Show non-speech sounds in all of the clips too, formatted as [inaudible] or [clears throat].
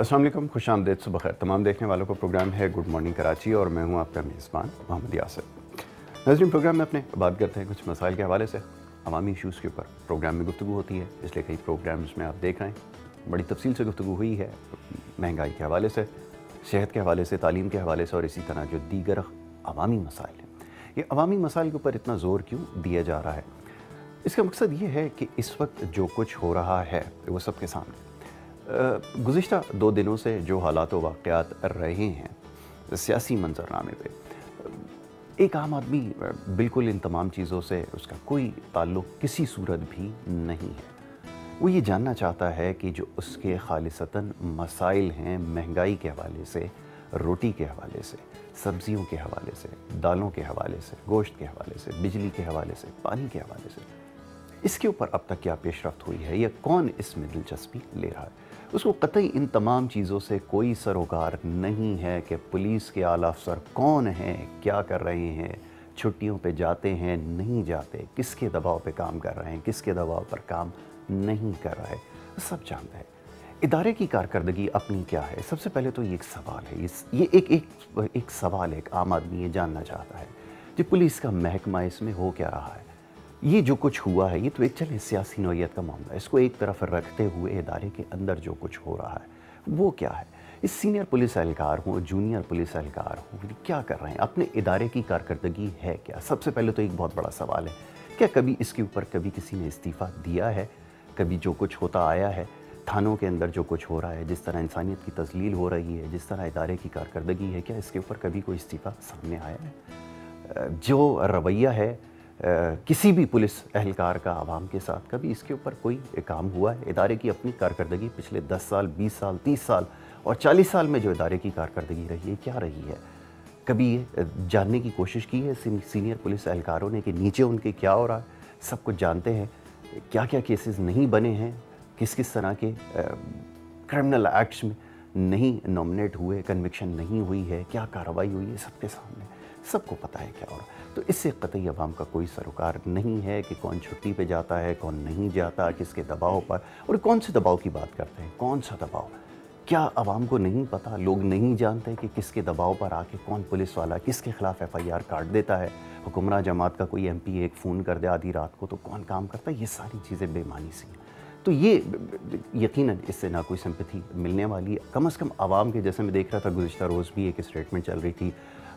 असलम खुश आमदेद सुबह खैर तमाम देखने वालों का प्रोग्राम है गुड मॉर्निंग कराची और मैं हूँ आपका मेज़बान मोहम्मद यासर नजरिन प्रोग्राम में अपने बात करते हैं कुछ मसाइल के हवाले से अवामी इशूज़ के ऊपर प्रोग्राम में गुफ्तु होती है इसलिए कई प्रोग्राम्स में आप देख रहे हैं बड़ी तफसील से गुफ्तु हुई है महंगाई के हवाले से सेहत के हवाले से तालीम के हवाले से और इसी तरह जो दीगर अवामी मसाइल हैं ये अवामी मसाइल के ऊपर इतना ज़ोर क्यों दिया जा रहा है इसका मकसद ये है कि इस वक्त जो कुछ हो रहा है वो सबके सामने गुज्त दो दिनों से जो हालात व वाक़ात रहे हैं सियासी मंजरनामे पे एक आम आदमी बिल्कुल इन तमाम चीज़ों से उसका कोई ताल्लुक किसी सूरत भी नहीं है वो ये जानना चाहता है कि जो उसके खालिसता मसाइल हैं महंगाई के हवाले से रोटी के हवाले से सब्जियों के हवाले से दालों के हवाले से गोश्त के हवाले से बिजली के हवाले से पानी के हवाले से इसके ऊपर अब तक क्या पेशरफ हुई है या कौन इसमें दिलचस्पी ले रहा है उसको कतई इन तमाम चीज़ों से कोई सरोकार नहीं है कि पुलिस के आला अफसर कौन हैं क्या कर रहे हैं छुट्टियों पे जाते हैं नहीं जाते किसके दबाव पे काम कर रहे हैं किसके दबाव पर काम नहीं कर रहे सब जानता है इदारे की कारकर्दगी अपनी क्या है सबसे पहले तो ये एक सवाल है ये एक एक एक सवाल एक आम आदमी ये जानना चाहता है कि पुलिस का महकमा इसमें हो क्या रहा है ये जो कुछ हुआ है ये तो एक चले सियासी नोयत का मामला है इसको एक तरफ रखते हुए इदारे के अंदर जो कुछ हो रहा है वो क्या है इस सीनियर पुलिस एहलकार हों जूनियर पुलिस एहलकार हों क्या कर रहे हैं अपने इदारे की कारकर्दगी है क्या सबसे पहले तो एक बहुत बड़ा सवाल है क्या कभी इसके ऊपर कभी किसी ने इस्तीफ़ा दिया है कभी जो कुछ होता आया है थानों के अंदर जो कुछ हो रहा है जिस तरह इंसानियत की तजलील हो रही है जिस तरह इदारे की कारकर्दगी है क्या इसके ऊपर कभी कोई इस्तीफ़ा सामने आया है जो रवैया है किसी भी पुलिस अहलकार का आवाम के साथ कभी इसके ऊपर कोई काम हुआ है इदारे की अपनी कारकर्दगी पिछले 10 साल 20 साल 30 साल और 40 साल में जो इदारे की कारकर्दगी रही है क्या रही है कभी ये जानने की कोशिश की है सीनियर पुलिस अहलकारों ने कि नीचे उनके क्या हो रहा है सब कुछ जानते हैं क्या क्या केसेस नहीं बने हैं किस किस तरह के क्रिमिनल एक्ट्स में नहीं नॉमिनेट हुए कन्विक्शन नहीं हुई है क्या कार्रवाई हुई है सबके सामने सबको पता है क्या हो रहा है तो इससे कतई आवाम का कोई सरोकार नहीं है कि कौन छुट्टी पे जाता है कौन नहीं जाता किसके दबाव पर और कौन से दबाव की बात करते हैं कौन सा दबाव क्या आवाम को नहीं पता लोग नहीं जानते कि किसके दबाव पर आके कौन पुलिस वाला किसके खिलाफ एफ आई आर काट देता है हुक्मरान जमात का कोई एम पी एक फ़ोन कर दे आधी रात को तो कौन काम करता है ये सारी चीज़ें बेमानी सी हैं तो ये यकीनन इससे ना कोई सम्पत्ति मिलने वाली कम अज़ कम आवाम के जैसे मैं देख रहा था गुजशत रोज़ भी एक स्टेटमेंट चल रही थी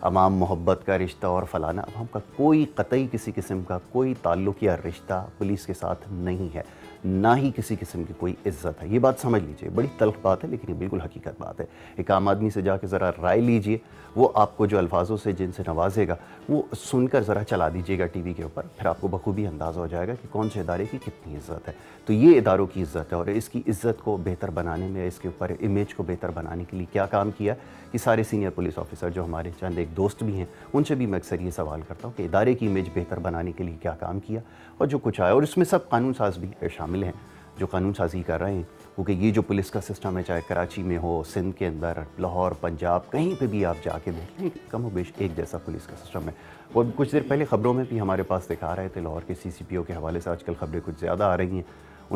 अमाम मोहब्बत का रिश्ता और फलाना अब का कोई कतई किसी किस्म का कोई ताल्लुक या रिश्ता पुलिस के साथ नहीं है ना ही किसी किस्म की कोई इज्जत है ये बात समझ लीजिए बड़ी तल्ख बात है लेकिन ये बिल्कुल हकीकत बात है एक आम आदमी से जाके ज़रा राय लीजिए वो आपको जो अल्फाजों से जिनसे नवाजेगा वो सुनकर ज़रा चला दीजिएगा टी वी के ऊपर फिर आपको बखूबी अंदाज़ा हो जाएगा कि कौन से इदारे की कितनी इज्जत है तो ये इदारों की इज्जत है और इसकी इज्जत को बेहतर बनाने में इसके ऊपर इमेज को बेहतर बनाने के लिए क्या काम किया कि सारे सीनियर पुलिस ऑफिसर जो हमारे चंद एक दोस्त भी हैं उनसे भी मैं अक्सर ये सवाल करता हूँ कि इदारे की इमेज बेहतर बनाने के लिए क्या काम किया और जो कुछ आया और इसमें सब कानून साज भी शामिल हैं जो कानून साजी कर रहे हैं क्योंकि ये जो पुलिस का सिस्टम है चाहे कराची में हो सिंध के अंदर लाहौर पंजाब कहीं पे भी आप जाके देख लें कम बेश एक जैसा पुलिस का सिस्टम है वो कुछ देर पहले ख़बरों में भी हमारे पास दिखा रहे थे लाहौर के ओ के हवाले से आजकल ख़बरें कुछ ज़्यादा आ रही हैं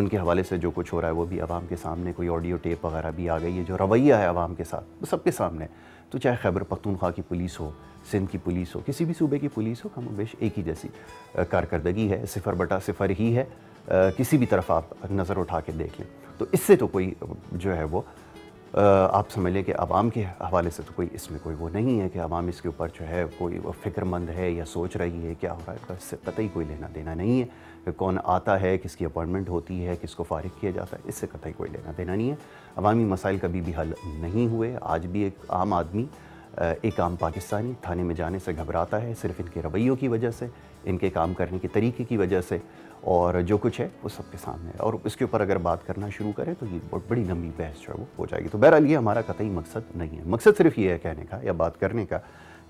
उनके हवाले से जो कुछ हो रहा है वो भी आवाम के सामने कोई ऑडियो टेप वगैरह भी आ गई है जो रवैया है आवाम के साथ वो सबके सामने तो चाहे खैबर पख्तूनख्वा की पुलिस हो सिंध की पुलिस हो किसी भी सूबे की पुलिस हो कम बेश एक ही जैसी कारकर्दगी है सिफर बटा सिफर ही है किसी भी तरफ आप नज़र उठा के देख लें तो इससे तो कोई जो है वो आप समझ लें कि आवाम के हवाले से तो कोई इसमें कोई वो नहीं है कि आवाम इसके ऊपर जो है कोई फ़िक्रमंद है या सोच रही है क्या हो रहा है तो इससे कतई कोई लेना देना नहीं है कि कौन आता है किसकी अपॉइंटमेंट होती है किसको फारिग किया जाता है इससे कतई कोई लेना देना नहीं है अवामी मसाइल कभी भी हल नहीं हुए आज भी एक आम आदमी एक आम पाकिस्तानी थाने में जाने से घबराता है सिर्फ इनके रवैयों की वजह से इनके काम करने के तरीके की वजह से और जो कुछ है वो सबके सामने है और इसके ऊपर अगर बात करना शुरू करें तो ये बहुत बड़ी लंबी बहस जो है वो हो जाएगी तो बहरहाल ये हमारा कतई मकसद नहीं है मकसद सिर्फ ये है कहने का या बात करने का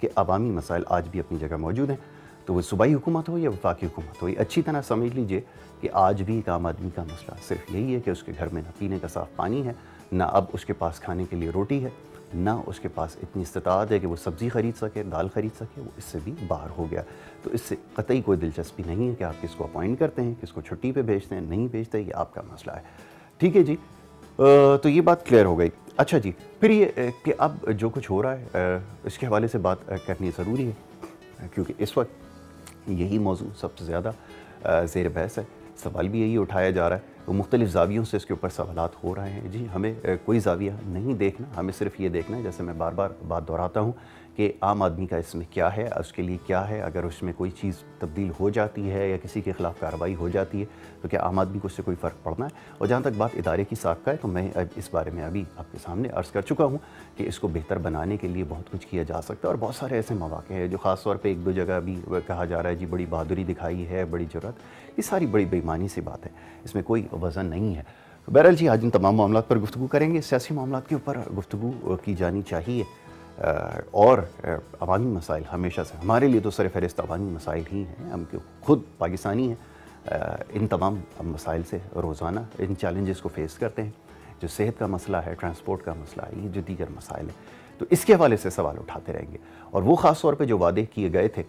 कि अवामी मसाइल आज भी अपनी जगह मौजूद हैं तो वो सूबाई हुकूमत हो या वफाकी हुकूमत हो ये अच्छी तरह समझ लीजिए कि आज भी एक आम आदमी का मसला सिर्फ यही है कि उसके घर में ना पीने का साफ पानी है ना अब उसके पास खाने के लिए रोटी है ना उसके पास इतनी इस्तात है कि वो सब्ज़ी ख़रीद सके दाल ख़रीद सके वो इससे भी बाहर हो गया तो इससे कतई कोई दिलचस्पी नहीं है कि आप किसको अपॉइंट करते हैं किसको छुट्टी पे भेजते हैं नहीं भेजते ये आपका मसला है ठीक है जी तो ये बात क्लियर हो गई अच्छा जी फिर ये कि अब जो कुछ हो रहा है इसके हवाले से बात करनी ज़रूरी है क्योंकि इस वक्त यही मौजू सबसे ज़्यादा जेर बहस है सवाल भी यही उठाया जा रहा है तो मुख्तलिफ़ जावियों से इसके ऊपर सवाल हो रहे हैं जी हमें कोई जाविया नहीं देखना हमें सिर्फ ये देखना है जैसे मैं बार बार बात दोहराता हूँ कि आम आदमी का इसमें क्या है उसके लिए क्या है अगर उसमें कोई चीज़ तब्दील हो जाती है या किसी के ख़िलाफ़ कार्रवाई हो जाती है तो क्या आम आदमी को उससे कोई फ़र्क पड़ना है और जहाँ तक बात इदारे की साख का है तो मैं अब इस बारे में अभी आपके सामने अर्ज़ कर चुका हूँ कि इसको बेहतर बनाने के लिए बहुत कुछ किया जा सकता है और बहुत सारे ऐसे मौाक़े हैं जो ख़ास तौर पर एक दो जगह भी कहा जा रहा है जी बड़ी बहादुरी दिखाई है बड़ी जरूरत ये सारी बड़ी बेईमानी सी बात है इसमें कोई वज़न नहीं है बहरल जी आज इन तमाम मामला पर गुफ्तु करेंगे सियासी मामला के ऊपर गुफ्तु की जानी चाहिए और अवामी मसाइल हमेशा से हमारे लिए तो सर फहरिस्त अवामी मसाइल ही हैं हम खुद पाकिस्तानी हैं इन तमाम मसाइल से रोज़ाना इन चैलेंजेस को फेस करते हैं जो सेहत का मसला है ट्रांसपोर्ट का मसला है ये जो दीगर मसाइल हैं तो इसके हवाले से सवाल उठाते रहेंगे और वो ख़ास तौर पर जो वादे किए गए थे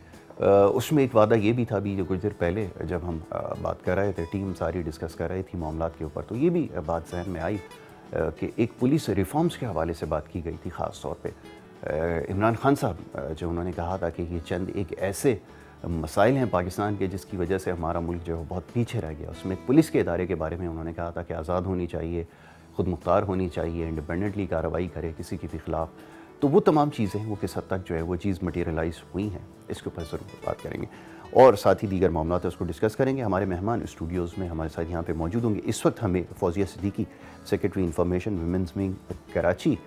उसमें एक वादा ये भी था भी जो कुछ देर पहले जब हम बात कर रहे थे टीम सारी डिस्कस कर रही थी मामला के ऊपर तो ये भी बात जहन में आई कि एक पुलिस रिफॉर्म्स के हवाले से बात की गई थी ख़ास तौर पर इमरान खान साहब जो उन्होंने कहा था कि ये चंद एक ऐसे मसाइल हैं पाकिस्तान के जिसकी वजह से हमारा मुल्क जो है बहुत पीछे रह गया उसमें पुलिस के इदारे के बारे में उन्होंने कहा था कि आज़ाद होनी चाहिए खुद मुख्तार होनी चाहिए इंडिपेंडेंटली कार्रवाई करे किसी के भी ख़िलाफ़ तो वो तमाम चीज़ें वो किस हद तक जो है वो चीज़ मटेरियलाइज हुई हैं इसके ऊपर ज़रूर बात करेंगे और साथ ही दीगर मामला है उसको डिस्कस करेंगे हमारे मेहमान स्टूडियोज़ में हमारे साथ यहाँ पे मौजूद होंगे इस वक्त हमें Fauzia Siddiqui secretary information women's wing Karachi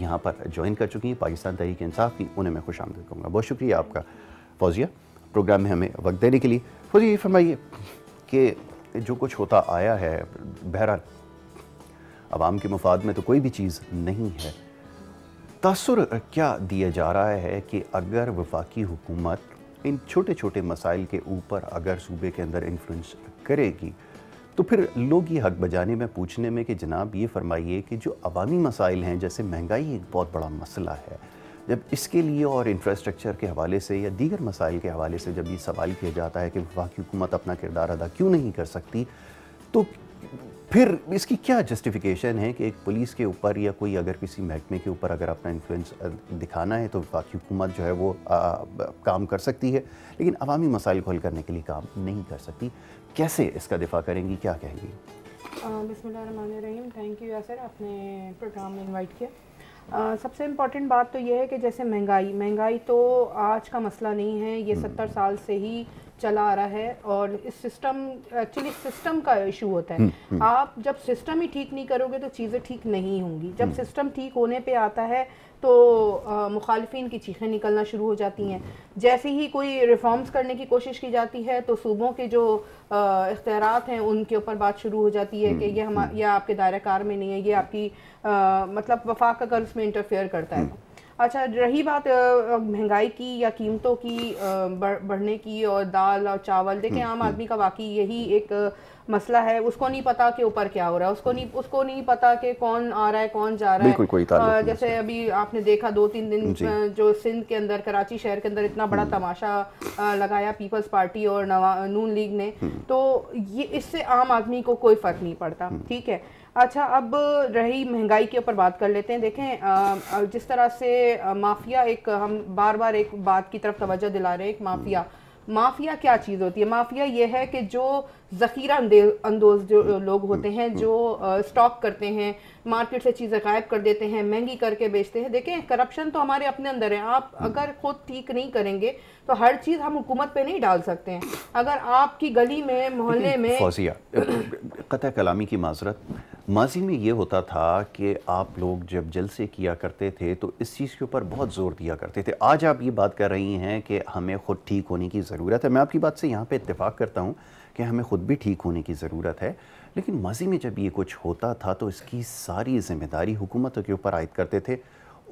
यहाँ पर ज्वाइन कर चुकी हैं पाकिस्तान तहरीक इंसाफ की उन्हें मैं खुश आमद कहूँगा बहुत शुक्रिया आपका फौजिया प्रोग्राम में हमें वक्त देने के लिए फौजिया ये फरमाइए कि जो कुछ होता आया है बहरहाल आवाम के मफाद में तो कोई भी चीज़ नहीं है तसर क्या दिया जा रहा है कि अगर वफाकी हुकूमत इन छोटे छोटे मसाइल के ऊपर अगर सूबे के अंदर इन्फ्लुंस करेगी तो फिर लोग ये हक बजाने में पूछने में कि जनाब ये फरमाइए कि जो अवामी मसाइल हैं जैसे महंगाई एक बहुत बड़ा मसला है जब इसके लिए और इंफ्रास्ट्रक्चर के हवाले से या दीगर मसाइल के हवाले से जब ये सवाल किया जाता है कि वफाकी हुकूमत अपना किरदार अदा क्यों नहीं कर सकती तो फिर इसकी क्या जस्टिफिकेशन है कि एक पुलिस के ऊपर या कोई अगर किसी महकमे के ऊपर अगर अपना इन्फ्लुएंस दिखाना है तो बाकी हुकूमत जो है वो आ, काम कर सकती है लेकिन अवामी मसाइल को हल करने के लिए काम नहीं कर सकती कैसे इसका दिफा करेंगी क्या कहेंगी बसमीम थैंक यू सर आपने प्रोग्राम में इनवाइट किया आ, सबसे इम्पॉर्टेंट बात तो यह है कि जैसे महंगाई महंगाई तो आज का मसला नहीं है ये हम्म। सत्तर साल से ही चला आ रहा है और इस सिस्टम एक्चुअली सिस्टम का इशू होता है हुँ, हम्म, हुँ. हम्म। आप जब सिस्टम ही ठीक नहीं करोगे तो चीज़ें ठीक नहीं होंगी जब सिस्टम हम्म। ठीक होने पे आता है तो मुखालफन की चीखें निकलना शुरू हो जाती हैं जैसे ही कोई रिफॉर्म्स करने की कोशिश की जाती है तो सूबों के जो इख्तियार हैं उनके ऊपर बात शुरू हो जाती है कि ये हम ये आपके दायरा कार में नहीं है ये आपकी आ, मतलब वफाक अगर उसमें इंटरफेयर करता है अच्छा रही बात महंगाई की या कीमतों की बढ़ने की और दाल और चावल देखें हम्म, आम हम्म। आदमी का वाकई यही एक मसला है उसको नहीं पता कि ऊपर क्या हो रहा है उसको नहीं उसको नहीं पता कि कौन आ रहा है कौन जा रहा है कोई आ, जैसे अभी आपने देखा दो तीन दिन जो सिंध के अंदर कराची शहर के अंदर इतना बड़ा हम्म। तमाशा लगाया पीपल्स पार्टी और नवा नून लीग ने तो ये इससे आम आदमी को कोई फर्क नहीं पड़ता ठीक है अच्छा अब रही महंगाई के ऊपर बात कर लेते हैं देखें जिस तरह से माफिया एक हम बार बार एक बात की तरफ तवज्जो दिला रहे हैं एक माफिया माफिया क्या चीज़ होती है माफिया ये है कि जो ज़खीरा अंदोज जो हम्म, लोग होते हम्म, हैं हम्म। जो स्टॉक करते हैं मार्केट से चीज़ें गायब कर देते हैं महंगी करके बेचते हैं देखें करप्शन तो हमारे अपने अंदर है आप अगर ख़ुद ठीक नहीं करेंगे तो हर चीज़ हम हुकूमत पे नहीं डाल सकते हैं अगर आपकी गली में मोहल्ले में फौजिया कत कलामी की माजरत माजी में ये होता था कि आप लोग जब जलसे किया करते थे तो इस चीज़ के ऊपर बहुत ज़ोर दिया करते थे आज आप ये बात कर रही हैं कि हमें ख़ुद ठीक होने की ज़रूरत है मैं आपकी बात से यहाँ पे इतफाक़ करता हूँ कि हमें ख़ुद भी ठीक होने की ज़रूरत है लेकिन माजी में जब ये कुछ होता था तो इसकी सारी जिम्मेदारी हुकूमतों के ऊपर आयद करते थे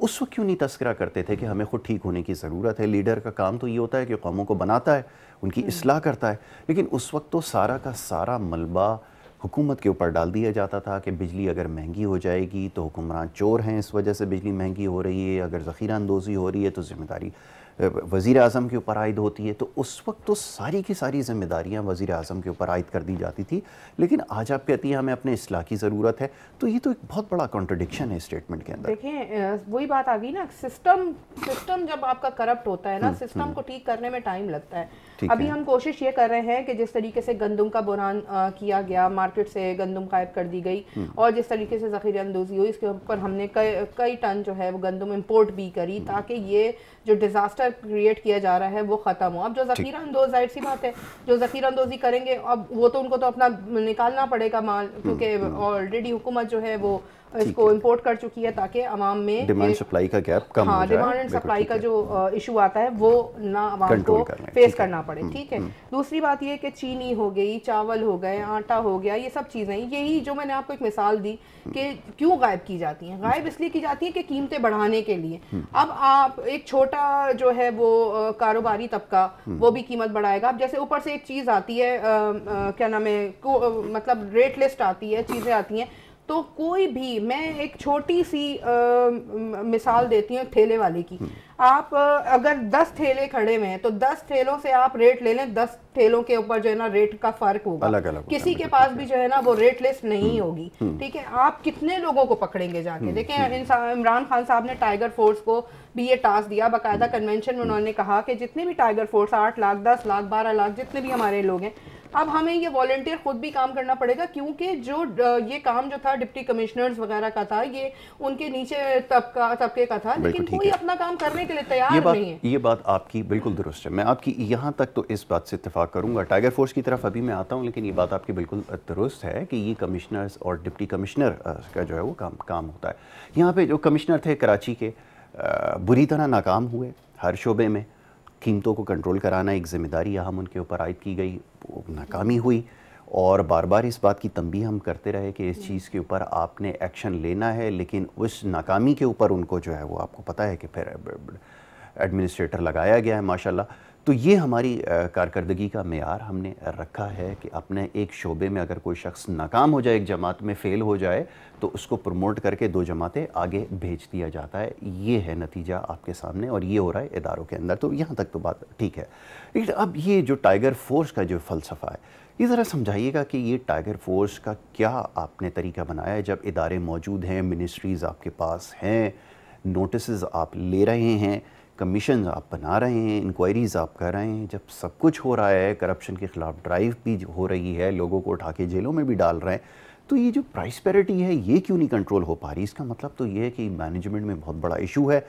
उस वक्त क्यों नहीं तस्करा करते थे कि हमें खुद ठीक होने की ज़रूरत है लीडर का काम तो ये होता है कि कौमों को बनाता है उनकी असलाह हम्म। करता है लेकिन उस वक्त तो सारा का सारा मलबा हुकूमत के ऊपर डाल दिया जाता था कि बिजली अगर महंगी हो जाएगी तो हुक्मरान चोर हैं इस वजह से बिजली महंगी हो रही है अगर ज़ख़ीरा अंदोज़ी हो रही है तो ज़िम्मेदारी वज़ी अजम के ऊपर आयद होती है तो उस वक्त तो सारी की सारी जिम्मेदारियाँ वज़ी अजम के ऊपर आयद कर दी जाती थी लेकिन आज आप कहती हैं हमें अपने असलाह की ज़रूरत है तो ये तो एक बहुत बड़ा कॉन्ट्रडिक्शन है स्टेटमेंट के अंदर देखें वही बात आ गई ना सिस्टम सिस्टम जब आपका करप्ट होता है ना सिस्टम हम्म, हम्म। को ठीक करने में टाइम लगता है अभी हम कोशिश ये कर रहे हैं कि जिस तरीके से गंदम का बुरान किया गया मार्केट से गंदम गायब कर दी गई हम्म। और जिस तरीके से ज़खीरा अंदोजी हुई इसके ऊपर हमने कई कई टन जो है वो गंदम इम्पोर्ट भी करी ताकि ये जो डिज़ास्टर क्रिएट किया जा रहा है वो ख़त्म हो अब जो जखीरा अंदोज जाहिर सी बात है जो जखीरा अंदोजी करेंगे अब वो तो उनको तो अपना निकालना पड़ेगा माल क्योंकि ऑलरेडी हम्म, हम्म। हुकूमत जो है वो इसको इम्पोर्ट कर चुकी है ताकि अवाम में डिमांड सप्लाई का गैप कम हाँ, हो जाए डिमांड एंड सप्लाई का जो इशू आता है वो ना अवाम को फेस करना पड़े हम्म, ठीक है हम्म। दूसरी बात यह कि चीनी हो गई चावल हो गए आटा हो गया ये सब चीज़ें यही जो मैंने आपको एक मिसाल दी हम्म। कि क्यों गायब की जाती हैं गायब इसलिए की जाती है कि कीमतें बढ़ाने के लिए अब आप एक छोटा जो है वो कारोबारी तबका वो भी कीमत बढ़ाएगा अब जैसे ऊपर से एक चीज़ आती है क्या नाम है मतलब रेट लिस्ट आती है चीज़ें आती हैं तो कोई भी मैं एक छोटी सी आ, मिसाल देती हूँ ठेले वाले की आप अगर दस ठेले खड़े हुए हैं तो दस ठेलों से आप रेट ले लें दस ठेलों के ऊपर जो है ना रेट का फर्क होगा अलग अलग किसी के पास भी जो है ना वो रेट लिस्ट नहीं हम्म, होगी हम्म। ठीक है आप कितने लोगों को पकड़ेंगे जाके हम्म, देखें इमरान खान साहब ने टाइगर फोर्स को भी ये टास्क दिया बाकायदा कन्वेंशन में उन्होंने कहा कि जितने भी टाइगर फोर्स आठ लाख दस लाख बारह लाख जितने भी हमारे लोग हैं अब हमें ये वॉल्टियर ख़ुद भी काम करना पड़ेगा क्योंकि जो ये काम जो था डिप्टी कमिश्नर्स वगैरह का था ये उनके नीचे तबका तबके का था लेकिन कोई अपना काम करने के लिए तैयार नहीं है ये बात आपकी बिल्कुल दुरुस्त है मैं आपकी यहाँ तक तो इस बात से इतफाक़ करूँगा टाइगर फोर्स की तरफ अभी मैं आता हूँ लेकिन ये बात आपकी बिल्कुल दुरुस्त है कि ये कमिश्नर्स और डिप्टी कमिश्नर का जो है वो काम काम होता है यहाँ पर जो कमिश्नर थे कराची के बुरी तरह नाकाम हुए हर शोबे में कीमतों को कंट्रोल कराना एक ज़िम्मेदारी अहम उनके ऊपर आयद की गई नाकामी हुई और बार बार इस बात की तंबी हम करते रहे कि इस हम्म। चीज़ के ऊपर आपने एक्शन लेना है लेकिन उस नाकामी के ऊपर उनको जो है वो आपको पता है कि फिर एडमिनिस्ट्रेटर लगाया गया है माशाल्लाह तो ये हमारी कारकर्दगी का मैार हमने रखा है कि अपने एक शोबे में अगर कोई शख्स नाकाम हो जाए एक जमात में फ़ेल हो जाए तो उसको प्रमोट करके दो जमातें आगे भेज दिया जाता है ये है नतीजा आपके सामने और ये हो रहा है इदारों के अंदर तो यहाँ तक तो बात ठीक है लेकिन अब ये जो टाइगर फोर्स का जो फ़लसफ़ा है ये ज़रा समझाइएगा कि ये टाइगर फोर्स का क्या आपने तरीका बनाया है जब इदारे मौजूद हैं मिनिस्ट्रीज़ आपके पास हैं नोटिस आप ले रहे हैं कमीशन आप बना रहे हैं इंक्वायरीज़ आप कर रहे हैं जब सब कुछ हो रहा है करप्शन के ख़िलाफ़ ड्राइव भी हो रही है लोगों को उठा के जेलों में भी डाल रहे हैं तो ये जो प्राइस पैरिटी है ये क्यों नहीं कंट्रोल हो पा रही इसका मतलब तो ये है कि मैनेजमेंट में बहुत बड़ा इशू है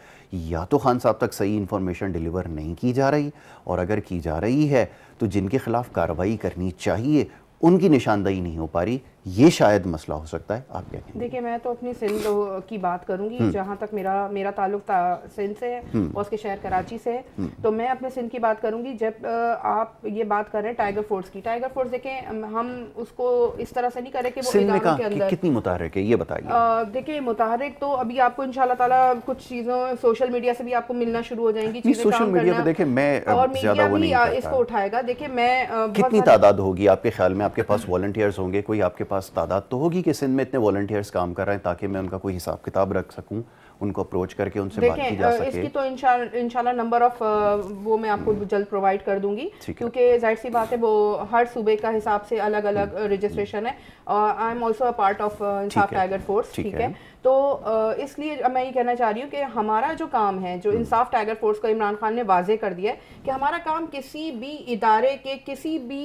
या तो खान साहब तक सही इन्फॉर्मेशन डिलीवर नहीं की जा रही और अगर की जा रही है तो जिनके ख़िलाफ़ कार्रवाई करनी चाहिए उनकी निशानदही नहीं हो पा रही ये शायद मसला हो सकता है आप क्या देखिए मैं तो अपनी सिंध की बात करूंगी हम्म। जहां तक मेरा मेरा ताल्लुक ता, सिंध से है हम्म। और उसके शहर कराची से हम्म। तो मैं अपने सिंध की बात करूंगी जब आप ये बात कर रहे हैं टाइगर फोर्स की टाइगर फोर्स देखें हम उसको इस तरह से नहीं करें कि वो इदारों के अंदर कि, कितनी मुतहरक है ये बताइए देखिए मुतहरक तो अभी आपको इन शाह कुछ चीज़ों सोशल मीडिया से भी आपको मिलना शुरू हो जाएंगी सोशल मीडिया पर देखे मैं और मीडिया भी इसको उठाएगा देखिये मैं कितनी तादाद होगी आपके ख्याल में आपके पास वॉल्टियर्स [clears throat] होंगे कोई आपके पास तादाद तो होगी कि सिंध में इतने वॉल्टियर्स काम कर रहे हैं ताकि मैं उनका कोई हिसाब किताब रख सकूँ उनको अप्रोच करके उनसे बात की जा सके इसकी तो इंशाल्लाह नंबर ऑफ वो मैं आपको हम्म। जल्द प्रोवाइड कर दूंगी क्योंकि जाहिर सी बात है वो हर सूबे का हिसाब से अलग अलग रजिस्ट्रेशन है I am also a part of Insaf tiger force ठीक है तो इसलिए मैं ये कहना चाह रही हूँ कि हमारा जो काम है जो इंसाफ टाइगर फोर्स का इमरान खान ने वाजे कर दिया है कि हमारा काम किसी भी इदारे के किसी भी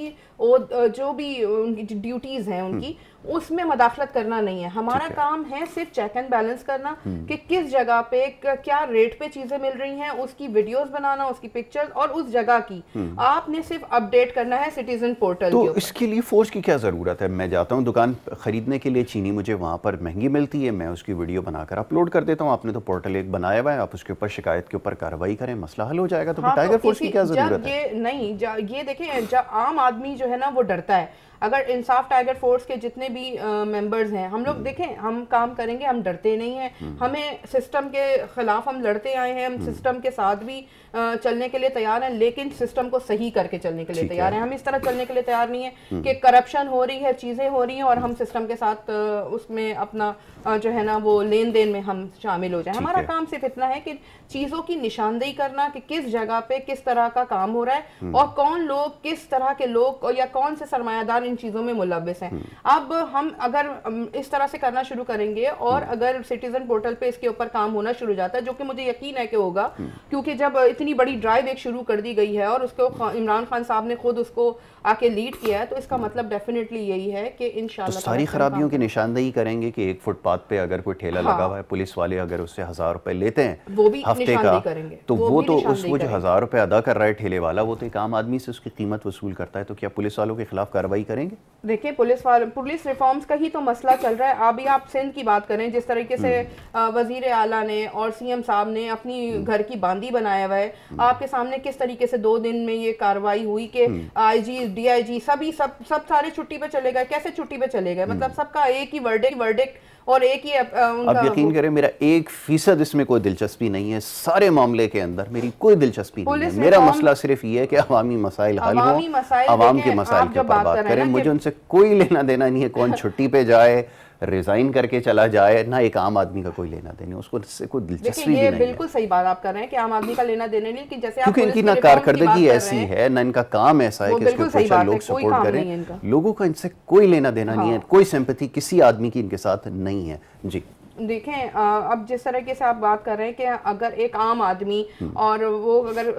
जो भी उनकी ड्यूटीज़ हैं हम्म। उनकी उसमें मदाखलत करना नहीं है हमारा काम है सिर्फ चेक एंड बैलेंस करना हम्म। कि किस जगह पे क्या रेट पे चीजें मिल रही हैं उसकी वीडियोस बनाना उसकी पिक्चर्स और उस जगह की हम्म। आपने सिर्फ अपडेट करना है सिटीजन पोर्टल तो इसके लिए फोर्स की क्या जरूरत है मैं जाता हूँ दुकान खरीदने के लिए चीनी मुझे वहां पर महंगी मिलती है मैं उसकी वीडियो बनाकर अपलोड कर देता हूँ आपने तो पोर्टल एक बनाया हुआ है आप उसके ऊपर शिकायत के ऊपर कार्रवाई करें मसला हल हो जाएगा तो टाइगर हाँ, फोर्स तो की क्या जरूरत है नहीं ये देखें आम आदमी जो है ना वो डरता है अगर इंसाफ टाइगर फोर्स के जितने भी मेंबर्स हैं हम लोग हम्म। देखें हम काम करेंगे हम डरते नहीं हैं हम्म। हमें सिस्टम के खिलाफ हम लड़ते आए हैं हम सिस्टम हम्म। के साथ भी चलने के लिए तैयार हैं लेकिन सिस्टम को सही करके चलने के लिए तैयार हैं हम इस तरह चलने के लिए तैयार नहीं है हम्म। कि करप्शन हो रही है चीज़ें हो रही हैं और हम सिस्टम के साथ उसमें अपना जो है ना वो लेन देन में हम शामिल हो जाए हमारा काम सिर्फ इतना है कि चीज़ों की निशानदेही करना कि किस जगह पे किस तरह का काम हो रहा है हम्म। और कौन लोग किस तरह के लोग या कौन से सरमायादार इन चीज़ों में मुलविस हैं हम्म। अब हम अगर इस तरह से करना शुरू करेंगे और अगर सिटीजन पोर्टल पे इसके ऊपर काम होना शुरू जाता है जो कि मुझे यकीन है कि होगा क्योंकि जब इतनी इतनी बड़ी ड्राइव एक शुरू कर दी गई है और उसको इमरान खान साहब ने खुद उसको आके लीड किया है तो इसका मतलब डेफिनेटली यही है कि इन तो सारी खराबियों की निशानदेही करेंगे कि एक फुटपाथ पे अगर कोई ठेला हाँ। लगा हुआ है पुलिस वाले अगर उससे हजार रुपए लेते हैं वो भी हफ्ते का करेंगे तो वो, तो उसको जो हजार रुपए अदा कर रहा है ठेले वाला वो तो एक आम आदमी से उसकी कीमत वसूल करता है तो क्या पुलिस वालों के खिलाफ कार्रवाई करेंगे देखिए पुलिस वाले पुलिस रिफॉर्म्स का ही तो मसला चल रहा है अभी आप सिंध की बात करें जिस तरीके से हम्म। वजीर आला ने और सीएम साहब ने अपनी हम्म। घर की बांदी बनाया हुआ है हम्म। आपके सामने किस तरीके से दो दिन में ये कार्रवाई हुई कि आईजी हम्म। डीआईजी सभी सब सब सारे छुट्टी पे चले गए कैसे छुट्टी पे चले गए मतलब हम्म। सबका एक ही वर्डिक वर्डिक और एक ही अब, यकीन करें मेरा एक फीसद इसमें कोई दिलचस्पी नहीं है सारे मामले के अंदर मेरी कोई दिलचस्पी नहीं है मेरा मसला सिर्फ ये है कि अवामी मसाइल हल हो अवाम के मसाइल के ऊपर बात करें मुझे उनसे कोई लेना देना नहीं है कौन [laughs] छुट्टी पे जाए रिजाइन करके चला जाए ना एक आम आदमी का कोई लेना देने उसको इससे कोई दिलचस्पी ये नहीं बिल्कुल सही बात आप कर रहे हैं कि आम आदमी का लेना देने नहीं कि जैसे क्योंकि इनकी ना कारकर्दगी ऐसी है ना इनका काम ऐसा है कि इसको पूछा लोग सपोर्ट करें लोगों का इनसे कोई लेना देना नहीं है हाँ। कोई सिंपथी किसी आदमी की इनके साथ नहीं है जी देखें अब जिस तरीके से आप बात कर रहे हैं कि अगर एक आम आदमी हम्म। और वो अगर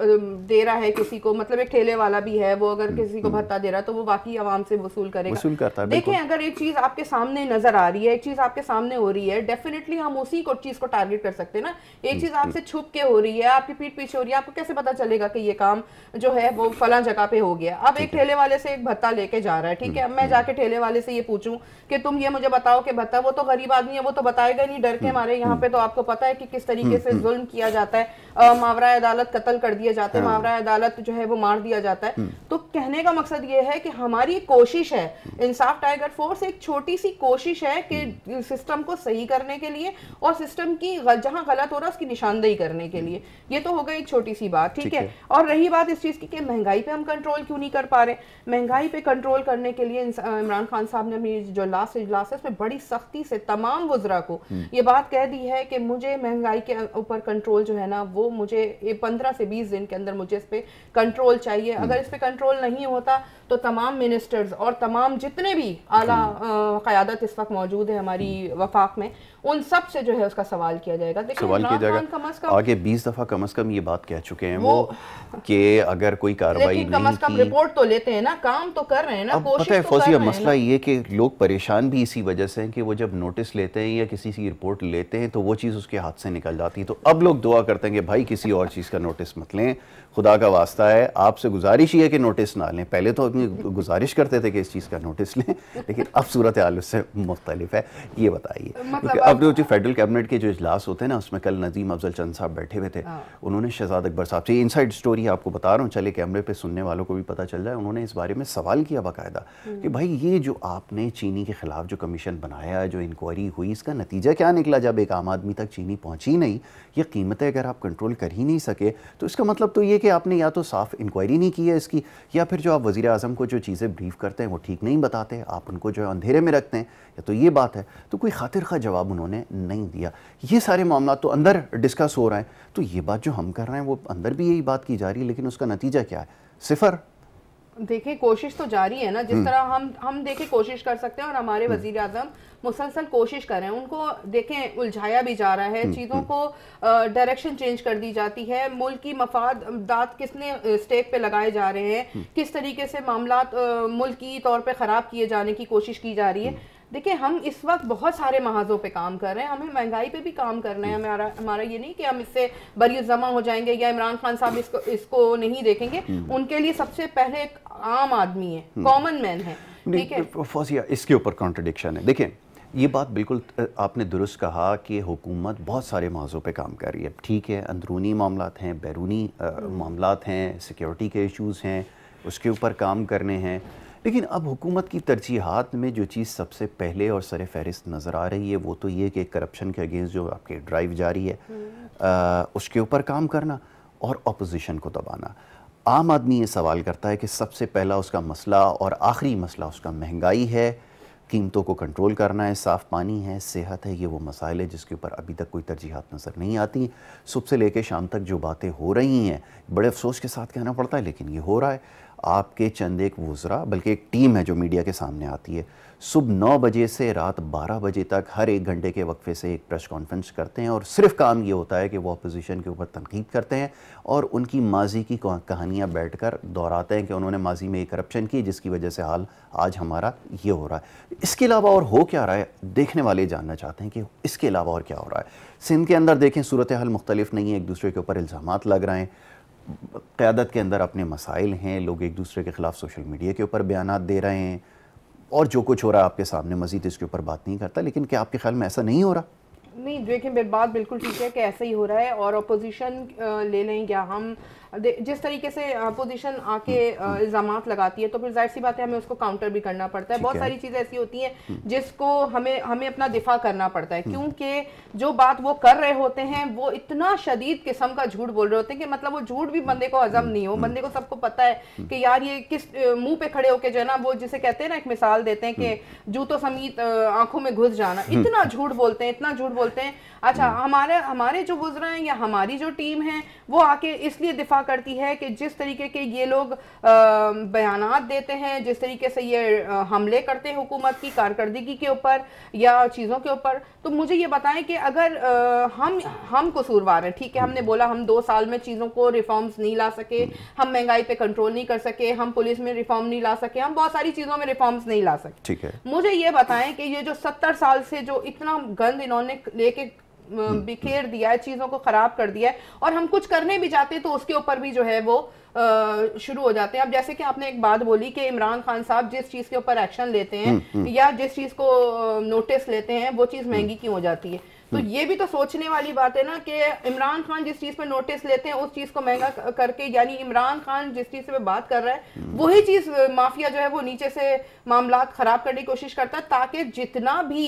दे रहा है किसी को मतलब एक ठेले वाला भी है वो अगर हम्म, किसी को हम्म। भत्ता दे रहा है तो वो बाकी आवाम से वसूल करेगा वसूल करता है देखें अगर एक चीज़ आपके सामने नज़र आ रही है एक चीज़ आपके सामने हो रही है डेफिनेटली हम उसी को चीज़ को टारगेट कर सकते हैं ना एक चीज़ आपसे छुप के हो रही है आपकी पीठ पीछे हो रही है आपको कैसे पता चलेगा कि ये काम जो है वो फला जगह पे हो गया अब एक ठेले वाले से एक भत्ता लेके जा रहा है ठीक है अब मैं जाके ठेले वाले से ये पूछूं कि तुम ये मुझे बताओ कि भत्ता वो तो गरीब आदमी है वो तो बताएगा नहीं डर के हम्म, मारे यहाँ हम्म। पे तो आपको पता है कि किस तरीके हम्म, से जुल्म किया जाता है मावरा अदालत कत्ल कर दिया जाता है हाँ। मावरा अदालत जो है वो मार दिया जाता है तो कहने का मकसद ये है कि हमारी कोशिश है इंसाफ टाइगर फोर्स एक छोटी सी कोशिश है कि सिस्टम को सही करने के लिए और सिस्टम की जहां गलत हो रहा है उसकी निशानदेही करने के लिए ये तो हो गई एक छोटी सी बात ठीक है और रही बात इस चीज़ की कि महंगाई पे हम कंट्रोल क्यों नहीं कर पा रहे महंगाई पे कंट्रोल करने के लिए इमरान खान साहब ने अपनी जो लास्ट इजलास है उसमें बड़ी सख्ती से तमाम वजरा को हम्म। ये बात कह दी है कि मुझे महंगाई के ऊपर कंट्रोल जो है ना वो मुझे ये पंद्रह से बीस दिन के अंदर मुझे इस पर कंट्रोल चाहिए हम्म। अगर इस पर कंट्रोल नहीं होता तो तमाम मिनिस्टर्स और तमाम जितने भी आला हम्म। क़्यादत इस वक्त मौजूद है हमारी वफाक में उन सब से जो है उसका सवाल किया जाएगा सवाल किया जाएगा कम अज कम आगे बीस दफा कम अज कम ये बात कह चुके हैं वो, वो कि अगर कोई कार्रवाई कम अज कम रिपोर्ट तो लेते हैं ना काम तो कर रहे हैं ना कोशिश पता है तो फौजिया मसला ये कि लोग परेशान भी इसी वजह से हैं कि वो जब नोटिस लेते हैं या किसी की रिपोर्ट लेते हैं तो वो चीज़ उसके हाथ से निकल जाती है तो अब लोग दुआ करते हैं कि भाई किसी और चीज़ का नोटिस मत लें खुदा का वास्ता है आपसे गुजारिश ही है कि नोटिस ना लें पहले तो अपनी गुजारिश करते थे कि इस चीज़ का नोटिस लें लेकिन अब सूरत हाल उससे मुख्तलिफ है ये बताइए मतलब क्योंकि अब जो फेडरल कैबिनेट के जो इजलास होते हैं ना उसमें कल नजीम अफजल चंद साहब बैठे हुए थे हाँ। उन्होंने शहजाद अकबर साहब से इनसाइड स्टोरी आपको बता रहा हूँ चले कैमरे पर सुनने वालों को भी पता चल जाए उन्होंने इस बारे में सवाल किया बाकायदा हम्म। कि भाई ये जो आपने चीनी के खिलाफ जो कमीशन बनाया जो इंक्वायरी हुई इसका नतीजा क्या निकला जब एक आम आदमी तक चीनी पहुँची नहीं ये कीमतें अगर आप कंट्रोल कर ही नहीं सके तो इसका मतलब तो ये कि कि आपने या तो साफ इंक्वायरी नहीं की है इसकी या फिर जो आप वजीर अजम को जो चीज़ें ब्रीफ करते हैं वो ठीक नहीं बताते आप उनको जो है अंधेरे में रखते हैं या तो ये बात है तो कोई खातिर खा जवाब उन्होंने नहीं दिया ये सारे मामला तो अंदर डिस्कस हो रहे हैं तो ये बात जो हम कर रहे हैं वो अंदर भी यही बात की जा रही है लेकिन उसका नतीजा क्या है सिफर देखें कोशिश तो जारी है ना जिस हम्म। तरह हम हम देखें कोशिश कर सकते हैं और हमारे हम्म। वजीर आजम मुसलसल कोशिश कर रहे हैं उनको देखें उलझाया भी जा रहा है हम्म, चीज़ों को डायरेक्शन चेंज कर दी जाती है मुल्क की मफाद दात किसने स्टेक पे लगाए जा रहे हैं किस तरीके से मामला मुल्क की तौर पर ख़राब किए जाने की कोशिश की जा रही है देखिए हम इस वक्त बहुत सारे महाजों पे काम कर रहे हैं हमें महंगाई पे भी काम करना है हमारा हमारा ये नहीं कि हम इससे बरी जमा हो जाएंगे या इमरान खान साहब इसको इसको नहीं देखेंगे हम्म। उनके लिए सबसे पहले एक आम आदमी है हम्म। कॉमन मैन है ठीक है इसके ऊपर कॉन्ट्रडिक्शन है देखिए ये बात बिल्कुल आपने दुरुस्त कहा कि हुकूमत बहुत सारे मौज़ों पे काम कर रही है ठीक है अंदरूनी मामला हैं बैरूनी हम्म। मामला हैं सिक्योरिटी के इश्यूज़ हैं उसके ऊपर काम करने हैं लेकिन अब हुकूमत की तरजीहत में जो चीज़ सबसे पहले और सर फहरिस्त नज़र आ रही है वो तो ये कि करप्शन के अगेंस्ट जो आपके ड्राइव जारी है आ, हम्म। उसके ऊपर काम करना और अपोजिशन को दबाना आम आदमी ये सवाल करता है कि सबसे पहला उसका मसला और आखिरी मसला उसका महंगाई है कीमतों को कंट्रोल करना है साफ़ पानी है सेहत है ये वो मसाइल है जिसके ऊपर अभी तक कोई तरजीहत नज़र नहीं आती सुबह से लेकर शाम तक जो बातें हो रही हैं बड़े अफसोस के साथ कहना पड़ता है लेकिन ये हो रहा है आपके चंद एक वज़रा बल्कि एक टीम है जो मीडिया के सामने आती है सुबह नौ बजे से रात बारह बजे तक हर एक घंटे के वक्फे से एक प्रेस कॉन्फ्रेंस करते हैं और सिर्फ काम ये होता है कि वो अपोजिशन के ऊपर तनकीद करते हैं और उनकी माजी की कहानियाँ बैठ कर दोहराते हैं कि उन्होंने माजी में एक करप्शन की जिसकी वजह से हाल आज हमारा ये हो रहा है इसके अलावा और हो क्या रहा है देखने वाले जानना चाहते हैं कि इसके अलावा और क्या हो रहा है सिंध के अंदर देखें सूरत हाल मुख्तलिफ नहीं है एक दूसरे के ऊपर इल्ज़ाम लग रहे हैं क़्यादत के अंदर अपने मसाइल हैं लोग एक दूसरे के ख़िलाफ़ सोशल मीडिया के ऊपर बयान दे रहे हैं और जो कुछ हो रहा है आपके सामने मजीद इसके ऊपर बात नहीं करता लेकिन क्या आपके ख्याल में ऐसा नहीं हो रहा नहीं देखें बात बिल्कुल ठीक है कि ऐसा ही हो रहा है और अपोजिशन ले लें या हम जिस तरीके से अपोजिशन आके हम्म, हम्म। इल्ज़ामात लगाती है तो फिर जाहिर सी बात है हमें उसको काउंटर भी करना पड़ता है बहुत है। सारी चीज़ें ऐसी होती हैं हम्म। जिसको हमें हमें अपना दिफा करना पड़ता है क्योंकि जो बात वो कर रहे होते हैं वो इतना शदीद किस्म का झूठ बोल रहे होते हैं कि मतलब वो झूठ भी बंदे को हजम नहीं हो बंदे को सबको पता है कि यार ये किस मुंह पे खड़े होके जो है ना वो जिसे कहते हैं ना एक मिसाल देते हैं कि जूतो समीत आंखों में घुस जाना इतना झूठ बोलते हैं इतना झूठ बोलते हैं अच्छा हमारे हमारे जो गुजरा हैं या हमारी जो टीम है वो आके इसलिए दिफा करती है कि जिस तरीके के ये लोग बयान देते हैं जिस तरीके से ये हमले करते हैं हुकूमत की कारकर्दगी के ऊपर या चीज़ों के ऊपर तो मुझे ये बताएं कि अगर हम हम कसूरवार हैं ठीक है हमने बोला हम दो साल में चीज़ों को रिफॉर्म्स नहीं ला सके हम महंगाई पे कंट्रोल नहीं कर सके हम पुलिस में रिफॉर्म नहीं ला सके हम बहुत सारी चीज़ों में रिफॉर्म्स नहीं ला सके ठीक है मुझे ये बताएं कि ये जो सत्तर साल से जो इतना गंद इन्होंने लेके हम्म। बिखेर दिया है चीज़ों को ख़राब कर दिया है और हम कुछ करने भी जाते हैं तो उसके ऊपर भी जो है वो शुरू हो जाते हैं अब जैसे कि आपने एक बात बोली कि इमरान खान साहब जिस चीज़ के ऊपर एक्शन लेते हैं हम्म, हम्म। या जिस चीज़ को नोटिस लेते हैं वो चीज़ महंगी क्यों हो जाती है तो ये भी तो सोचने वाली बात है ना कि इमरान खान जिस चीज पे नोटिस लेते हैं उस चीज को महंगा करके यानी इमरान खान जिस चीज पे बात कर रहा है वही चीज माफिया जो है वो नीचे से मामला खराब करने की कोशिश करता है ताकि जितना भी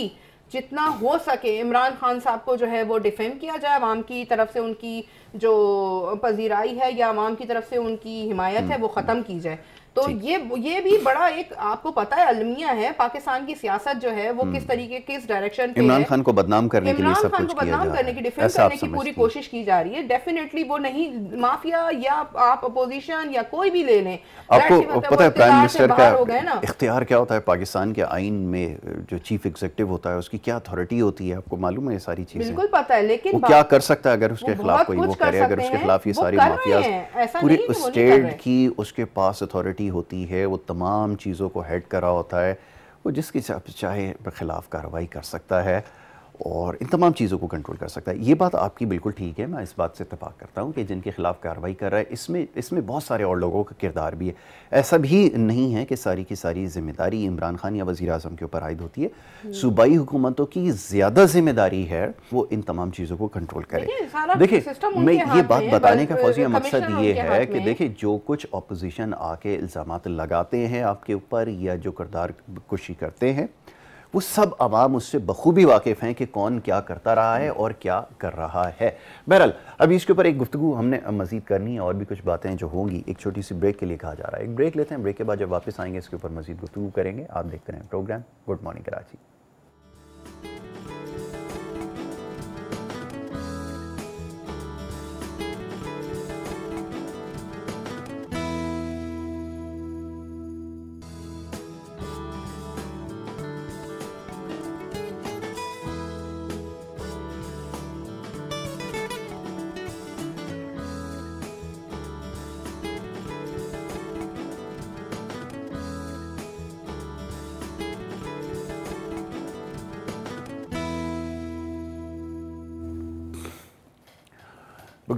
जितना हो सके इमरान खान साहब को जो है वो डिफेम किया जाए आवाम की तरफ से उनकी जो पजीराई है या आवाम की तरफ से उनकी हिमायत है हम्म। वो ख़त्म की जाए तो ये ये भी बड़ा एक आपको पता है अलमिया है पाकिस्तान की सियासत जो है वो किस हम्म। तरीके किस डायरेक्शन इमरान खान को बदनाम करने के लिए सब कुछ खान को बदनाम करने की डिफेंस करने की पूरी कोशिश की जा रही है डेफिनेटली वो नहीं माफिया या आप अपोजिशन या कोई भी ले लें आपको पता है प्राइम मिनिस्टर का इख्तियार क्या होता है पाकिस्तान के आइन में जो चीफ एग्जीक्यूटिव होता है उसकी क्या अथॉरिटी होती है आपको मालूम है ये सारी चीजें बिल्कुल पता है लेकिन क्या कर सकता है अगर उसके खिलाफ कोई वो करे अगर उसके खिलाफ ये सारी माफिया पूरी स्टेट की उसके पास अथॉरिटी पार्टी होती है वो तमाम चीज़ों को हेड करा होता है वो जिसकी चाहे ख़िलाफ़ कार्रवाई कर सकता है और इन तमाम चीज़ों को कंट्रोल कर सकता है ये बात आपकी बिल्कुल ठीक है मैं इस बात से इतफाक़ करता हूँ कि जिनके ख़िलाफ़ कार्रवाई कर रहा है इसमें इसमें बहुत सारे और लोगों का किरदार भी है ऐसा भी नहीं है कि सारी की सारी जिम्मेदारी इमरान खान या वज़ी अजम के ऊपर आयद होती है हम्म। सूबाई हुकूमतों की ज़्यादा जिम्मेदारी है वो इन तमाम चीज़ों को कंट्रोल करे देखिए मैं ये बात बताने का फौजिया मकसद ये है कि देखिए जो कुछ अपोजिशन आके इल्ज़ाम लगाते हैं आपके ऊपर या जो करदार कुशी करते हैं वो सब आवाम उससे बखूबी वाकिफ़ हैं कि कौन क्या करता रहा है और क्या कर रहा है बहरहाल अभी इसके ऊपर एक गुफ्तु हमने मज़ीद करनी है और भी कुछ बातें जो होंगी एक छोटी सी ब्रेक के लिए कहा जा रहा है एक ब्रेक लेते हैं ब्रेक के बाद जब वापस आएंगे इसके ऊपर मज़ीद गुफ्तु करेंगे आप देखते रहें program good morning Karachi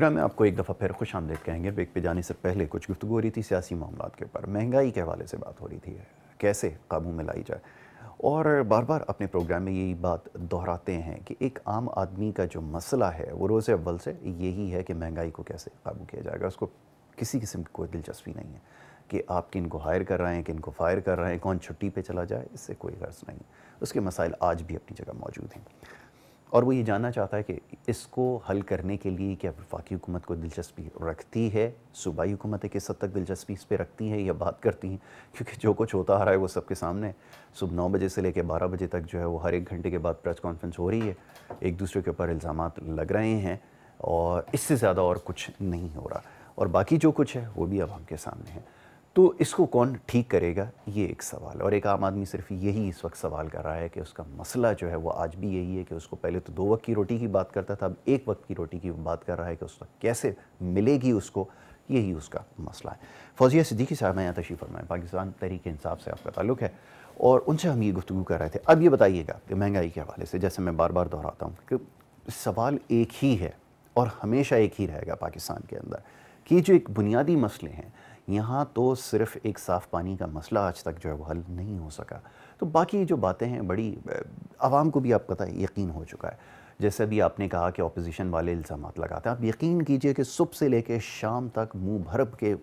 program में आपको एक दफ़ा फिर खुश आमदेद कहेंगे ब्रेक पे जाने से पहले कुछ गुफ्तु हो रही थी सियासी मामला के ऊपर महंगाई के हवाले से बात हो रही थी कैसे काबू में लाई जाए और बार बार अपने प्रोग्राम में यही बात दोहराते हैं कि एक आम आदमी का जो मसला है वो रोज़ अव्वल से यही है कि महंगाई को कैसे काबू किया जाएगा उसको किसी किस्म की कोई दिलचस्पी नहीं है कि आप किन को हायर कर रहे हैं किन को फायर कर रहे हैं कौन छुट्टी पे चला जाए इससे कोई गर्ज नहीं उसके मसाइल आज भी अपनी जगह मौजूद हैं और वो ये जानना चाहता है कि इसको हल करने के लिए क्या वफाकी हुकूमत को दिलचस्पी रखती है सूबाई हुकूमतें किस हद तक दिलचस्पी इस पर रखती हैं या बात करती हैं क्योंकि जो कुछ होता आ रहा है वो सबके सामने सुबह नौ बजे से लेकर बारह बजे तक जो है वो हर एक घंटे के बाद प्रेस कॉन्फ्रेंस हो रही है एक दूसरे के ऊपर इल्ज़ाम लग रहे हैं और इससे ज़्यादा और कुछ नहीं हो रहा और बाकी जो कुछ है वो भी अब हम के सामने है तो इसको कौन ठीक करेगा ये एक सवाल और एक आम आदमी सिर्फ यही इस वक्त सवाल कर रहा है कि उसका मसला जो है वो आज भी यही है कि उसको पहले तो दो वक्त की रोटी की बात करता था अब एक वक्त की रोटी की बात कर रहा है कि उसको कैसे मिलेगी उसको यही उसका मसला है फौजिया सिद्दीकी साहब मैं तशी तशीफ फरमाएँ पाकिस्तान तरीके इंसाफ से आपका ताल्लुक है और उनसे हम ये गुफ्तु कर रहे थे अब ये बताइएगा कि महंगाई के हवाले से जैसे मैं बार बार दोहराता हूँ कि सवाल एक ही है और हमेशा एक ही रहेगा पाकिस्तान के अंदर कि जो एक बुनियादी मसले हैं यहाँ तो सिर्फ एक साफ़ पानी का मसला आज तक जो है वो हल नहीं हो सका तो बाकी जो बातें हैं बड़ी आवाम को भी आप पता है यकीन हो चुका है जैसे भी आपने कहा कि अपोजिशन वाले इल्ज़ाम लगाते हैं आप यकीन कीजिए कि सुबह से लेके शाम तक मुंह भरप के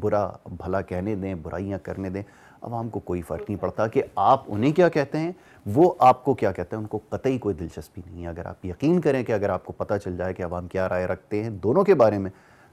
बुरा भला कहने दें बुराइयां करने दें आवाम को कोई फ़र्क नहीं पड़ता कि आप उन्हें क्या कहते हैं वो आपको क्या कहते हैं उनको कतई कोई दिलचस्पी नहीं है अगर आप यकीन करें कि अगर आपको पता चल जाए कि आवाम क्या राय रखते हैं दोनों के बारे में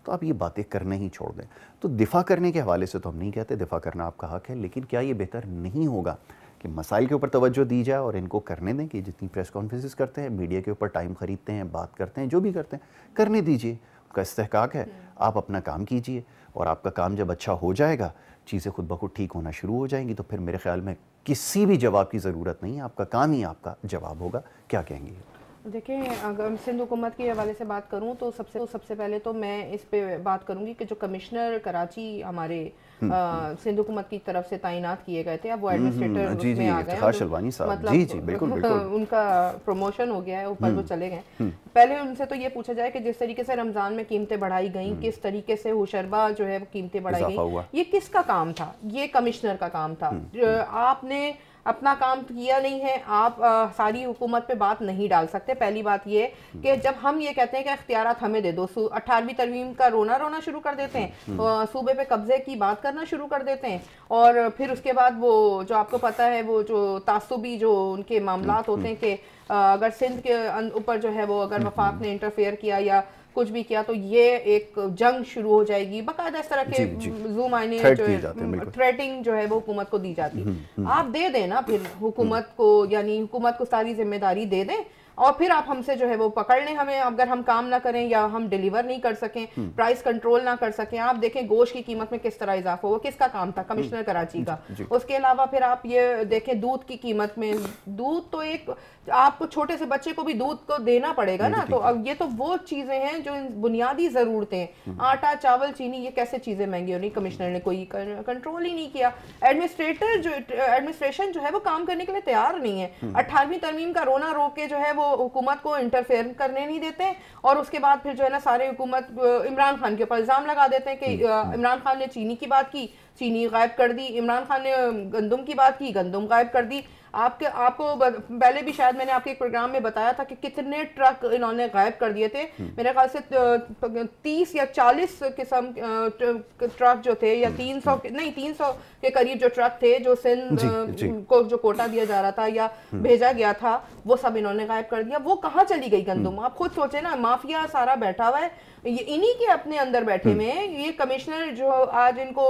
तो आप ये बातें करने ही छोड़ दें तो दिफा करने के हवाले से तो हम नहीं कहते दिफा करना आपका हक है लेकिन क्या ये बेहतर नहीं होगा कि मसाइल के ऊपर तवज्जो दी जाए और इनको करने दें कि जितनी प्रेस कॉन्फ्रेंसिस करते हैं मीडिया के ऊपर टाइम ख़रीदते हैं बात करते हैं जो भी करते हैं करने दीजिए उनका इस्तेकाक है आप अपना काम कीजिए और आपका काम जब अच्छा हो जाएगा चीज़ें खुद ब खुद ठीक होना शुरू हो जाएंगी तो फिर मेरे ख्याल में किसी भी जवाब की ज़रूरत नहीं है आपका काम ही आपका जवाब होगा क्या कहेंगे देखें अगर सिंध हुकूमत के हवाले से बात करूं तो सबसे तो सबसे पहले तो मैं इस पे बात करूंगी कि जो कमिश्नर कराची हमारे हम्म, हम्म। सिंध हुकूमत की तरफ से तैनात किए गए थे अब वो एडमिनिस्ट्रेटर हम्म, जी, जी, आ गए मतलब जी, जी, बिल्कुल, [laughs] बिल्कुल। उनका प्रमोशन हो गया है ऊपर वो चले गए पहले उनसे तो ये पूछा जाए कि जिस तरीके से रमजान में कीमतें बढ़ाई गई किस तरीके से हुशरबा जो है कीमतें बढ़ाई गई ये किसका काम था ये कमिश्नर का काम था आपने अपना काम किया नहीं है आप आ, सारी हुकूमत पे बात नहीं डाल सकते पहली बात ये हम्म। कि जब हम ये कहते हैं कि अख्तियार हमें दे दो अठारहवीं तरवीम का रोना रोना शुरू कर देते हैं हम्म। सूबे पे कब्जे की बात करना शुरू कर देते हैं और फिर उसके बाद वो जो आपको पता है वो जो तासुबी जो उनके मामला हम्म। होते हैं कि अगर सिंध के ऊपर जो है वो अगर वफाक ने इंटरफेयर किया या कुछ भी किया तो ये एक जंग शुरू हो जाएगी बकायदा इस तरह के जू मायने थ्रेटिंग जो है वो हुकूमत को दी जाती है हम्म, हम्म। आप दे दें ना फिर हम्म। हुकूमत को यानी हुकूमत को सारी जिम्मेदारी दे दें और फिर आप हमसे जो है वो पकड़ लें हमें अगर हम काम ना करें या हम डिलीवर नहीं कर सकें प्राइस हम्म। कंट्रोल ना कर सकें आप देखें गोश्त की कीमत में किस तरह इजाफा हुआ किसका काम था कमिश्नर हम्म। कराची का उसके अलावा फिर आप ये देखें दूध की कीमत में दूध तो एक आपको छोटे से बच्चे को भी दूध को देना पड़ेगा ना तो अब ये तो वो चीज़ें हैं जो बुनियादी ज़रूरतें हम्म। आटा चावल चीनी ये कैसे चीज़ें महंगी हो रही कमिश्नर ने कोई कंट्रोल ही नहीं किया एडमिनिस्ट्रेटर जो एडमिनिस्ट्रेशन जो है वो काम करने के लिए तैयार नहीं है अठारहवीं तरमीम का रोना रो के जो है वो हुकूमत को इंटरफेयर करने नहीं देते और उसके बाद फिर जो है ना सारे हुकूमत इमरान खान के ऊपर इल्ज़ाम लगा देते हैं कि हम्म, हम्म। इमरान खान ने चीनी की बात की चीनी गायब कर दी इमरान खान ने गंदम की बात की गंदम गायब कर दी आपके आपको पहले भी शायद मैंने आपके एक प्रोग्राम में बताया था कि कितने ट्रक इन्होंने गायब कर दिए थे हम्म। मेरे ख्याल से तीस या चालीस किस्म ट्रक जो थे या तीन सौ नहीं तीन सौ के करीब जो ट्रक थे जो सिंध को जो कोटा दिया जा रहा था या भेजा गया था वो सब इन्होंने गायब कर दिया वो कहाँ चली गई गंदुम हम्म। आप खुद सोचे ना माफिया सारा बैठा हुआ है ये इन्हीं के अपने अंदर बैठे हम्म। हुए हैं ये कमिश्नर जो आज इनको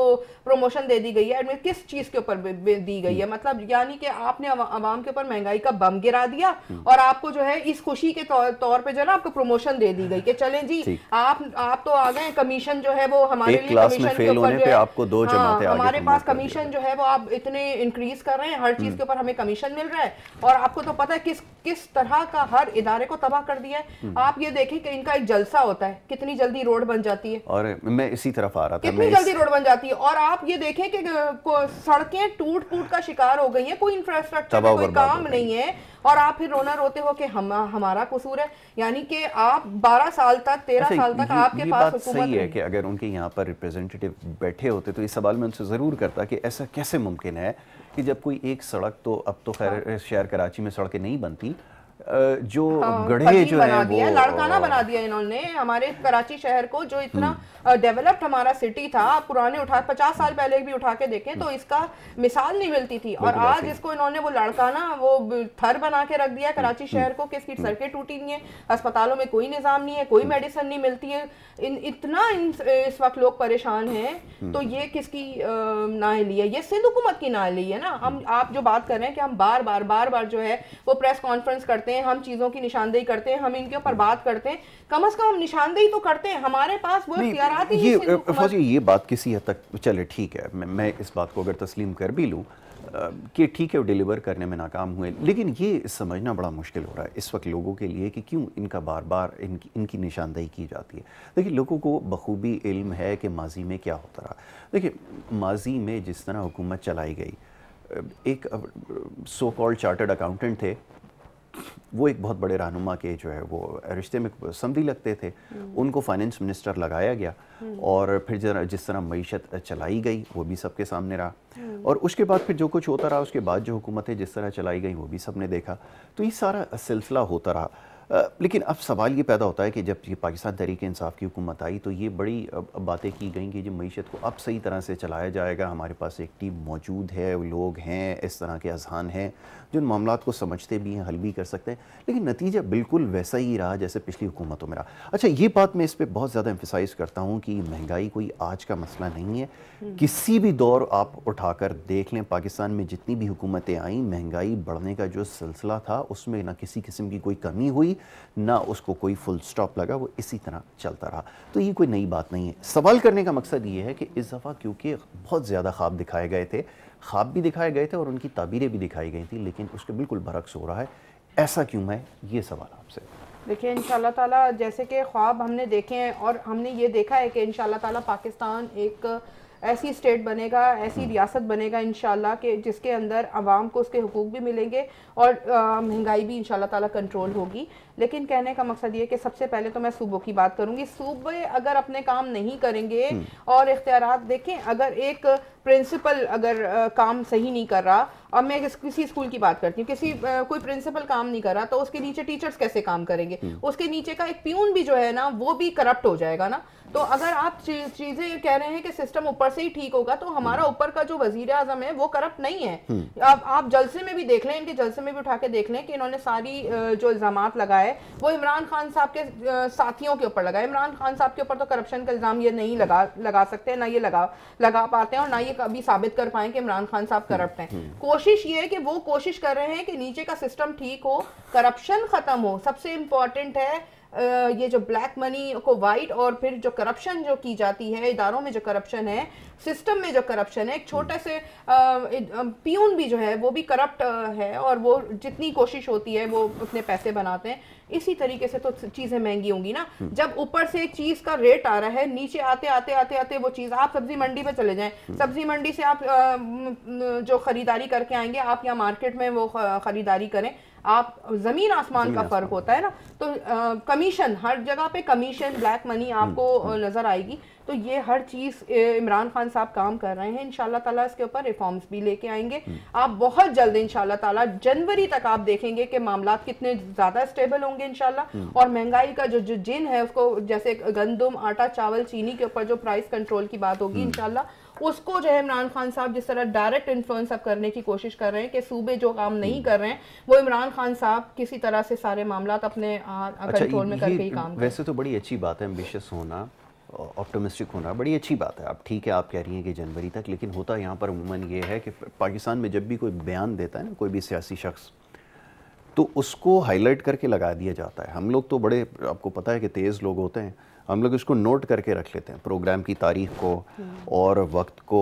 प्रमोशन दे दी गई है एडमिट किस चीज के ऊपर दी गई है हम्म। मतलब यानी कि आपने आवाम के ऊपर महंगाई का बम गिरा दिया और आपको जो है इस खुशी के तौर तौर पे जो है ना आपको प्रमोशन दे दी गई कि चलें जी आप आप तो आ गए कमीशन जो है वो हमारे लिए कमीशन के ऊपर आपको दो हाँ, हमारे पास कमीशन जो है वो आप इतने इंक्रीज कर रहे हैं हर चीज के ऊपर हमें कमीशन मिल रहा है और आपको तो पता है किस किस तरह का हर इदारे को तबाह कर दिया है हम्म। आप ये देखें कि इनका एक जलसा होता है कितनी जल्दी रोड बन जाती है और मैं इसी तरफ आ रहा था कितनी जल्दी इस... रोड बन जाती है और आप ये देखें कि सड़कें टूट फूट का शिकार हो गई है कोई इंफ्रास्ट्रक्चर कोई काम नहीं है और आप फिर रोना रोते हो कि हम हमारा कसूर है यानी कि आप 12 साल तक 13 अच्छा, साल तक आपके पास सही है कि अगर उनके यहाँ पर रिप्रेजेंटेटिव बैठे होते तो इस सवाल में उनसे ज़रूर करता कि ऐसा कैसे मुमकिन है कि जब कोई एक सड़क तो अब तो खैर हाँ। शहर कराची में सड़कें नहीं बनती जो हाँ, गढ़े जो बना है दिया लड़काना बना दिया इन्होंने हमारे कराची शहर को जो इतना डेवलप्ड हम्म। हमारा सिटी था पुराने उठा पचास साल पहले भी उठा के देखें तो हम्म। इसका मिसाल नहीं मिलती थी और आज इसको इन्होंने वो लड़काना वो थर बना के रख दिया कराची हम्म। शहर को कि इसकी सड़कें टूटी नहीं है अस्पतालों में कोई निज़ाम नहीं है कोई मेडिसिन नहीं मिलती है इन इतना इन, इस वक्त लोग परेशान हैं तो ये किसकी नाहली है ये सिंध हुकूमत की नाहली है ना हम आप जो बात कर रहे हैं कि हम बार बार बार बार जो है वो प्रेस कॉन्फ्रेंस करते हैं हैं हम चीज़ों की निशानदेही करते हैं हम इनके ऊपर हम्म। बात करते हैं कम अज कम हम निशानदेही तो करते हैं हमारे पास वो इख्तियार ये फौजी ये बात किसी हद तक चले ठीक है मैं, मैं इस बात को अगर तस्लीम कर भी लूँ कि ठीक है डिलीवर करने में नाकाम हुए लेकिन ये समझना बड़ा मुश्किल हो रहा है इस वक्त लोगों के लिए कि क्यों इनका बार बार इनकी इनकी निशानदेही की जाती है देखिए लोगों को बखूबी इल्म है कि माजी में क्या होता रहा देखिए माजी में जिस तरह हुकूमत चलाई गई एक सो कॉल्ड चार्टर्ड अकाउंटेंट थे वो एक बहुत बड़े रहनुमा के जो है वो रिश्ते में समधी लगते थे हम्म। उनको फाइनेंस मिनिस्टर लगाया गया हम्म। और फिर जरा जिस तरह मीशत चलाई गई वो भी सबके सामने रहा हम्म। और उसके बाद फिर जो कुछ होता रहा उसके बाद जो हुकूमतें जिस तरह चलाई गई वो भी सब ने देखा तो ये सारा सिलसिला होता रहा आ, लेकिन अब सवाल ये पैदा होता है कि जब ये पाकिस्तान तहरीक इंसाफ की हुकूमत आई तो ये बड़ी बातें की गई कि जो मीशत को अब सही तरह से चलाया जाएगा हमारे पास एक टीम मौजूद है लोग हैं इस तरह के अजहान हैं जो मामला को समझते भी हैं हल भी कर सकते हैं लेकिन नतीजा बिल्कुल वैसा ही रहा जैसे पिछली हुकूमतों में रहा अच्छा ये बात मैं इस पर बहुत ज़्यादा एम्फिसाइज करता हूँ कि महंगाई कोई आज का मसला नहीं है हम्म। किसी भी दौर आप उठाकर देख लें पाकिस्तान में जितनी भी हुकूमतें आईं महंगाई बढ़ने का जो सिलसिला था उसमें ना किसी किस्म की कोई कमी हुई ना उसको कोई फुल स्टॉप लगा वो इसी तरह चलता रहा तो ये कोई नई बात नहीं है सवाल करने का मकसद ये है कि इस दफ़ा क्योंकि बहुत ज़्यादा ख्वाब दिखाए गए थे ख्वाब भी दिखाए गए थे और उनकी ताबीरें भी दिखाई गई थी लेकिन उसके बिल्कुल बरक्स हो रहा है ऐसा क्यों है ये सवाल आपसे देखिए इन ताला जैसे कि ख्वाब हमने देखे हैं और हमने ये देखा है कि इन ताला पाकिस्तान एक ऐसी स्टेट बनेगा ऐसी हम्म। रियासत बनेगा इन कि जिसके अंदर आवाम को उसके हकूक़ भी मिलेंगे और महंगाई भी इन ताला कंट्रोल होगी लेकिन कहने का मकसद ये कि सबसे पहले तो मैं सूबों की बात करूंगी सूबे अगर अपने काम नहीं करेंगे हम्म। और इख्तियार देखें अगर एक प्रिंसिपल अगर आ, काम सही नहीं कर रहा अब मैं किसी स्कूल की बात करती हूँ किसी आ, कोई प्रिंसिपल काम नहीं कर रहा तो उसके नीचे टीचर्स कैसे काम करेंगे हम्म। उसके नीचे का एक प्यून भी जो है ना वो भी करप्ट हो जाएगा ना तो अगर आप चीज़ें कह रहे हैं कि सिस्टम ऊपर से ही ठीक होगा तो हमारा हम्म। ऊपर का जो वजीर आजम है वो करप्ट नहीं है अब आप जलसे में भी देख लें इनके जलसे में भी उठा के देख लें कि इन्होंने सारी जो इल्ज़ाम लगाए है वो इमरान खान साहब के साथियों के ऊपर लगा इमरान खान साहब के ऊपर तो करप्शन का इल्ज़ाम ये नहीं लगा लगा सकते ना ये लगा लगा पाते हैं और ना ये कभी साबित कर पाए कि इमरान खान साहब करप्ट हैं हम्म। कोशिश ये है कि वो कोशिश कर रहे हैं कि नीचे का सिस्टम ठीक हो करप्शन ख़त्म हो सबसे इंपॉर्टेंट है ये जो ब्लैक मनी को वाइट और फिर जो करप्शन जो की जाती है इदारों में जो करप्शन है सिस्टम में जो करप्शन है एक छोटे से प्यून भी जो है वो भी करप्ट है और वो जितनी कोशिश होती है वो उतने पैसे बनाते हैं इसी तरीके से तो चीज़ें महंगी होंगी ना हम्म। जब ऊपर से एक चीज़ का रेट आ रहा है नीचे आते आते आते आते वो चीज़ आप सब्जी मंडी में चले जाएं हम्म। सब्जी मंडी से आप जो ख़रीदारी करके आएंगे आप यहाँ मार्केट में वो ख़रीदारी करें आप ज़मीन आसमान का फ़र्क होता है ना तो कमीशन हर जगह पे कमीशन ब्लैक मनी आपको हम्म, हम्म। नज़र आएगी तो ये हर चीज़ इमरान खान साहब काम कर रहे हैं इनशाला ताला इसके ऊपर रिफॉर्म्स भी लेके आएंगे हम्म। आप बहुत जल्द इनशाला ताला जनवरी तक आप देखेंगे कि मामला कितने ज़्यादा स्टेबल होंगे इनशाला और महंगाई का जो जो जिन है उसको जैसे गंदम आटा चावल चीनी के ऊपर जो प्राइस कंट्रोल की बात होगी इनशाला उसको जो है इमरान खान साहब जिस तरह डायरेक्ट इन्फ्लुएंस अब करने की कोशिश कर रहे हैं कि सूबे जो काम नहीं हम्म। कर रहे हैं वो इमरान खान साहब किसी तरह से सारे मामला अपने कंट्रोल अच्छा, में करके ही काम वैसे तो बड़ी अच्छी बात है एम्बिशियस होना ऑप्टोमिस्टिक होना बड़ी अच्छी बात है आप ठीक है आप कह रही हैं कि जनवरी तक लेकिन होता यहाँ पर अमूमन ये है कि पाकिस्तान में जब भी कोई बयान देता है ना कोई भी सियासी शख्स तो उसको हाईलाइट करके लगा दिया जाता है हम लोग तो बड़े आपको पता है कि तेज़ लोग होते हैं हम लोग इसको नोट करके रख लेते हैं प्रोग्राम की तारीख को और वक्त को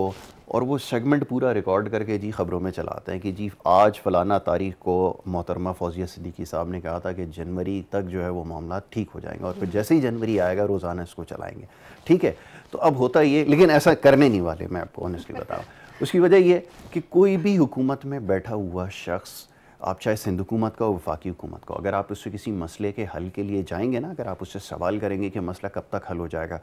और वो सेगमेंट पूरा रिकॉर्ड करके जी ख़बरों में चलाते हैं कि जी आज फ़लाना तारीख को मोहतरमा फौजिया सिद्दीकी साहब ने कहा था कि जनवरी तक जो है वो मामला ठीक हो जाएंगे और फिर जैसे ही जनवरी आएगा रोज़ाना इसको चलाएंगे ठीक है तो अब होता ये लेकिन ऐसा करने नहीं वाले मैं आपको ऑनेस्टली बताऊँ उसकी वजह यह कि कोई भी हुकूमत में बैठा हुआ शख्स आप चाहे सिंध हुकूमत का हो वफाकी हुकूमत का अगर आप उससे किसी मसले के हल के लिए जाएंगे ना अगर आप उससे सवाल करेंगे कि मसला कब तक हल हो जाएगा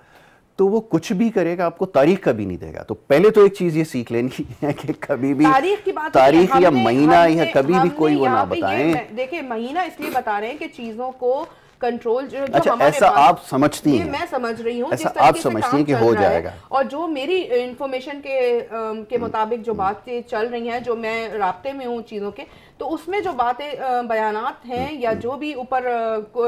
तो वो कुछ भी करेगा आपको तारीख कभी नहीं देगा तो पहले तो एक चीज ये सीख लेनी है कि कभी भी तारीख की बात तारीख या महीना या कभी भी कोई वो ना बताए देखिए महीना इसलिए बता रहे हैं कि चीजों को कंट्रोल जो, जो अच्छा ऐसा आप समझती हैं मैं समझ रही हूँ ऐसा आप समझती हैं कि हो जाएगा और जो मेरी इंफॉर्मेशन के के हम्म। मुताबिक जो बातें चल रही हैं जो मैं रबते में हूँ चीज़ों के तो उसमें जो बातें बयान हैं या हम्म। जो भी ऊपर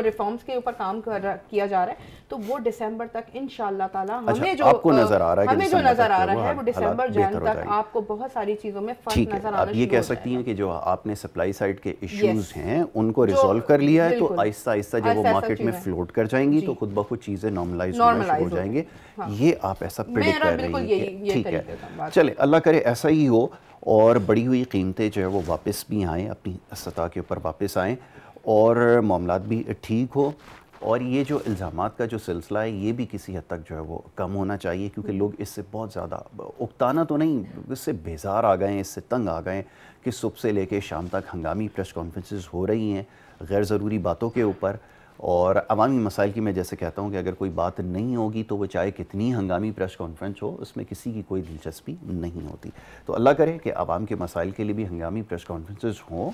रिफॉर्म्स के ऊपर काम कर किया जा रहा है तो वो दिसंबर तक इन ताला अच्छा, हमें जो आपको नजर आ रहा है हमें जो नजर आ रहा है वो दिसंबर जैन तक आपको बहुत सारी चीज़ों में फर्क नजर आ रहा है ये कह सकती हैं कि जो आपने सप्लाई साइड के इश्यूज हैं उनको रिजोल्व कर लिया है तो आहिस्ता आहिस्ता जब वो मार्केट में फ्लोट कर जाएंगी तो खुद ब खुद चीज़ें नॉर्मलाइज हो जाएंगे हाँ। ये आप ऐसा प्रेडिक्ट कर रही हैं ठीक है चले अल्लाह करे ऐसा ही हो और बढ़ी हुई कीमतें जो है वो वापस भी आएँ अपनी सतह के ऊपर वापस आएँ और मामला भी ठीक हो और ये जो इल्ज़ाम का जो सिलसिला है ये भी किसी हद तक जो है वो कम होना चाहिए क्योंकि हम्म। लोग इससे बहुत ज़्यादा उकताना तो नहीं इससे बेजार आ गए हैं इससे तंग आ गए हैं कि सुबह से लेके शाम तक हंगामी प्रेस कॉन्फ्रेंसेस हो रही हैं गैर ज़रूरी बातों के ऊपर और अवामी मसाइल की मैं जैसे कहता हूँ कि अगर कोई बात नहीं होगी तो वो चाहे कितनी हंगामी प्रेस कॉन्फ्रेंस हो उसमें किसी की कोई दिलचस्पी नहीं होती तो अल्लाह करे कि आवाम के मसाइल के लिए भी हंगामी प्रेस कॉन्फ्रेंसेस हों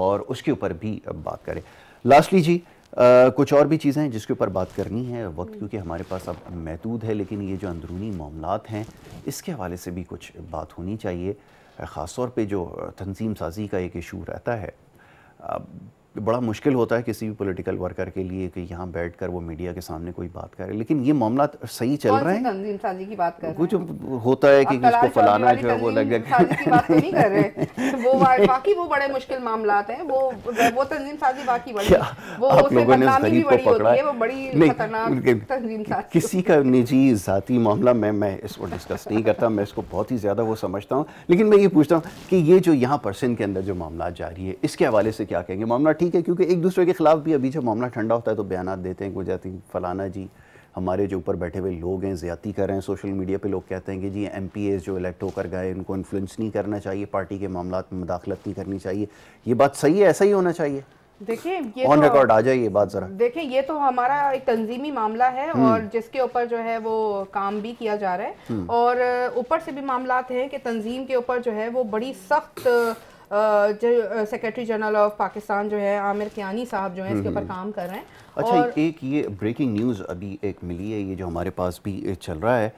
और उसके ऊपर भी बात करें लास्टली जी आ, कुछ और भी चीज़ें हैं जिसके ऊपर बात करनी है वक्त हम्म। क्योंकि हमारे पास अब महदूद है लेकिन ये जो अंदरूनी मामला हैं इसके हवाले से भी कुछ बात होनी चाहिए ख़ास तौर पर जो तनजीम साजी का एक इशू रहता है बड़ा मुश्किल होता है किसी भी पॉलिटिकल वर्कर के लिए कि यहाँ बैठकर वो मीडिया के सामने कोई बात करे लेकिन ये मामला सही चल रहा है की बात कर कुछ होता है कि उसको फलाना जो है वो लग आप लोगों ने उस गरीब को पकड़ा नहीं किसी का निजी जाती मामला मैं मैं इसको डिस्कस नहीं करता मैं इसको बहुत ही ज़्यादा वो समझता हूँ लेकिन मैं ये पूछता हूँ कि ये जो यहाँ पर सिंध के अंदर जो मामला जारी है इसके हवाले से क्या कहेंगे मामला ठीक ठीक है क्योंकि एक दूसरे के खिलाफ भी अभी जब मामला ठंडा होता है तो बयान देते हैं गुजराती फलाना जी हमारे जो ऊपर बैठे हुए लोग हैं ज़्यादा कर रहे हैं सोशल मीडिया पे लोग कहते हैं कि जी एम जो इलेक्ट होकर गए उनको इन्फ्लुएंस नहीं करना चाहिए पार्टी के मामला में मुदाखलत नहीं करनी चाहिए ये बात सही है ऐसा ही होना चाहिए देखिए ये ऑन तो, आ जाए ये बात जरा देखिए ये तो हमारा एक तंजीमी मामला है हम्म। और जिसके ऊपर जो है वो काम भी किया जा रहा है हम्म। और ऊपर से भी मामला हैं कि तंजीम के ऊपर जो है वो बड़ी सख्त जो सेक्रेटरी जनरल ऑफ पाकिस्तान जो है आमिर कियानी साहब जो है इसके ऊपर हम्म, हम्म। काम कर रहे हैं अच्छा और... एक ये ब्रेकिंग न्यूज़ अभी एक मिली है ये जो हमारे पास भी चल रहा है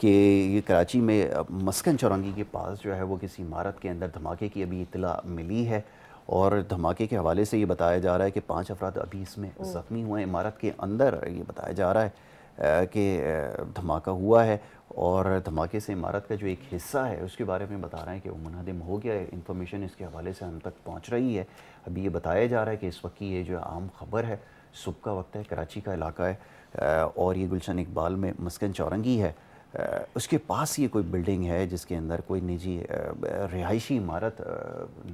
कि ये कराची में मस्कन चौरंगी के पास जो है वो किसी इमारत के अंदर धमाके की अभी इतला मिली है और धमाके के हवाले से ये बताया जा रहा है कि पांच अफराद अभी इसमें ज़ख्मी हुए हैं इमारत के अंदर ये बताया जा रहा है कि धमाका हुआ है और धमाके से इमारत का जो एक हिस्सा है उसके बारे में बता रहे हैं कि वो मुनहदम हो गया है इन्फॉर्मेशन इसके हवाले से हम तक पहुंच रही है अभी ये बताया जा रहा है कि इस वक्त की ये जो आम खबर है सुबह का वक्त है कराची का इलाका है और ये गुलशन इकबाल में मस्कन चौरंगी है उसके पास ये कोई बिल्डिंग है जिसके अंदर कोई निजी रिहायशी इमारत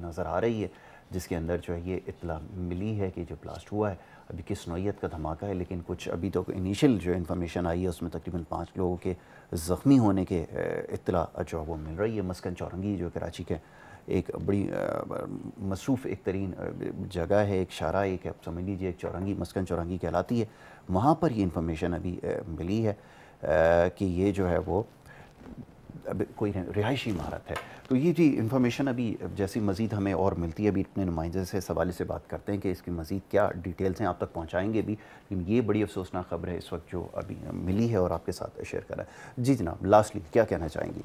नज़र आ रही है जिसके अंदर जो है ये इतला मिली है कि जो ब्लास्ट हुआ है अभी किस नौीयत का धमाका है लेकिन कुछ अभी तक तो इनिशियल जो इन्फॉर्मेशन आई है उसमें तकरीबन पाँच लोगों के ज़ख्मी होने के इतला जो वो मिल रही है मस्कन चौरंगी जो कराची के एक बड़ी मसरूफ़ एक तरीन जगह है एक शारा एक आप समझ लीजिए एक चौरंगी मस्कन चौरंगी कहलाती है वहाँ पर ये इन्फॉर्मेशन अभी मिली है कि ये जो है वो अब कोई रिहायशी इमारत है तो ये जी इन्फॉर्मेशन अभी जैसी मज़ीद हमें और मिलती है अभी अपने नुमाइंदे से इस हवाले से बात करते हैं कि इसकी मज़ीद क्या डिटेल्स हैं आप तक पहुँचाएँगे भी लेकिन ये बड़ी अफसोसनाक खबर है इस वक्त जो अभी मिली है और आपके साथ शेयर करा है जी जनाब लास्टली क्या कहना चाहेंगी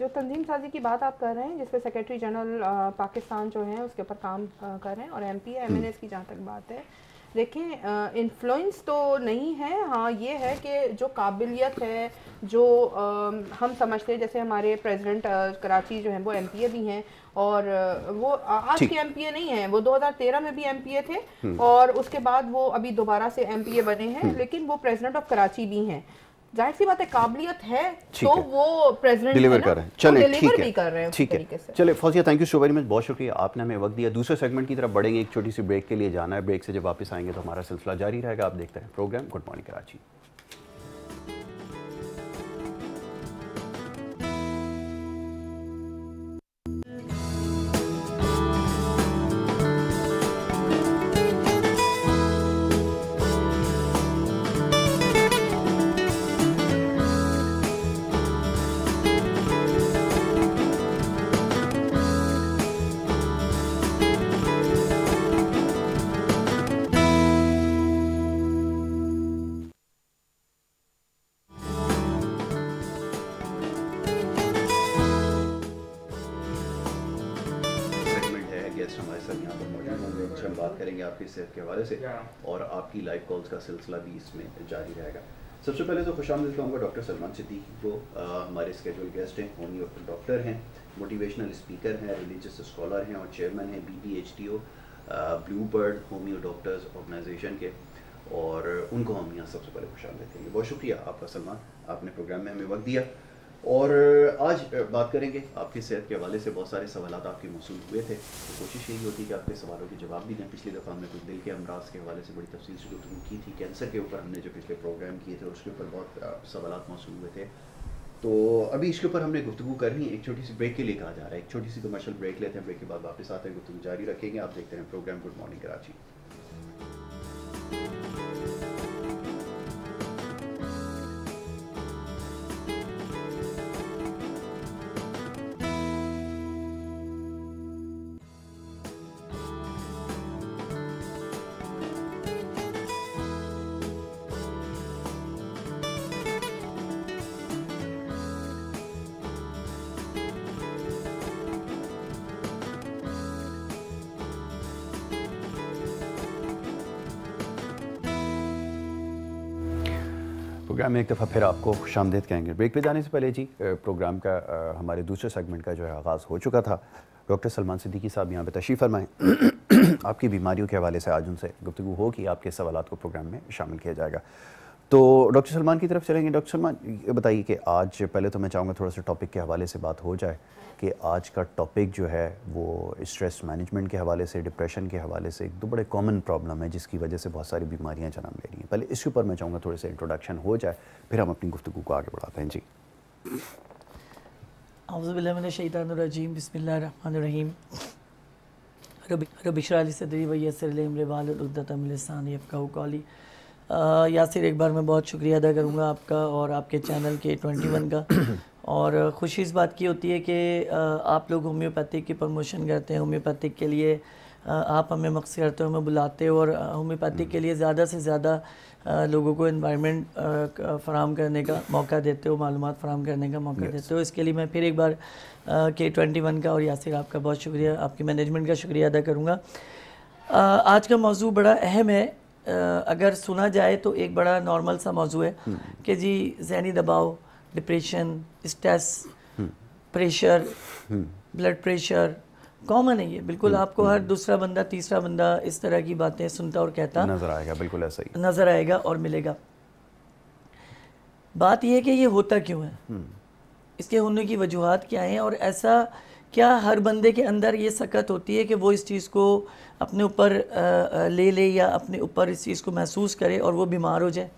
जो तंजीम साजी की बात आप कर रहे हैं पर सेक्रेटरी जनरल पाकिस्तान जो है उसके ऊपर काम कर रहे हैं और M P M N S की जहाँ तक बात है देखें इन्फ्लुएंस तो नहीं है हाँ ये है कि जो काबिलियत है जो आ, हम समझते हैं जैसे हमारे प्रेसिडेंट कराची जो हैं वो एम भी हैं और वो आज के एम नहीं हैं वो 2013 में भी एम थे हम्म। और उसके बाद वो अभी दोबारा से एम बने हैं हम्म। लेकिन वो प्रेसिडेंट ऑफ कराची भी हैं जाहिर सी बात है काबिलियत है तो वो प्रेसिडेंट डिलीवर कर रहे हैं चले ठीक है ठीक है चले Fauzia thank you so very much बहुत शुक्रिया आपने हमें वक्त दिया दूसरे सेगमेंट की तरफ बढ़ेंगे एक छोटी सी ब्रेक के लिए जाना है ब्रेक से जब वापस आएंगे तो हमारा सिलसिला जारी रहेगा आप देखते हैं प्रोग्राम गुड मॉर्निंग कराची करेंगे आपकी सेहत के हवाले से और आपकी लाइव कॉल्स का सिलसिला भी इसमें जारी रहेगा सबसे पहले तो खुश आमदी कहूँगा डॉक्टर सलमान सिद्दीकी को हमारे स्केजल गेस्ट हैं होमियो डॉक्टर हैं मोटिवेशनल स्पीकर हैं रिलीजियस स्कॉलर हैं और चेयरमैन हैं B B H T O blue bird homeo doctors organization के और उनको हम यहाँ सबसे पहले खुश आमदेद करेंगे बहुत शुक्रिया आपका सलमान आपने प्रोग्राम में हमें वक्त दिया और आज बात करेंगे आपकी सेहत के हवाले से बहुत सारे सवाल आपके मौसू हुए थे तो कोशिश यही होती कि आपके सवालों के जवाब भी दें पिछली दफ़ा हमने कुछ दिल के अमराज के हवाले से बड़ी तफसील से गुफ्तु की थी कैंसर के ऊपर हमने जो पिछले प्रोग्राम किए थे उसके ऊपर बहुत सवाल मौसू हुए थे तो अभी इसके ऊपर हमने गुफ्तु करनी एक छोटी सी ब्रेक के लिए कहा जा रहा है एक छोटी सी कमर्शल ब्रेक लेते हैं ब्रेक के बाद वापस आते हैं गुफ्तु जारी रखेंगे आप देखते हैं program good morning Karachi program में एक दफ़ा फिर आपको खुश आमदेद कहेंगे ब्रेक पे जाने से पहले जी प्रोग्राम का हमारे दूसरे सेगमेंट का जो है आगाज़ हो चुका था डॉक्टर सलमान सिद्दीकी साहब यहाँ पे तशरीफ़ फरमाएँ [clears throat] आपकी बीमारियों के हवाले से आज उनसे गुफ्तु कि आपके सवाल को प्रोग्राम में शामिल किया जाएगा तो डॉक्टर सलमान की तरफ चलेंगे डॉक्टर सलमान ये बताइए कि आज पहले तो मैं चाहूँगा थोड़ा सा टॉपिक के हवाले से बात हो जाए कि आज का टॉपिक जो है वो स्ट्रेस मैनेजमेंट के हवाले से डिप्रेशन के हवाले से एक दो बड़े कॉमन प्रॉब्लम है जिसकी वजह से बहुत सारी बीमारियां जन्म ले रही हैं पहले इसके ऊपर मैं चाहूँगा थोड़े से इंट्रोडक्शन हो जाए फिर हम अपनी गुफ्तु को आगे बढ़ाते हैं जी अवज़बिल्लिनरजीम बसमीम रबिशराली यासिर एक बार मैं बहुत शुक्रिया अदा करूँगा आपका और आपके चैनल के ट्वेंटी वन का और खुशी इस बात की होती है कि आप लोग होम्योपैथिक की प्रमोशन करते हैं होम्योपैथिक के लिए आप हमें मक्स करते हो हमें बुलाते हो और होम्योपैथिक के लिए ज़्यादा से ज़्यादा लोगों को इन्वायरमेंट फ्राहम करने का मौका देते हो मालूम फ्राहम करने का मौका yes. देते हो इसके लिए मैं फिर एक बार के ट्वेंटी वन का और यासिर आपका बहुत शुक्रिया आपकी मैनेजमेंट का शुक्रिया अदा करूँगा आज का मौजू बड़ा अहम है अगर सुना जाए तो एक बड़ा नॉर्मल सा मौजू है हम्म। कि जी जहनी दबाव depression stress pressure blood pressure common है ये बिल्कुल hmm. आपको हर hmm. दूसरा बंदा तीसरा बंदा इस तरह की बातें सुनता और कहता नज़र आएगा बिल्कुल ऐसा ही नज़र आएगा और मिलेगा बात यह है कि ये होता क्यों है hmm. इसके होने की वजूहत क्या हैं और ऐसा क्या हर बंदे के अंदर ये सकत होती है कि वो इस चीज़ को अपने ऊपर ले ले या अपने ऊपर इस चीज़ को महसूस करे और वो बीमार हो जाए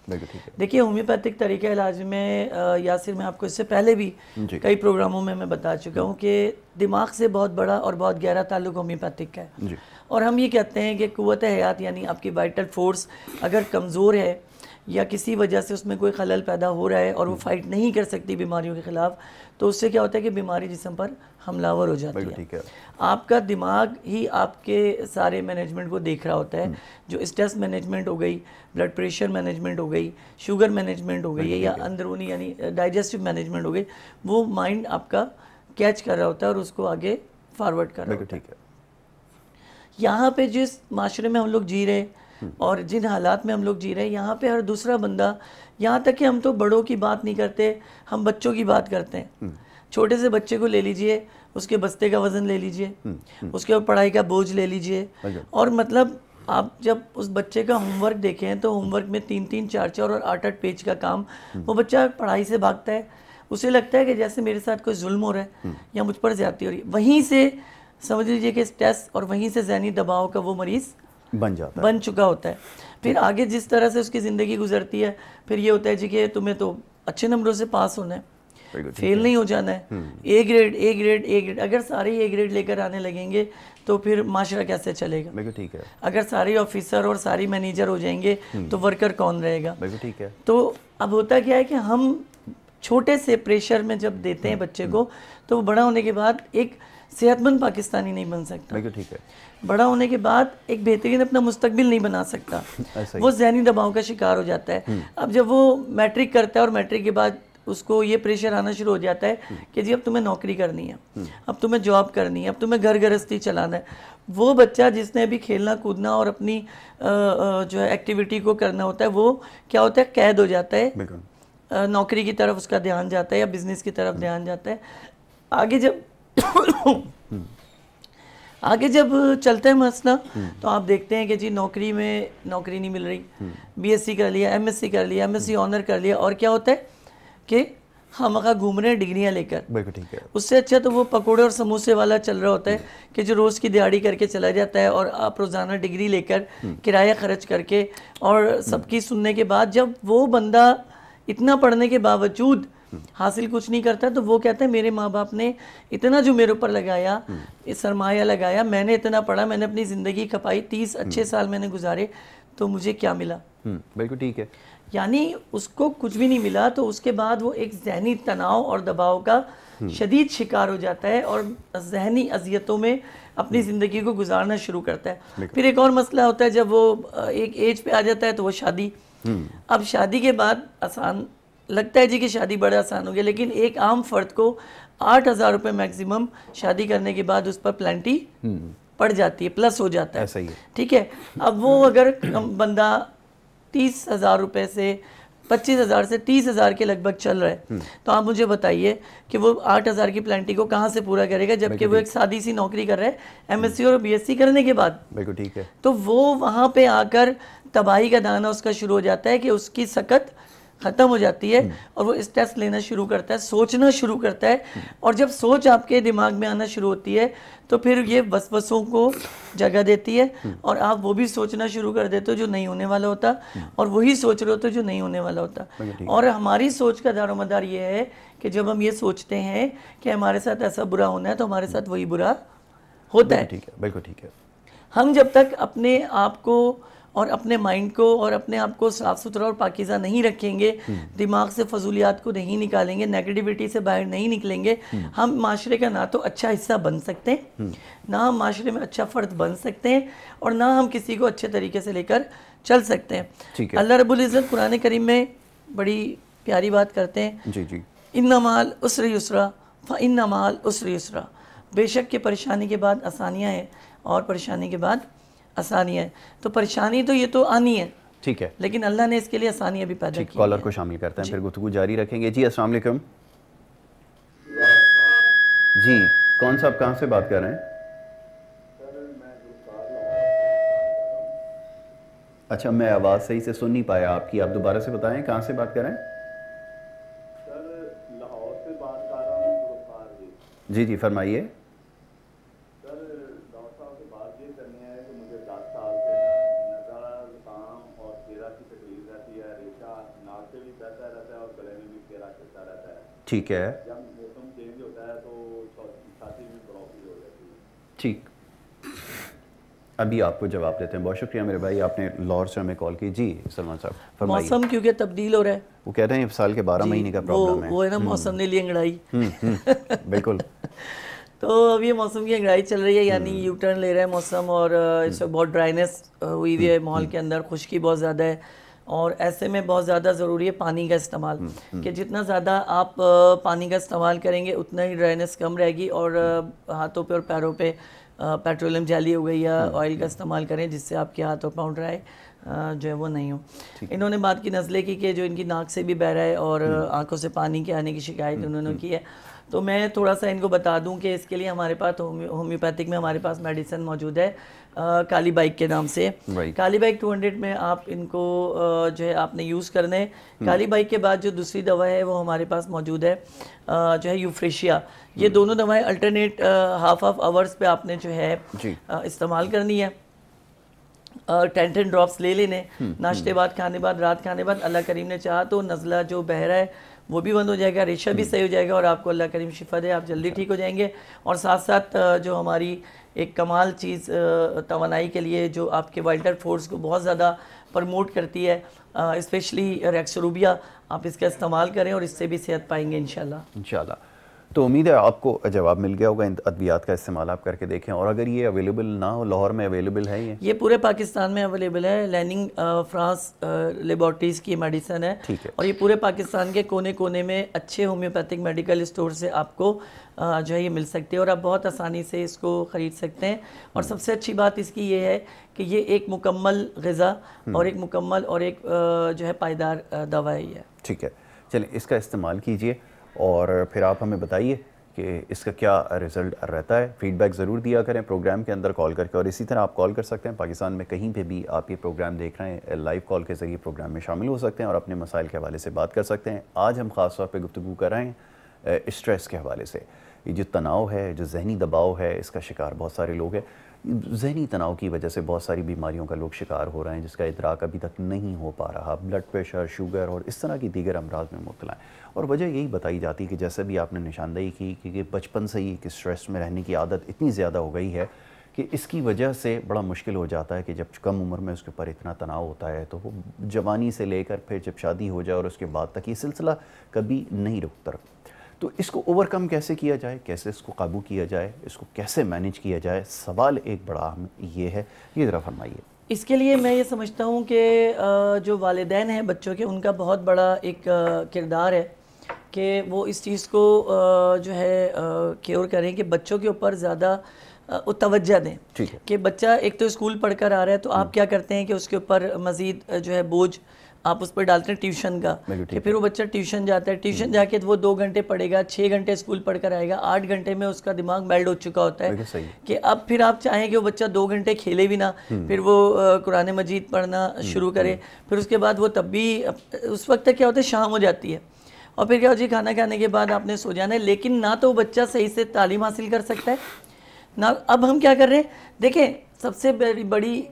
देखिए होम्योपैथिक तरीके इलाज में या सिर मैं आपको इससे पहले भी कई प्रोग्रामों में मैं बता चुका हूँ कि दिमाग से बहुत बड़ा और बहुत गहरा ताल्लुक होम्योपैथिक का है और हम ये कहते हैं कि कुत हयात यानी आपकी वाइटल फोर्स अगर कमज़ोर है या किसी वजह से उसमें कोई खलल पैदा हो रहा है और वो फाइट हम्म। नहीं कर सकती बीमारियों के ख़िलाफ़ तो उससे क्या होता है कि बीमारी जिसम पर हमलावर हो जाती है।, है आपका दिमाग ही आपके सारे मैनेजमेंट को देख रहा होता है हम्म। जो स्ट्रेस मैनेजमेंट हो गई ब्लड प्रेशर मैनेजमेंट हो गई शुगर मैनेजमेंट हो गई है या अंदरूनी यानी डाइजेस्टिव मैनेजमेंट हो गई वो माइंड आपका कैच कर रहा होता है और उसको आगे फॉरवर्ड कर रहा होता है यहाँ पे जिस माशरे में हम लोग जी रहे हैं और जिन हालात में हम लोग जी रहे हैं यहाँ पे हर दूसरा बंदा यहाँ तक कि हम तो बड़ों की बात नहीं करते हम बच्चों की बात करते हैं हम्म। छोटे से बच्चे को ले लीजिए उसके बस्ते का वज़न ले लीजिए हम्म, हम्म। उसके ऊपर पढ़ाई का बोझ ले लीजिए अच्छा। और मतलब आप जब उस बच्चे का होमवर्क देखें तो होमवर्क में तीन तीन चार चार और आठ आठ पेज का काम वो बच्चा पढ़ाई से भागता है उसे लगता है कि जैसे मेरे साथ कोई जुल्म हो रहा है या मुझ पर ज्यादा हो रही है वहीं से समझ लीजिए कि स्ट्रेस और वहीं से जहनी दबाव का वो मरीज़ बन जाता है बन चुका होता है फिर आगे जिस तरह से उसकी ज़िंदगी गुजरती है फिर ये होता है जी कि तुम्हें तो अच्छे नंबरों से पास होना है फेल नहीं हो जाना है A grade A grade A grade अगर सारे ही ए ग्रेड लेकर आने लगेंगे तो फिर माशरा कैसे चलेगा बिल्कुल ठीक है अगर सारे ऑफिसर और सारी मैनेजर हो जाएंगे हम्म। तो वर्कर कौन रहेगा बिल्कुल ठीक है तो अब होता क्या है कि हम छोटे से प्रेशर में जब देते हैं हम्म, बच्चे हम्म। को तो बड़ा होने के बाद एक सेहतमंद पाकिस्तानी नहीं बन सकता बिल्कुल ठीक है बड़ा होने के बाद एक बेहतरीन अपना मुस्तबिल नहीं बना सकता [laughs] वो जहनी दबाव का शिकार हो जाता है हम्म। अब जब वो मैट्रिक करता है और मैट्रिक के बाद उसको ये प्रेशर आना शुरू हो जाता है हम्म। कि जी अब तुम्हें नौकरी करनी है हम्म। अब तुम्हें जॉब करनी है अब तुम्हें घर गृहस्थी चलाना है वो बच्चा जिसने अभी खेलना कूदना और अपनी जो है एक्टिविटी को करना होता है वो क्या होता है कैद हो जाता है नौकरी की तरफ उसका ध्यान जाता है या बिजनेस की तरफ ध्यान जाता है आगे जब आगे जब चलते हैं मसना तो आप देखते हैं कि जी नौकरी में नौकरी नहीं मिल रही बीएससी कर लिया एमएससी कर लिया एमएससी ऑनर कर लिया और क्या होता है कि हम अगर घूम रहे हैं डिग्रियाँ लेकर बिल्कुल ठीक है उससे अच्छा तो वो पकोड़े और समोसे वाला चल रहा होता है कि जो रोज़ की दिहाड़ी करके चला जाता है और आप रोज़ाना डिग्री लेकर किराया खर्च करके और सबकी सुनने के बाद जब वो बंदा इतना पढ़ने के बावजूद हासिल कुछ नहीं करता तो वो कहते हैं मेरे माँ बाप ने इतना जो मेरे ऊपर लगाया सरमाया लगाया मैंने इतना पढ़ा मैंने अपनी ज़िंदगी खपाई तीस अच्छे हम्म। साल मैंने गुजारे तो मुझे क्या मिला हम्म, बिल्कुल ठीक है यानी उसको कुछ भी नहीं मिला तो उसके बाद वो एक जहनी तनाव और दबाव का हम्म। शदीद शिकार हो जाता है और जहनी अजियतों में अपनी ज़िंदगी को गुजारना शुरू करता है फिर एक और मसला होता है जब वो एक एज पे आ जाता है तो वो शादी अब शादी के बाद आसान लगता है जी कि शादी बड़ा आसान हो गया लेकिन एक आम फ़र्द को आठ हज़ार रुपये मैक्सिमम शादी करने के बाद उस पर प्लान्टी हम्म। पड़ जाती है प्लस हो जाता है ऐसा ही ठीक है अब वो अगर बंदा तीस हज़ार रुपये से पच्चीस हज़ार से तीस हज़ार के लगभग चल रहा है हम्म। तो आप मुझे बताइए कि वो आठ हज़ार की प्लान्टी को कहाँ से पूरा करेगा जबकि वो एक सादी सी नौकरी कर रहा है एमएससी हम्म। और बीएससी करने के बाद बिल्कुल ठीक है तो वो वहां पे आकर तबाही का दाना उसका शुरू हो जाता है कि उसकी सकत ख़त्म हो जाती है हम्म। और वो स्टेप्स लेना शुरू करता है सोचना शुरू करता है हम्म। और जब सोच आपके दिमाग में आना शुरू होती है तो फिर ये बसों को जगह देती है हम्म। और आप वो भी सोचना शुरू कर देते हो जो नहीं होने वाला होता और वही सोच रहे होते हो जो नहीं होने वाला होता और हमारी सोच का दारोमदार ये है कि जब हम ये सोचते हैं कि हमारे साथ ऐसा बुरा होना है तो हमारे साथ वही बुरा होता है ठीक है बिल्कुल ठीक है हम जब तक अपने आप को और अपने माइंड को और अपने आप को साफ़ सुथरा और पाकिज़ा नहीं रखेंगे हम्म। दिमाग से फजूलियात को नहीं निकालेंगे नेगेटिविटी से बाहर नहीं निकलेंगे हम्म। हम माशरे का ना तो अच्छा हिस्सा बन सकते हैं हम्म। ना हम माशरे में अच्छा फ़र्द बन सकते हैं और ना हम किसी को अच्छे तरीके से लेकर चल सकते हैं अल्लाह इज़्ज़त कुरान करीम में बड़ी प्यारी बात करते हैं जी जी इन्ना माल उसर युसरा फ़ नमाल उसरी उसरा बेशक के परेशानी के बाद आसानियाँ हैं और परेशानी के बाद आसानी है तो परेशानी तो ये तो आनी है ठीक है लेकिन अल्लाह ने इसके लिए आसानियाँ भी पैदा की कॉलर को शामिल करते हैं फिर गुफ्तु जारी रखेंगे जी अस्सलाम वालेकुम जी कौन सा आप कहाँ से बात कर रहे हैं अच्छा मैं आवाज़ सही से सुन नहीं पाया आपकी आप दोबारा से बताएं कहाँ से बात कर रहे हैं सर लाहौर से बात कर रहा हूँ जी जी फरमाइए ठीक है ठीक अभी आपको जवाब देते हैं बहुत शुक्रिया मेरे भाई आपने लाहौर से हमें कॉल की जी सलमान साहब मौसम क्योंकि तब्दील हो रहा है वो कह रहे हैं साल के बारह महीने का प्रॉब्लम है वो है ना हम्म। मौसम ने लिए अंगड़ाई हम्म, हम्म, बिल्कुल [laughs] तो अब ये मौसम की अंगड़ाई चल रही है यानी यू टर्न ले रहा है मौसम और इस वक्त बहुत ड्राइनेस हुई हुई है माहौल के अंदर खुश्की बहुत ज़्यादा है और ऐसे में बहुत ज़्यादा ज़रूरी है पानी का इस्तेमाल हम्म, हम्म। कि जितना ज़्यादा आप पानी का इस्तेमाल करेंगे उतना ही ड्राइनेस कम रहेगी और हम्म। हाथों पे और पैरों पे पेट्रोलियम जाली हो गई या ऑयल का इस्तेमाल करें जिससे आपके हाथों और पाँव ड्राई जो है वो नहीं हो इन्होंने बात की नजलें की कि जो इनकी नाक से भी बह रहा है और आँखों से पानी के आने की शिकायत उन्होंने की है तो मैं थोड़ा सा इनको बता दूं कि इसके लिए हमारे पास होम्योपैथिक में हमारे पास मेडिसिन मौजूद है काली बाइक के नाम से काली बाइक 200 में आप इनको आ, जो है आपने यूज़ करने हैं hmm. काली बाइक के बाद जो दूसरी दवा है वो हमारे पास मौजूद है आ, जो है यूफ्रेशिया ये hmm. दोनों दवाएं अल्टरनेट हाफ ऑफ आवर्स पे आपने जो है इस्तेमाल करनी है टेन टेन ड्रॉप्स ले लेने hmm. नाश्ते बाद खाने बाद रात खाने बाद अल्लाह करीम ने चाहा तो नज़ला जो बहरा है वो भी बंद हो जाएगा रेशा भी सही हो जाएगा और आपको अल्लाह करीम शिफा दे आप जल्दी ठीक हो जाएंगे और साथ साथ जो हमारी एक कमाल चीज़ तोानाई के लिए जो आपके वाइल्टर फोर्स को बहुत ज़्यादा प्रमोट करती है इस्पेशली रेक्सरूबिया आप इसका इस्तेमाल करें और इससे भी सेहत पाएंगे इन शाला तो उम्मीद है आपको जवाब मिल गया होगा इन अद्वियात का इस्तेमाल आप करके देखें और अगर ये अवेलेबल ना हो लाहौर में अवेलेबल है ये ये पूरे पाकिस्तान में अवेलेबल है लैनिंग फ्रांस लेबॉर्टरीज की मेडिसन है ठीक है और ये पूरे पाकिस्तान के कोने कोने में अच्छे होम्योपैथिक मेडिकल स्टोर से आपको जो है ये मिल सकती है और आप बहुत आसानी से इसको ख़रीद सकते हैं और हम्म। सबसे अच्छी बात इसकी ये है कि ये एक मुकम्मल गज़ा हम्म। और एक मुकम्मल और एक जो है पायदार दवा है ठीक है चलिए इसका इस्तेमाल कीजिए और फिर आप हमें बताइए कि इसका क्या रिज़ल्ट रहता है फीडबैक ज़रूर दिया करें प्रोग्राम के अंदर कॉल करके और इसी तरह आप कॉल कर सकते हैं पाकिस्तान में कहीं पे भी आप ये प्रोग्राम देख रहे हैं लाइव कॉल के ज़रिए प्रोग्राम में शामिल हो सकते हैं और अपने मसाइल के हवाले से बात कर सकते हैं आज हम खास तौर पर गुफ्तु कर रहे हैं स्ट्रेस के हवाले से ये जो तनाव है जो जहनी दबाव है इसका शिकार बहुत सारे लोग हैं जहनी तनाव की वजह से बहुत सारी बीमारियों का लोग शिकार हो रहे हैं जिसका इतराक अभी तक नहीं हो पा रहा ब्लड प्रेशर शुगर और इस तरह की दीगर अमराज में मुबला हैं और वजह यही बताई जाती है कि जैसे भी आपने निशानदेही की कि बचपन से ही एक स्ट्रेस में रहने की आदत इतनी ज़्यादा हो गई है कि इसकी वजह से बड़ा मुश्किल हो जाता है कि जब कम उम्र में उसके ऊपर इतना तनाव होता है तो वो जवानी से लेकर फिर जब शादी हो जाए और उसके बाद तक ये सिलसिला कभी नहीं रुकता तो इसको ओवरकम कैसे किया जाए कैसे इसको काबू किया जाए इसको कैसे मैनेज किया जाए सवाल एक बड़ा अहम ये है ये ज़रा फरमाइए इसके लिए मैं ये समझता हूँ कि जो वालदेन हैं बच्चों के उनका बहुत बड़ा एक किरदार है कि वो इस चीज़ को जो है क्योर करें कि बच्चों के ऊपर ज़्यादा तोज्जा दें कि बच्चा एक तो स्कूल पढ़कर आ रहा है तो आप हम्म। क्या करते हैं कि उसके ऊपर मज़ीद जो है बोझ आप उस पर डालते हैं ट्यूशन का कि फिर वो बच्चा ट्यूशन जाता है ट्यूशन हम्म। जाके तो वो दो घंटे पढ़ेगा छः घंटे स्कूल पढ़कर आएगा आठ घंटे में उसका दिमाग मेल्ड हो चुका होता है कि अब फिर आप चाहें कि वो बच्चा दो घंटे खेले भी ना हम्म। फिर वो कुरान मजीद पढ़ना हम्म, शुरू करे फिर उसके बाद वो तब भी उस वक्त तक क्या होता है शाम हो जाती है और फिर क्या हो जी खाना खाने के बाद आपने सो जाना है लेकिन ना तो वो बच्चा सही से तालीम हासिल कर सकता है ना अब हम क्या कर रहे हैं देखें सबसे बड़ी, बड़ी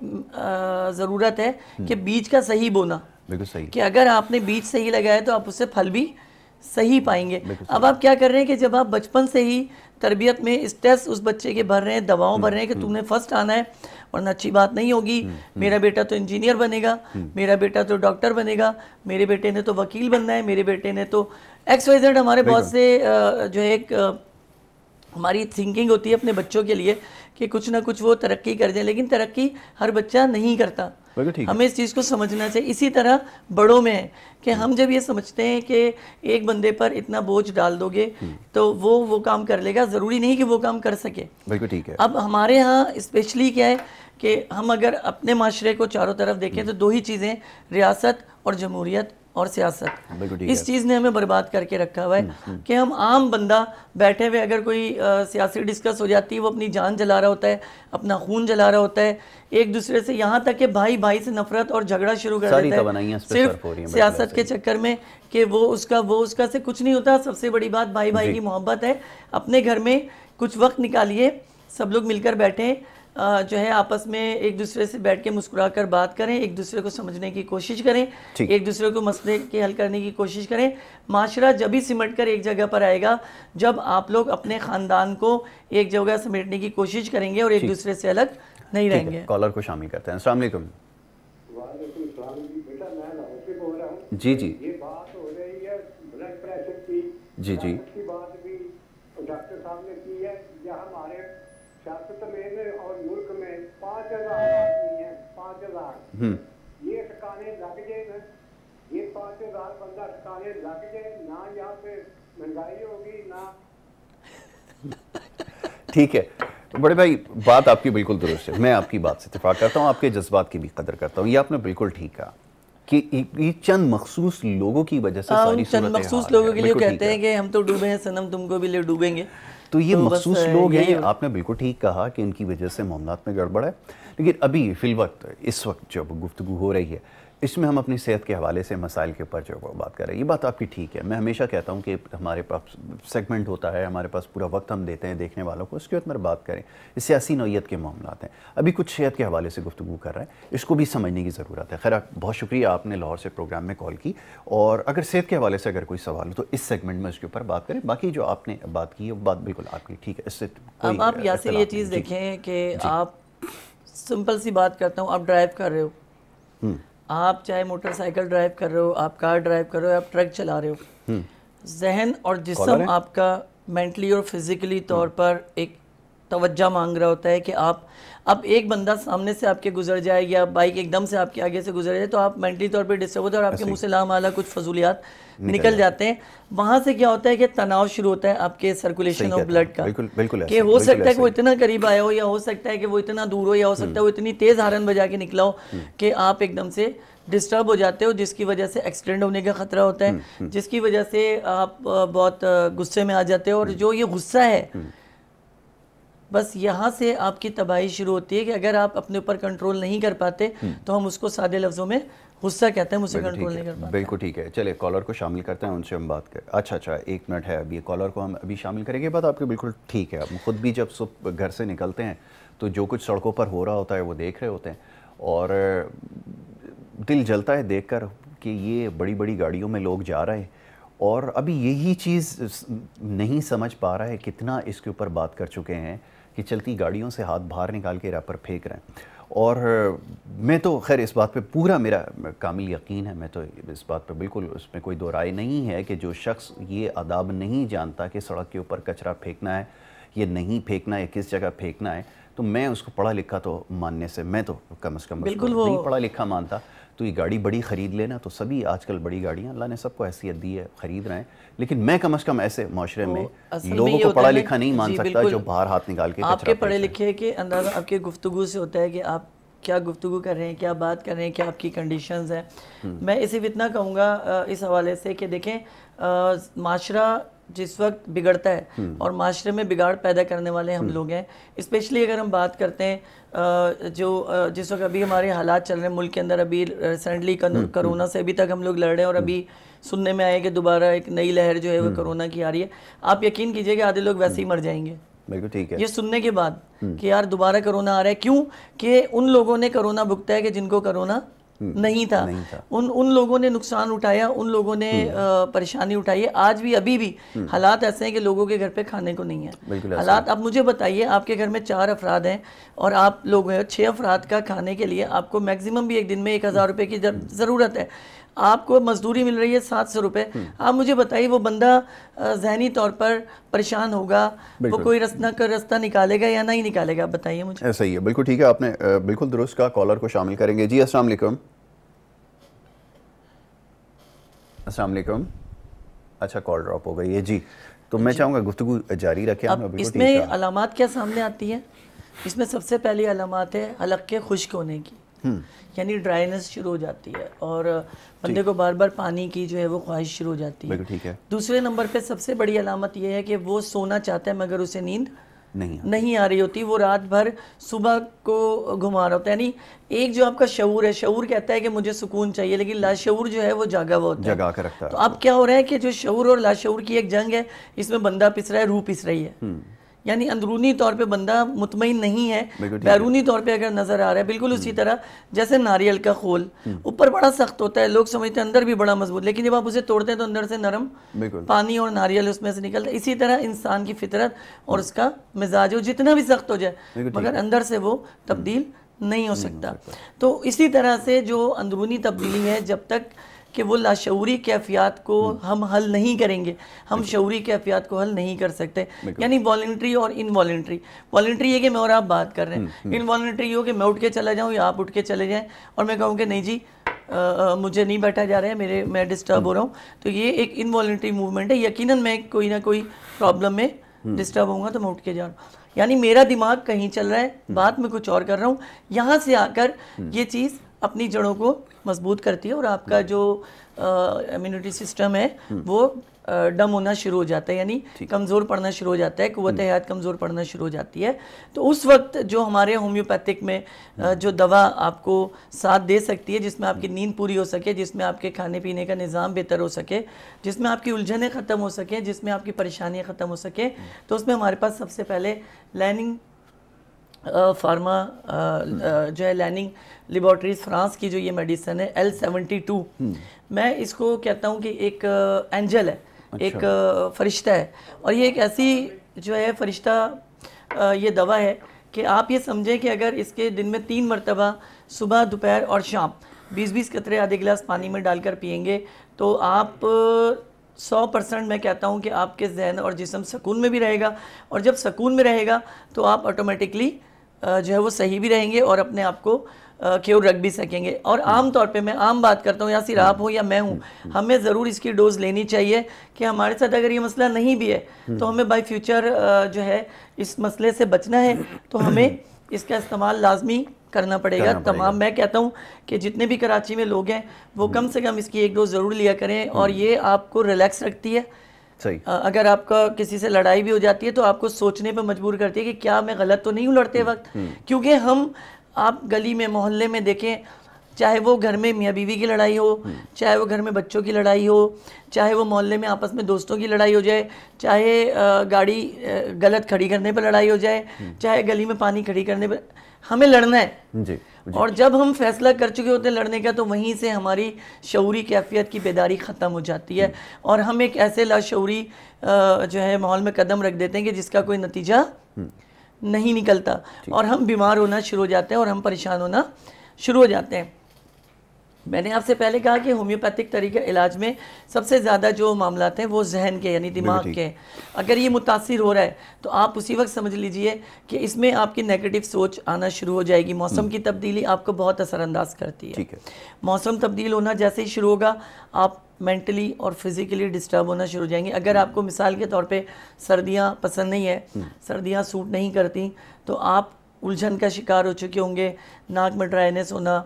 ज़रूरत है कि बीज का सही बोना बिल्कुल सही कि अगर आपने बीज सही लगाया तो आप उससे फल भी सही पाएंगे अब आप क्या कर रहे हैं कि जब आप बचपन से ही तरबियत में स्ट्रेस उस बच्चे के भर रहे हैं दवाओं हम्म, भर रहे हैं कि हम्म। तुमने फर्स्ट आना है वरना अच्छी बात नहीं होगी हम्म, मेरा बेटा तो इंजीनियर बनेगा मेरा बेटा तो डॉक्टर बनेगा मेरे बेटे ने तो वकील बनना है मेरे बेटे ने तो एक्स वाई जेड हमारे बहुत से जो है एक हमारी थिंकिंग होती है अपने बच्चों के लिए कि कुछ ना कुछ वो तरक्की कर जाए लेकिन तरक्की हर बच्चा नहीं करता हमें इस चीज़ को समझना चाहिए इसी तरह बड़ों में है कि हम जब ये समझते हैं कि एक बंदे पर इतना बोझ डाल दोगे हम्म। तो वो वो काम कर लेगा ज़रूरी नहीं कि वो काम कर सके बिल्कुल ठीक है अब हमारे यहाँ स्पेशली क्या है कि हम अगर अपने माशरे को चारों तरफ देखें हम्म। तो दो ही चीज़ें रियासत और जमहूरियत और सियासत इस चीज़ ने हमें बर्बाद करके रखा हुआ है हम्म, हम्म। कि हम आम बंदा बैठे हुए अगर कोई सियासी डिस्कस हो जाती है वो अपनी जान जला रहा होता है अपना खून जला रहा होता है एक दूसरे से यहाँ तक कि भाई भाई से नफरत और झगड़ा शुरू कर देता है सिर्फ सियासत के चक्कर में कि वो उसका वो उसका से कुछ नहीं होता सबसे बड़ी बात भाई भाई की मोहब्बत है अपने घर में कुछ वक्त निकालिए सब लोग मिलकर बैठे जो है आपस में एक दूसरे से बैठ के मुस्कुरा कर बात करें एक दूसरे को समझने की कोशिश करें एक दूसरे को मसले के हल करने की कोशिश करें माशरा जब ही सिमट कर एक जगह पर आएगा जब आप लोग अपने ख़ानदान को एक जगह समेटने की कोशिश करेंगे और एक दूसरे से अलग नहीं रहेंगे कॉलर को शामिल करते हैं जी जी जी जी है हम्म। ठीक है बड़े भाई बात आपकी बिल्कुल दुरुस्त है मैं आपकी बात से इतफाक करता हूँ आपके जज्बात की भी कदर करता हूँ ये आपने बिल्कुल ठीक कहा कि ये चंद मखसूस लोगों की वजह से हाँ, सारी चंद मखसूस लोगों के लिए कहते हैं कि हम तो डूबे हैं सनम तुमको भी ले डूबेंगे तो ये तो मखसूस लोग हैं आपने बिल्कुल ठीक कहा कि इनकी वजह से मामला में गड़बड़ है लेकिन अभी वक्त इस वक्त जो गुफ्तु हो रही है इसमें हम अपनी सेहत के हवाले से मसाइल के ऊपर जो बात कर रहे हैं ये बात आपकी ठीक है मैं हमेशा कहता हूँ कि हमारे पास सेगमेंट होता है हमारे पास पूरा वक्त हम देते हैं देखने वालों को उसके अंदर बात करें सियासी नोयत के मामला हैं अभी कुछ सेहत के हवाले से गुफ्तु कर रहे हैं इसको भी समझने की ज़रूरत है खैर बहुत शुक्रिया आपने लाहौर से प्रोग्राम में कॉल की और अगर सेहत के हवाले से अगर कोई सवाल हो तो इस सेगमेंट में उसके ऊपर बात करें बाकी जो आपने बात की है वो बात बिल्कुल आपकी ठीक है इससे आप यहाँ से ये चीज़ देखें कि आप सिंपल सी बात करता हूँ आप ड्राइव कर रहे हो हम्म। आप चाहे मोटरसाइकिल ड्राइव कर रहे हो आप कार ड्राइव कर रहे हो आप ट्रक चला रहे हो हम्म। जहन और जिसम आपका मेंटली और फिज़िकली तौर हम्म। पर एक तवज्जा मांग रहा होता है कि आप अब एक बंदा सामने से आपके गुजर जाए या बाइक एकदम से आपके आगे से गुजर जाए तो आप मेंटली तौर पर डिस्टर्ब होते हैं और आपके मुँह से लाम आला कुछ फजूलियात निकल, जाते हैं वहाँ से क्या होता है कि तनाव शुरू होता है आपके सर्कुलेशन ऑफ ब्लड का बिल्कुल बिल्कुल कि हो सकता है कि वो इतना करीब आया हो या हो सकता है कि वो इतना दूर हो या हो सकता है हम्म। वो इतनी तेज़ हारन बजा के निकला हो हम्म। कि आप एकदम से डिस्टर्ब हो जाते हो जिसकी वजह से एक्सीडेंट होने का ख़तरा होता है हम्म, जिसकी वजह से आप बहुत गुस्से में आ जाते हो और जो ये गुस्सा है बस यहाँ से आपकी तबाही शुरू होती है कि अगर आप अपने ऊपर कंट्रोल नहीं कर पाते हम्म। तो हम उसको सादे लफ्ज़ों में गुस्सा कहते हैं मुझसे कंट्रोल नहीं कर पाते बिल्कुल ठीक है चलिए कॉलर को शामिल करते हैं उनसे हम बात करें अच्छा अच्छा एक मिनट है अभी कॉलर को हम अभी शामिल करेंगे बात आपकी बिल्कुल ठीक है हम खुद भी जब सुबह घर से निकलते हैं तो जो कुछ सड़कों पर हो रहा होता है वो देख रहे होते हैं और दिल जलता है देख कि ये बड़ी बड़ी गाड़ियों में लोग जा रहे हैं और अभी यही चीज़ नहीं समझ पा रहा है कितना इसके ऊपर बात कर चुके हैं कि चलती गाड़ियों से हाथ बाहर निकाल के रैपर फेंक रहे हैं और मैं तो खैर इस बात पे पूरा मेरा कामिल यकीन है मैं तो इस बात पे बिल्कुल उसमें कोई दो राय नहीं है कि जो शख्स ये आदाब नहीं जानता कि सड़क के ऊपर कचरा फेंकना है ये नहीं फेंकना है किस जगह फेंकना है तो मैं उसको पढ़ा लिखा तो मानने से मैं तो कम अज़ कम बिल्कुल वो नहीं पढ़ा लिखा मानता तो ये गाड़ी बड़ी ख़रीद लेना तो सभी आजकल बड़ी गाड़ियाँ अल्लाह ने सबको हैसियत दी है ख़रीद रहे हैं लेकिन मैं कम अज़ कम ऐसे माशरे तो में लोगों को पढ़ा लिखा नहीं मान सकता जो बाहर हाथ निकाल के आपके पढ़े लिखे के अंदाज़ा आपके गुफ्तु से होता है कि आप क्या गुफ्तु कर रहे हैं क्या बात कर रहे हैं क्या आपकी कंडीशन हैं हम्म। मैं इसे इतना कहूँगा इस हवाले से कि देखें माशरा जिस वक्त बिगड़ता है हम्म। और माशरे में बिगाड़ पैदा करने वाले हम हम्म। लोग हैं स्पेशली अगर हम बात करते हैं जो जिस वक्त अभी हमारे हालात चल रहे हैं मुल्क के अंदर अभी रिसेंटली हम्म, कोरोना हम्म। से अभी तक हम लोग लड़ रहे हैं और अभी हम्म। सुनने में आए कि दोबारा एक नई लहर जो है वो कोरोना की आ रही है आप यकीन कीजिए कि आधे लोग वैसे ही मर जाएंगे बिल्कुल ठीक है ये सुनने के बाद कि यार दोबारा कोरोना आ रहा है क्यों कि उन लोगों ने कोरोना भुगता है कि जिनको कोरोना हम्म, नहीं था, नहीं था। उन उन लोगों ने नुकसान उठाया उन लोगों ने हम्म। परेशानी उठाई है आज भी अभी भी हम्म। हालात ऐसे हैं कि लोगों के घर पे खाने को नहीं है हालात आप मुझे बताइए आपके घर में चार अफराद हैं और आप लोग छः अफराद का खाने के लिए आपको मैक्सिमम भी एक दिन में एक हज़ार रुपये की ज़रूरत है आपको मजदूरी मिल रही है सात सौ रुपये हम्म। आप मुझे बताइए वो बंदा जहनी तौर पर परेशान होगा वो कोई रस्ता का रास्ता निकालेगा या नहीं निकालेगा आप बताइए मुझे ऐसा ही है बिल्कुल ठीक है आपने बिल्कुल दुरुस्त का कॉलर को शामिल करेंगे जी अस्सलाम वालेकुम अस्सलाम वालेकुम अच्छा कॉल ड्रॉप हो गई है जी तो मैं चाहूँगा गुफ्तु जारी रखें इसमें अलामत क्या सामने आती है इसमें सबसे पहली अलामत है हलक के खुश्क होने की हम्म। यानी ड्राइनेस शुरू हो जाती है और बंदे को बार बार पानी की जो है वो ख्वाहिश शुरू हो जाती है ठीक है दूसरे नंबर पे सबसे बड़ी अलामत यह है कि वो सोना चाहता है मगर उसे नींद नहीं नहीं आ रही होती वो रात भर सुबह को घुमा रहा होता है यानी एक जो आपका शऊर है शऊर कहता है कि मुझे सुकून चाहिए लेकिन लाशूर जो है वो जागा हुआ होता है जगा है तो अब क्या हो रहा है कि जो शऊर और लाशूर की एक जंग है इसमें बंदा पिस रहा है रूह पिस रही है हम्म। यानी अंदरूनी तौर पे बंदा मुतमिन नहीं है बैरूनी तौर पे अगर नज़र आ रहा है बिल्कुल उसी हम्म। तरह जैसे नारियल का खोल हम्म। ऊपर बड़ा सख्त होता है लोग समझते हैं अंदर भी बड़ा मजबूत लेकिन जब आप उसे तोड़ते हैं तो अंदर से नरम पानी और नारियल उसमें से निकलता है इसी तरह इंसान की फितरत और हम्म। उसका मिजाज हो जितना भी सख्त हो जाए मगर अंदर से वो तब्दील नहीं हो सकता तो इसी तरह से जो अंदरूनी तब्दीली है जब तक कि वो लाशूरी कैफियात को हम्म। हम हल नहीं करेंगे हम शूरी कैफियात को हल नहीं कर सकते यानी वॉल्ट्री और इनवॉल्ट्री वॉल्ट्री ये कि मैं और आप बात कर रहे हैं हम्म, हम्म। इनवॉल्ट्री हो कि मैं उठ के चला जाऊँ या आप उठ के चले जाएँ और मैं कहूँ कि नहीं जी आ, मुझे नहीं बैठा जा रहा है मेरे मैं डिस्टर्ब हो रहा हूँ तो ये एक इनवॉल्ट्री मूवमेंट है यकीन मैं कोई ना कोई प्रॉब्लम में डिस्टर्ब होऊंगा तो मैं उठ के जा रहा हूँ यानी मेरा दिमाग कहीं चल रहा है बात में कुछ और कर रहा हूँ यहाँ से आकर ये चीज़ अपनी जड़ों को मजबूत करती है और आपका जो इम्यूनिटी सिस्टम है hmm. वो डम होना शुरू हो जाता है यानी कमज़ोर पड़ना शुरू हो जाता है hmm. कुत हयात कमज़ोर पड़ना शुरू हो जाती है तो उस वक्त जो हमारे होम्योपैथिक में hmm. जो दवा आपको साथ दे सकती है जिसमें आपकी नींद पूरी हो सके जिसमें आपके खाने पीने का निज़ाम बेहतर हो सके जिसमें आपकी उलझनें ख़त्म हो सकें जिसमें आपकी परेशानियाँ ख़त्म हो सकें तो उसमें हमारे पास सबसे पहले लैनिंग फार्मा जो है लैनिंग लेबॉर्ट्रीज फ्रांस की जो ये मेडिसन है एल सेवेंटी टू हम्म। मैं इसको कहता हूँ कि एक एंजल है अच्छा। एक फरिश्ता है और ये एक ऐसी जो है फरिश्ता ये दवा है कि आप ये समझें कि अगर इसके दिन में तीन मरतबा सुबह दोपहर और शाम बीस बीस कतरे आधे गिलास पानी में डालकर पियेंगे तो आप सौ परसेंट मैं कहता हूँ कि आपके जहन और जिसम सकून में भी रहेगा और जब सकून में रहेगा तो आप ऑटोमेटिकली जो है वो सही भी रहेंगे और अपने आप को क्यों रख भी सकेंगे और हम्म। आम तौर पे मैं आम बात करता हूँ या सिर्फ आप हो या मैं हूँ हम्म, हम्म। हमें ज़रूर इसकी डोज लेनी चाहिए कि हमारे साथ अगर ये मसला नहीं भी है तो हमें बाई फ्यूचर जो है इस मसले से बचना है तो हमें इसका इस्तेमाल लाजमी करना पड़ेगा, करना पड़ेगा तमाम मैं कहता हूँ कि जितने भी कराची में लोग हैं वो कम से कम इसकी एक डोज ज़रूर लिया करें और ये आपको रिलैक्स रखती है सही अगर आपका किसी से लड़ाई भी हो जाती है तो आपको सोचने पर मजबूर करती है कि क्या मैं गलत तो नहीं हूँ लड़ते हम्म, वक्त हम्म। क्योंकि हम आप गली में मोहल्ले में देखें चाहे वो घर में मियाँ बीवी की लड़ाई हो हम्म। चाहे वो घर में बच्चों की लड़ाई हो चाहे वो मोहल्ले में आपस में दोस्तों की लड़ाई हो जाए चाहे गाड़ी गलत खड़ी करने पर लड़ाई हो जाए चाहे गली में पानी खड़ी करने पर हमें लड़ना है जी और जब हम फैसला कर चुके होते हैं लड़ने का तो वहीं से हमारी शौरी कैफियत की बेदारी ख़त्म हो जाती है हम्म। और हम एक ऐसे लाशौरी जो है माहौल में कदम रख देते हैं कि जिसका कोई नतीजा हम्म। नहीं निकलता और हम बीमार होना शुरू हो जाते हैं और हम परेशान होना शुरू हो जाते हैं मैंने आपसे पहले कहा कि होम्योपैथिक तरीके इलाज में सबसे ज़्यादा जो मामला हैं वो जहन के यानी दिमाग के अगर ये मुतासर हो रहा है तो आप उसी वक्त समझ लीजिए कि इसमें आपकी नेगेटिव सोच आना शुरू हो जाएगी मौसम हम्म। की तब्दीली आपको बहुत असरानंदाज करती है, है। मौसम तब्दील होना जैसे ही शुरू होगा आप मेंटली और फिज़िकली डिस्टर्ब होना शुरू हो जाएंगे अगर हम्म। आपको मिसाल के तौर पर सर्दियाँ पसंद नहीं है हम्म। सर्दियाँ सूट नहीं करती तो आप उलझन का शिकार हो चुके होंगे नाक में ड्राइनेस होना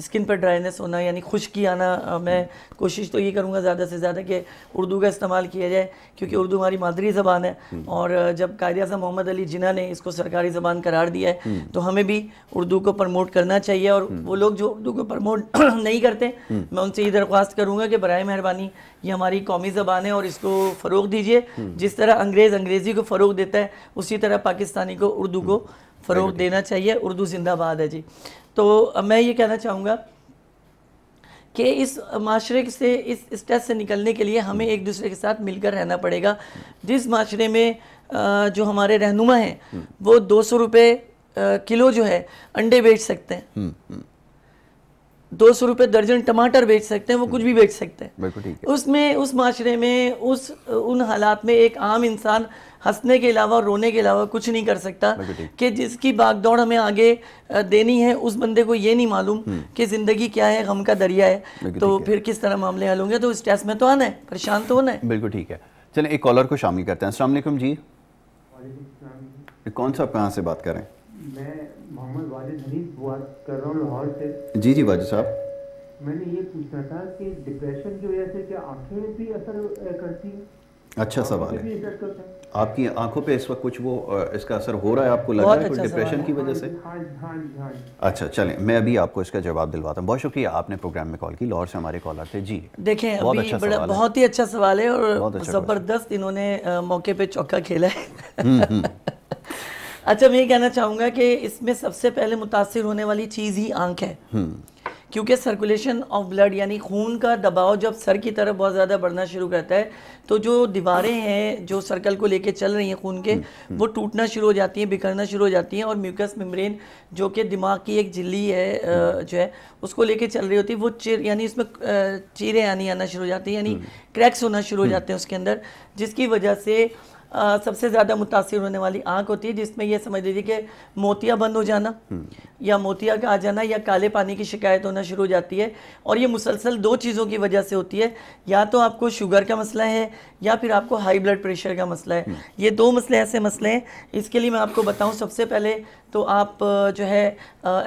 स्किन पर ड्राइनेस होना यानी खुश्की आना मैं कोशिश तो ये करूँगा ज़्यादा से ज़्यादा कि उर्दू का इस्तेमाल किया जाए क्योंकि उर्दू हमारी मादरी ज़बान है हम्म। और जब कायद अजम मोहम्मद अली जिना ने इसको सरकारी ज़बान करार दिया है हम्म। तो हमें भी उर्दू को प्रमोट करना चाहिए और हम्म। वो लोग जो उर्दू को प्रमोट [clears throat] नहीं करते मैं उनसे ये दरख्वास्त करूँगा कि बर मेहरबानी ये हमारी कौमी ज़बान है और इसको फ़रोग दीजिए जिस तरह अंग्रेज़ अंग्रेज़ी को फ़रोग देता है उसी तरह पाकिस्तानी को उर्दू को फ़रोग देना चाहिए उर्दू जिंदाबाद है जी तो मैं ये कहना चाहूँगा कि इस माशरे से इस स्टेज से निकलने के लिए हमें एक दूसरे के साथ मिलकर रहना पड़ेगा जिस माशरे में जो हमारे रहनुमा हैं हम्म। वो दो सौ रुपये किलो जो है अंडे बेच सकते हैं हम्म, हम्म। दो सौ रुपये दर्जन टमाटर बेच सकते हैं वो कुछ भी बेच सकते हैं बिल्कुल ठीक है उसमें उस माशरे में उस उन हालात में एक आम इंसान हंसने के अलावा रोने के अलावा कुछ नहीं कर सकता कि जिसकी बागदौड़ हमें आगे देनी है उस बंदे को ये नहीं मालूम हम्म। कि ज़िंदगी क्या है गम का दरिया है तो फिर किस तरह मामले हल होंगे तो टेस्ट में तो आना है परेशान तो होना है बिल्कुल ठीक है चलें एक कॉलर को शामिल करते हैं असल जी कौन सा आप कहाँ से बात करें जी जी वाजिद साहब मैंने ये पूछना था कि डिप्रेशन की वजह से क्या आंखें भी असर करती अच्छा है अच्छा सवाल है आपकी आंखों पे इस वक्त कुछ वो इसका असर हो रहा है आपको लग रहा है अच्छा कुछ डिप्रेशन की वजह से हाँ हाँ हाँ अच्छा चलें मैं अभी आपको इसका जवाब दिलवाता हूँ बहुत शुक्रिया आपने प्रोग्राम में कॉल की लाहौर से हमारे कॉलर थे जी देखें बहुत अभी अच्छा बड़ा बहुत ही अच्छा सवाल है और अच्छा ज़बरदस्त इन्होंने मौके पे चौका खेला है हम्म, हम्म। [laughs] अच्छा मैं ये कहना चाहूँगा कि इसमें सबसे पहले मुतासर होने वाली चीज़ ही आंख है हम्म। क्योंकि सर्कुलेशन ऑफ ब्लड यानी खून का दबाव जब सर की तरफ बहुत ज़्यादा बढ़ना शुरू करता है तो जो दीवारें हैं जो सर्कल को लेके चल रही हैं खून के हम्म, हम्म। वो टूटना शुरू हो जाती हैं बिखरना शुरू हो जाती हैं और म्यूकस मेम्ब्रेन जो कि दिमाग की एक झिल्ली है जो है उसको लेके चल रही होती है वो चिर यानी उसमें चीरें यानी आना शुरू हो जाती हैं यानी क्रैक्स होना शुरू हो जाते हैं उसके अंदर जिसकी वजह से आ, सबसे ज़्यादा मुतासर होने वाली आँख होती है जिसमें यह समझ लीजिए कि मोतिया बंद हो जाना हम्म। या मोतिया का आ जाना या काले पानी की शिकायत होना शुरू हो जाती है और ये मुसलसल दो चीज़ों की वजह से होती है या तो आपको शुगर का मसला है या फिर आपको हाई ब्लड प्रेशर का मसला है हम्म। ये दो मसले ऐसे मसले हैं इसके लिए मैं आपको बताऊँ सबसे पहले तो आप जो है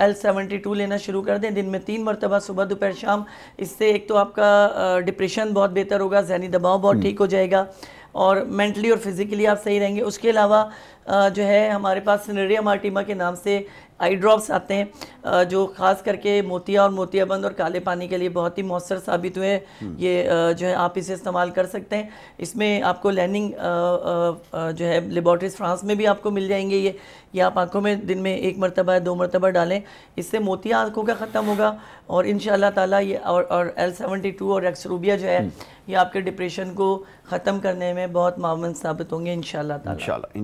एल सेवेंटी टू लेना शुरू कर दें दिन में तीन मरतबा सुबह दोपहर शाम इससे एक तो आपका डिप्रेशन बहुत बेहतर होगा जहनी दबाव बहुत हम्म। ठीक हो जाएगा और मेंटली और फिज़िकली आप सही रहेंगे उसके अलावा जो है हमारे पास सिनेरिया मार्टिमा के नाम से आई ड्रॉप्स आते हैं जो ख़ास करके मोतिया और मोतियाबंद और काले पानी के लिए बहुत ही मौसर साबित हुए हैं हम्म। ये जो है आप इसे इस्तेमाल कर सकते हैं इसमें आपको लैनिंग जो है लेबॉर्टरीज फ्रांस में भी आपको मिल जाएंगे ये ये आप आँखों में दिन में एक मरतबा या दो मरतबा डालें इससे मोतिया आँखों का ख़त्म होगा और इन शाह ये और एल सेवेंटी टू और एक्सरूबिया जो है हम्म। ये आपके डिप्रेशन को ख़त्म करने में बहुत मामन साबित होंगे इन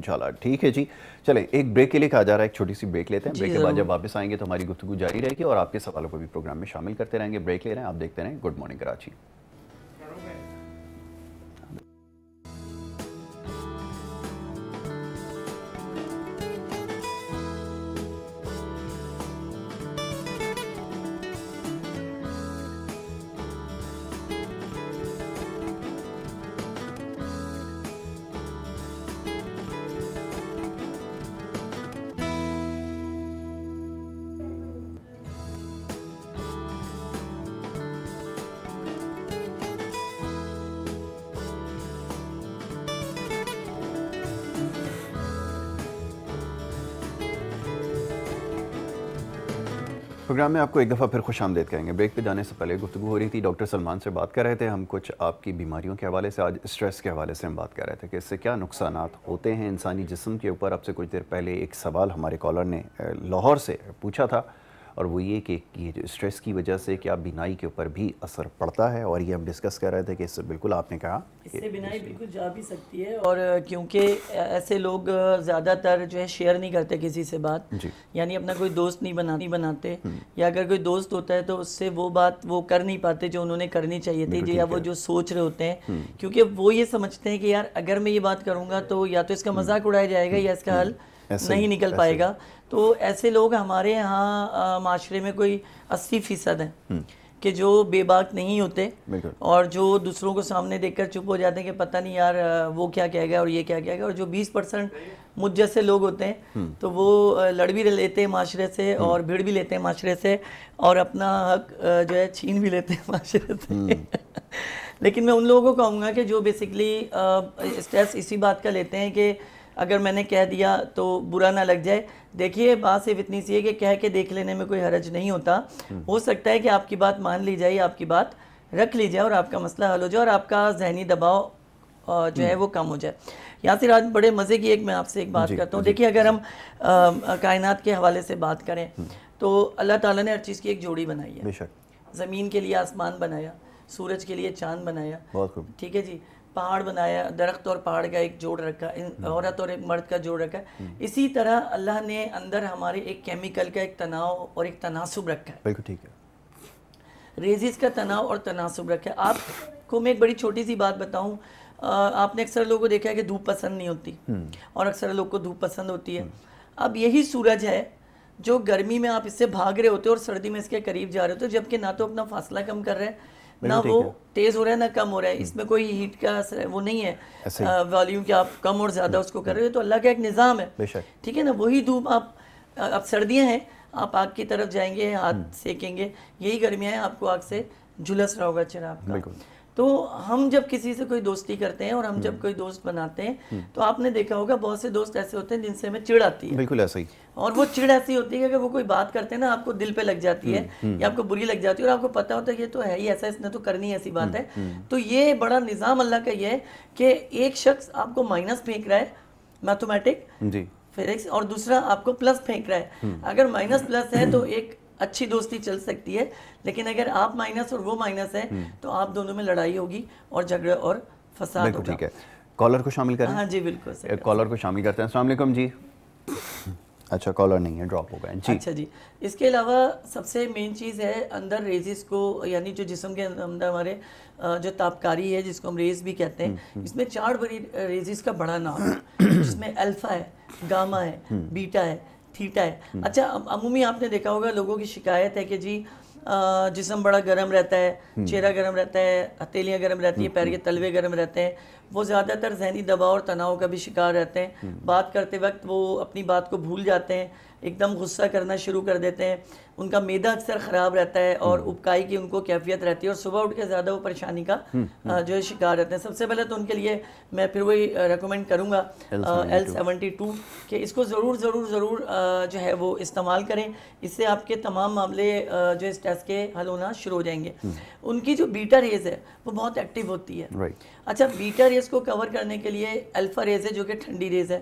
शाला ठीक है जी चले एक ब्रेक के लिए कहा जा रहा है एक छोटी सी ब्रेक लेते हैं ब्रेक के बाद जब वापस आएंगे तो हमारी गुफ्तु जारी रहेगी और आपके सवालों को भी प्रोग्राम में शामिल करते रहेंगे ब्रेक ले रहे हैं आप देखते रहें गुड मॉर्निंग कराची प्रोग्राम में आपको एक दफ़ा फिर खुश आमदेद कहेंगे ब्रेक पे जाने से पहले गुफ्तु हो रही थी डॉक्टर सलमान से बात कर रहे थे हम कुछ आपकी बीमारियों के हवाले से आज स्ट्रेस के हवाले से हम बात कर रहे थे कि इससे क्या नुकसान होते हैं इंसानी जिसम के ऊपर आपसे कुछ देर पहले एक सवाल हमारे कॉलर ने लाहौर से पूछा था और वो ये कि, जो स्ट्रेस की वजह से क्या बिनाई के ऊपर भी असर पड़ता है और ये हम डिस्कस कर रहे थे कि इससे बिल्कुल आपने कहा इससे बिनाई बिल्कुल जा भी सकती है और क्योंकि ऐसे लोग ज़्यादातर जो है शेयर नहीं करते किसी से बात यानी अपना कोई दोस्त नहीं बना नहीं बनाते हम्म। या अगर कोई दोस्त होता है तो उससे वो बात वो कर नहीं पाते जो उन्होंने करनी चाहिए थी या वो जो सोच रहे होते हैं हम्म। क्योंकि वो ये समझते हैं कि यार अगर मैं ये बात करूँगा तो या तो इसका मजाक उड़ाया जाएगा या इसका हम्म। हल नहीं निकल पाएगा तो ऐसे लोग हमारे यहाँ माशरे में कोई अस्सी फ़ीसद हैं हम्म। कि जो बेबाक नहीं होते और जो दूसरों को सामने देखकर चुप हो जाते हैं कि पता नहीं यार वो क्या कह गया और ये क्या कह गया और जो 20 परसेंट मुझ जैसे लोग होते हैं हम्म। तो वो लड़ भी लेते हैं माशरे से हम्म। और भीड़ भी लेते हैं माशरे से और अपना हक जो है छीन भी लेते हैं [laughs] माशरे से लेकिन मैं उन लोगों को कहूँगा कि जो बेसिकली स्ट्रेस इसी बात का लेते हैं कि अगर मैंने कह दिया तो बुरा ना लग जाए देखिए बात सिर्फ इतनी सी है कि कह के देख लेने में कोई हरज नहीं होता हम्म। हो सकता है कि आपकी बात मान ली जाए आपकी बात रख ली जाए और आपका मसला हल हो जाए और आपका जहनी दबाव जो है हम्म। वो कम हो जाए यासिर आज बड़े मज़े की एक मैं आपसे एक बात करता हूँ देखिए अगर हम कायनात के हवाले से बात करें हम्म। तो अल्लाह ताला ने हर चीज़ की एक जोड़ी बनाई है ज़मीन के लिए आसमान बनाया सूरज के लिए चांद बनाया ठीक है जी पहाड़ बनाया दरख्त और पहाड़ का एक जोड़ रखा हम्म। औरत और एक मर्द का जोड़ रखा हम्म। इसी तरह अल्लाह ने अंदर हमारे एक केमिकल का एक तनाव और एक तनासुब रखा है बिल्कुल ठीक है रेजिस का तनाव और तनासुब रखा है आपको मैं एक बड़ी छोटी सी बात बताऊँ आपने अक्सर लोगों को देखा है कि धूप पसंद नहीं होती हम्म। और अक्सर लोग को धूप पसंद होती है अब यही सूरज है जो गर्मी में आप इससे भाग रहे होते हो और सर्दी में इसके करीब जा रहे होते हो जबकि ना तो अपना फासला कम कर रहे हैं ना वो तेज हो रहा है ना कम हो रहा है hmm. इसमें कोई हीट का असर है वो नहीं है वॉल्यूम की आप कम और ज़्यादा hmm. उसको कर रहे हो तो अल्लाह का एक निज़ाम है ठीक है ना वही धूप आप अब सर्दियाँ हैं आप आग की तरफ जाएंगे हाथ hmm. सेकेंगे यही गर्मियां हैं आपको आग से झुलस रहा होगा चिराग बिल्कुल तो हम जब किसी से कोई दोस्ती करते हैं और हम जब हम्म। कोई दोस्त बनाते हैं हम्म। तो आपने देखा होगा बहुत से दोस्त ऐसे होते हैं जिनसे हमें चिड़ आती है बिल्कुल ऐसा ही और वो चिड़ ऐसी होती है कि अगर वो कोई बात करते हैं ना आपको दिल पे लग जाती है हम्म, या आपको बुरी लग जाती है और आपको पता होता है ये तो है ही ऐसा इसने तो करनी ऐसी बात है तो ये बड़ा निज़ाम अल्लाह का ये है कि एक शख्स आपको माइनस फेंक रहा है मैथोमेटिक फिजिक्स और दूसरा आपको प्लस फेंक रहा है अगर माइनस प्लस है तो एक अच्छी दोस्ती चल सकती है लेकिन अगर आप माइनस और वो माइनस है हम्म। तो आप दोनों में लड़ाई होगी और झगड़ा और फसाद ठीक है कॉलर को शामिल करें हाँ जी बिल्कुल कॉलर को शामिल करते हैं असल जी अच्छा कॉलर नहीं है ड्रॉप हो गए जी अच्छा जी इसके अलावा सबसे मेन चीज़ है अंदर रेजिस को यानी जो जिसम के अंदर हमारे जो तापकारी है जिसको हम रेज भी कहते हैं हम्म, हम्म। इसमें चार बड़ी रेजिस का बड़ा नाम है [coughs] जिसमें अल्फ़ा है गामा है बीटा है थीटा है हम्म। अच्छा अमूमी आपने देखा होगा लोगों की शिकायत है कि जी जिसम बड़ा गर्म रहता है हम्म। चेहरा गर्म रहता है हथेलियाँ गर्म रहती हैं पैर हम्म, के तलवे गर्म रहते हैं वो ज़्यादातर जहनी दबाव और तनाव का भी शिकार रहते हैं बात करते वक्त वो अपनी बात को भूल जाते हैं एकदम गुस्सा करना शुरू कर देते हैं उनका मैदा अक्सर ख़राब रहता है और हम्म। उपकाई की उनको कैफियत रहती है और सुबह उठ के ज़्यादा वो परेशानी का हम्म, हम्म। जो है शिकार रहते हैं सबसे पहले तो उनके लिए मैं फिर वही रिकमेंड करूँगा एल सेवेंटी टू कि इसको ज़रूर ज़रूर ज़रूर जो है वो इस्तेमाल करें इससे आपके तमाम मामले जो इस टेस्ट के हल होना शुरू हो जाएंगे उनकी जो बीटा रेज है वो बहुत एक्टिव होती है अच्छा बीटा रेज को कवर करने के लिए अल्फ़ा रेज है जो कि ठंडी रेज है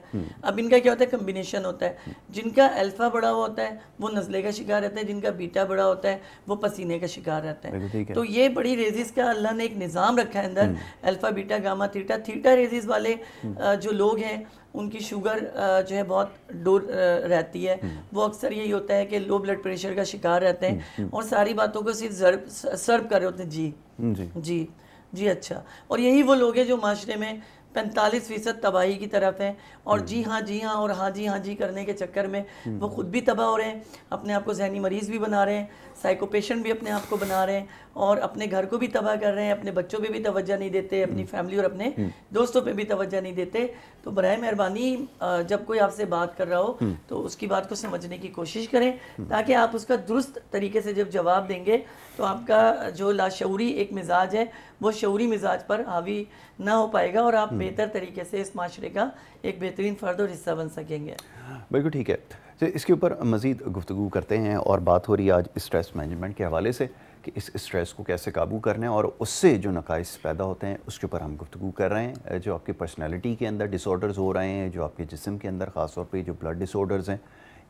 अब इनका क्या होता है कम्बिनेशन होता है जिनका अल्फ़ा बड़ा हुआ होता है वो नज़ले का शिकार रहता है हैं जिनका बेटा बड़ा होता है वो पसीने का शिकार रहते हैं तो ये बड़ी रेजिस का अल्लाह ने एक निज़ाम रखा है अंदर alpha beta gamma theta theta रेजिस वाले हम्म। जो लोग हैं उनकी शुगर जो है बहुत डोर रहती है हम्म। वो अक्सर यही होता है कि लो ब्लड प्रेशर का शिकार रहते हैं हम्म। और सारी बातों को सिर्फ सर्व कर रहे होते हैं जी जी जी अच्छा और यही वो लोग हैं जो माशरे में पैंतालीस फीसद तबाही की तरफ है और हम्म। जी हाँ जी हाँ और हाँ जी हाँ जी करने के चक्कर में हम्म। वो खुद भी तबाह हो रहे हैं अपने आप को जहनी मरीज़ भी बना रहे हैं साइकोपेशन भी अपने आप को बना रहे हैं और अपने घर को भी तबाह कर रहे हैं अपने बच्चों पे भी तवज्जो नहीं देते अपनी फैमिली हम्म। और अपने हम्म। दोस्तों पे भी तवज्जो नहीं देते तो बर मेहरबानी जब कोई आपसे बात कर रहा हो हम्म। तो उसकी बात को समझने की कोशिश करें ताकि आप उसका दुरुस्त तरीके से जब जवाब देंगे तो आपका जो लाशूरी एक मिजाज है वो शौरी मिजाज पर हावी ना हो पाएगा और आप बेहतर तरीके से इस माशरे का एक बेहतरीन फ़र्द और हिस्सा बन सकेंगे बिल्कुल ठीक है तो इसके ऊपर मज़ीद गुफ्तु करते हैं और बात हो रही है आज स्ट्रेस मैनेजमेंट के हवाले से कि इस स्ट्रेस को कैसे काबू करना है और उससे जो नकाइस पैदा होते हैं उसके ऊपर हम गुफ्तु कर रहे हैं जो आपकी पर्सनैलिटी के अंदर डिसऑर्डर्स हो रहे हैं जो आपके जिसम के अंदर ख़ासतौर पर जो ब्लड डिसऑर्डर्स हैं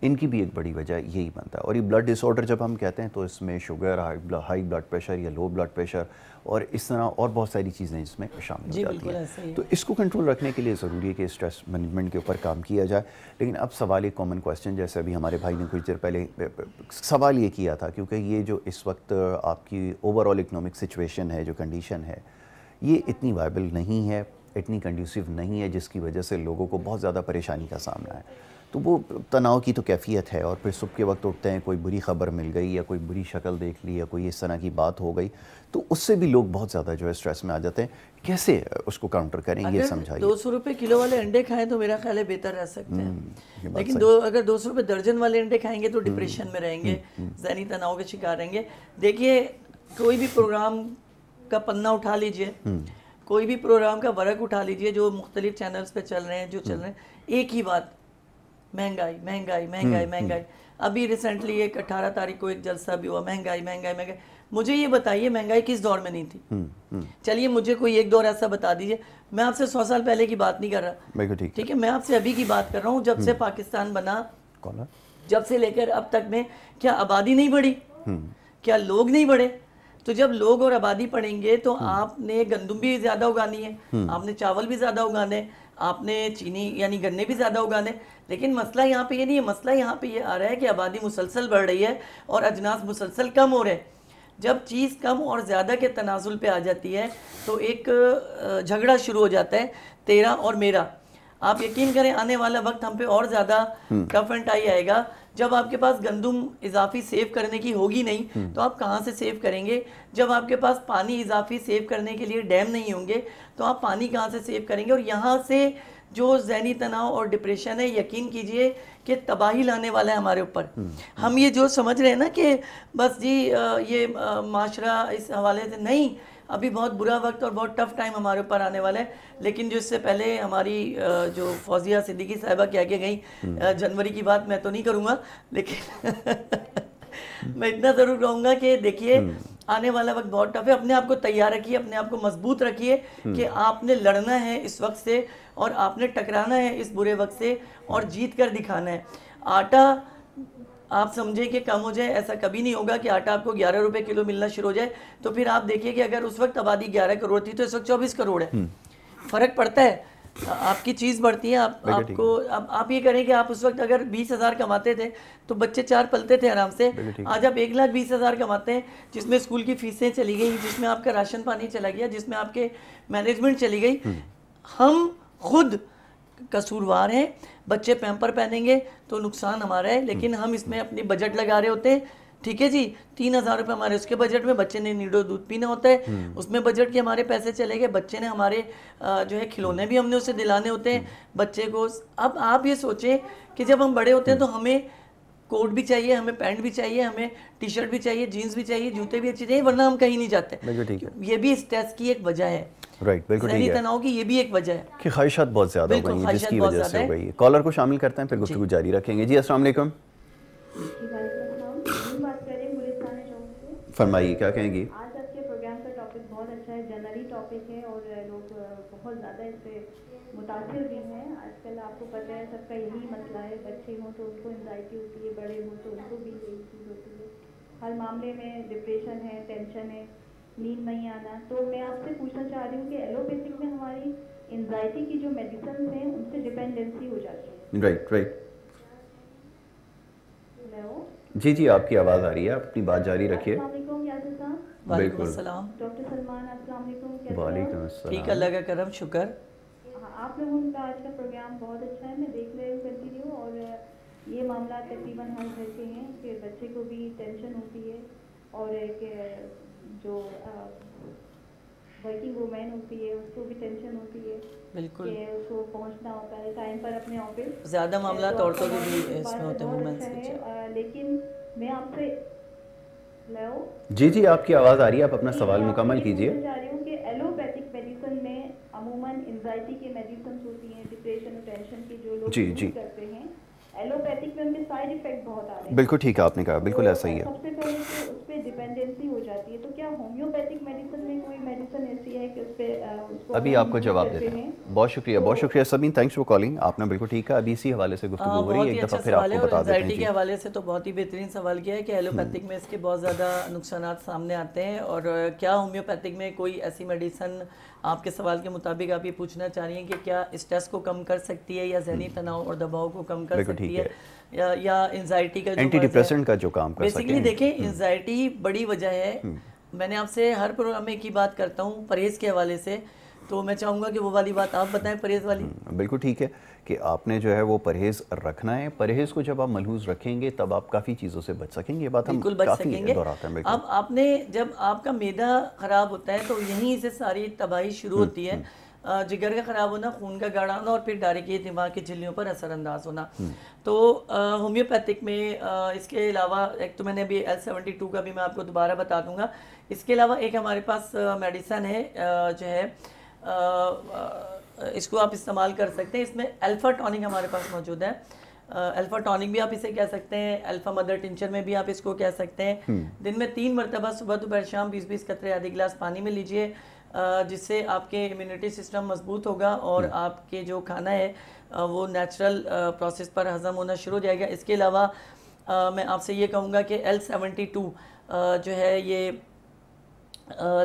इनकी भी एक बड़ी वजह यही बनता है और ये ब्लड डिसऑर्डर जब हम कहते हैं तो इसमें शुगर हाई ब्लड प्रेशर या लो ब्लड प्रेशर और इस तरह और बहुत सारी चीज़ें इसमें शामिल हो जाती हैं तो इसको कंट्रोल रखने के लिए ज़रूरी है कि स्ट्रेस मैनेजमेंट के ऊपर काम किया जाए लेकिन अब सवाल एक कॉमन क्वेश्चन जैसे अभी हमारे भाई ने कुछ देर पहले सवाल ये किया था क्योंकि ये जो इस वक्त आपकी ओवरऑल इकनॉमिक सिचुएशन है जो कंडीशन है ये इतनी वायबल नहीं है इतनी कंड्यूसिव नहीं है जिसकी वजह से लोगों को बहुत ज़्यादा परेशानी का सामना है तो वो तनाव की तो कैफियत है और फिर सुबह के वक्त उठते हैं कोई बुरी खबर मिल गई या कोई बुरी शक्ल देख ली या कोई इस तरह की बात हो गई तो उससे भी लोग बहुत ज़्यादा जो है स्ट्रेस में आ जाते हैं कैसे उसको काउंटर करें ये समझाइए दो सौ रुपये किलो वाले अंडे खाएं तो मेरा ख्याल है बेहतर रह सकते हैं हम्म, लेकिन दो अगर दो सौ रुपये दर्जन वाले अंडे खाएंगे तो डिप्रेशन हम्म, में रहेंगे हम्म, जहनी तनाव के शिकार रहेंगे देखिए कोई भी प्रोग्राम का पन्ना उठा लीजिए कोई भी प्रोग्राम का वर्क उठा लीजिए जो मुख्तलिफ चैनल्स पे चल रहे हैं जो चल रहे हैं एक ही बात महंगाई महंगाई महंगाई महंगाई अभी रिसेंटली एक अट्ठारह तारीख को एक जलसा भी हुआ महंगाई महंगाई महंगाई मुझे ये बताइए महंगाई किस दौर में नहीं थी हम्म, हम्म। चलिए मुझे कोई एक दौर ऐसा बता दीजिए मैं आपसे सौ साल पहले की बात नहीं कर रहा ठीक ठीक है मैं आपसे अभी की बात कर रहा हूँ जब से हम्म। पाकिस्तान बना कौन जब से लेकर अब तक में क्या आबादी नहीं बढ़ी क्या लोग नहीं बढ़े तो जब लोग और आबादी पड़ेंगे तो आपने गंदम भी ज़्यादा उगानी है आपने चावल भी ज़्यादा उगाने आपने चीनी यानी गन्ने भी ज़्यादा उगाने लेकिन मसला यहाँ पे ये नहीं है मसला यहाँ पे ये आ रहा है कि आबादी मुसलसल बढ़ रही है और अजनास मुसलसल कम हो रहे हैं जब चीज़ कम और ज़्यादा के तनाजुल पे आ जाती है तो एक झगड़ा शुरू हो जाता है तेरा और मेरा आप यकीन करें आने वाला वक्त हम पे और ज़्यादा टफ हम्म। एंड टाई आएगा जब आपके पास गंदम इजाफी सेव करने की होगी नहीं हम्म। तो आप कहाँ से सेव करेंगे जब आपके पास पानी इजाफी सेव करने के लिए डैम नहीं होंगे तो आप पानी कहाँ से सेव करेंगे और यहाँ से जो जहनी तनाव और डिप्रेशन है यकीन कीजिए कि तबाही लाने वाला है हमारे ऊपर हम्म, हम्म। हम ये जो समझ रहे हैं ना कि बस जी ये माशरा इस हवाले से नहीं अभी बहुत बुरा वक्त और बहुत टफ टाइम हमारे ऊपर आने वाला है लेकिन जो इससे पहले हमारी जो फौजिया सिद्दीकी साहिबा के आगे गई हम्म। जनवरी की बात मैं तो नहीं करूँगा लेकिन [laughs] मैं इतना ज़रूर कहूँगा कि देखिए आने वाला वक्त बहुत टफ है अपने आप को तैयार रखिए अपने आप को मजबूत रखिए कि आपने लड़ना है इस वक्त से और आपने टकराना है इस बुरे वक्त से और जीत कर दिखाना है आटा आप समझें कि कम हो जाए ऐसा कभी नहीं होगा कि आटा आपको ग्यारह रुपए किलो मिलना शुरू हो जाए तो फिर आप देखिए कि अगर उस वक्त आबादी ग्यारह करोड़ थी तो इस वक्त चौबीस करोड़ है हम्म। फर्क पड़ता है आपकी चीज़ बढ़ती है आप आपको आप, आप ये करें कि आप उस वक्त अगर बीस हज़ार कमाते थे तो बच्चे चार पलते थे आराम से आज आप एक लाख बीस हज़ार कमाते हैं जिसमें स्कूल की फीसें चली गई जिसमें आपका राशन पानी चला गया जिसमें आपके मैनेजमेंट चली गई हम्म। हम खुद कसूरवार हैं बच्चे पैम्पर पहनेंगे तो नुकसान हमारा है लेकिन हम्म। हम इसमें अपनी बजट लगा रहे होते हैं ठीक है जी तीन हजार रुपये हमारे उसके बजट में बच्चे ने नीडो दूध पीना होता है हम्म। उसमें बजट के हमारे पैसे चले गए बच्चे ने हमारे जो है खिलौने भी हमने उसे दिलाने होते हैं हम्म। बच्चे को अब आप ये सोचें कि जब हम बड़े होते हैं तो हमें कोट भी चाहिए हमें पैंट भी चाहिए हमें टी शर्ट भी चाहिए जीन्स भी चाहिए जूते भी अच्छे चाहिए वरना हम कहीं नहीं जाते ये भी स्ट्रेस की एक वजह है राइट बिल्कुल ठीक है तनाव की ये भी एक वजह है कि ख्वाहिशात बहुत ज़्यादा हो गई हैं जिसकी वजह से हो गई है कॉलर को शामिल करते हैं फिर गुफ्तगू जारी रखेंगे जी अस्सलाम वालेकुम फरमाइए क्या कहेंगी आज आपके प्रोग्राम का टॉपिक बहुत अच्छा है जनरली टॉपिक है और लोग बहुत ज़्यादा इससे मुतासर भी हैं आजकल आपको पता है सबका यही मसला मतलब है बच्चे हों तो उनको एनजाइटी होती है बड़े हों तो उनको भी यही चीज़ होती है हर मामले में डिप्रेशन है टेंशन है नींद नहीं आना तो मैं आपसे पूछना चाह रही हूँ कि एलोपैथिक में हमारी एनजाइटी की जो मेडिसिन है उनसे डिपेंडेंसी हो जाती है राइट राइट जी जी आपकी आवाज़ आ रही है अपनी बात जारी रखिए डॉक्टर सलमान ठीक अल्लाह का करम शुक्र हाँ, आप लोगों का आज का प्रोग्राम बहुत अच्छा है मैं देख रही हूँ कंटिन्यू और ये मामला तकरीबन हैं कि बच्चे को भी टेंशन होती है और एक जो वर्किंग वुमेन होती है उसको भी टेंशन होती है बिल्कुल कि उसको पहुंचना होता है टाइम पर अपने ऑफिस ज़्यादा मामला तो औरतों के भी इसमें होते हैं वुमेन्स अच्छा के लेकिन मैं आपसे जी जी आपकी आवाज़ आ रही है आप अपना सवाल मुकम्मल कीजिए चाह रही हूँ कि एलोपैथिक मेडिसिन में अमूमन एनजाइटी के मेडिसिन होती हैं डिप्रेशन टेंशन के जो लोग जी जी करते हैं एलोपैथिक में साइड इफेक्ट बहुत आ रहे हैं बिल्कुल ठीक है आपने कहा बिल्कुल तो ऐसा ही है सबसे पहले तो उस डिपेंडेंसी हो जाती है तो क्या होम्योपैथिक मेडिसिन में कोई मेडिसिन ऐसी है कि उस अभी आपको जवाब देते हैं बहुत शुक्रिया बहुत तो शुक्रिया सबीन थैंक्स फॉर कॉलिंग आपने बिल्कुल ठीक है अभी इसी हवाले से गुफ्तु हाँ, हो रही है एक दफ़ा अच्छा फिर आपको बता देते हैं के हवाले से तो बहुत ही बेहतरीन सवाल किया है कि एलोपैथिक हम्म। में इसके बहुत ज़्यादा नुकसान सामने आते हैं और क्या होम्योपैथिक में कोई ऐसी मेडिसन आपके सवाल के मुताबिक आप ये पूछना चाह रही हैं कि क्या स्ट्रेस को कम कर सकती है या जहनी हम्म। तनाव और दबाव को कम कर सकती है, या या का एंटी डिप्रेसेंट का जो काम कर बेसिकली देखें एंजाइटी हम्म। बड़ी वजह है हम्म। मैंने आपसे हर प्रोग्राम में एक ही बात करता हूँ परहेज़ के हवाले से तो मैं चाहूँगा कि वो वाली बात आप बताएं परहेज़ वाली बिल्कुल ठीक है कि आपने जो है वो परहेज रखना है परहेज को जब आप मलहूज रखेंगे तब आप काफ़ी चीज़ों से बच सकेंगे बात हम काफ़ी सकेंगे अब आप, आपने जब आपका मैदा ख़राब होता है तो यहीं से सारी तबाही शुरू हम्म, होती है हम्म। जिगर का ख़राब होना खून का गाढ़ा होना और फिर डायरेक्ट दिमाग की झिल्लियों पर असरअंदाज होना हम्म। तो होम्योपैथिक में आ, इसके अलावा एक तो मैंने अभी एल सेवेंटी टू का भी मैं आपको दोबारा बता दूंगा इसके अलावा एक हमारे पास मेडिसन है जो है आ, इसको आप इस्तेमाल कर सकते हैं इसमें अल्फ़ा टॉनिक हमारे पास मौजूद है अल्फ़ा टॉनिक भी आप इसे कह सकते हैं अल्फ़ा मदर टिंचर में भी आप इसको कह सकते हैं हम्म। दिन में तीन मरतबा सुबह दोपहर शाम बीस बीस कतरे आधे गिलास पानी में लीजिए जिससे आपके इम्यूनिटी सिस्टम मजबूत होगा और हम्म। आपके जो खाना है वो नेचुरल प्रोसेस पर हजम होना शुरू हो जाएगा इसके अलावा मैं आपसे ये कहूँगा कि एल सेवेंटी टू जो है ये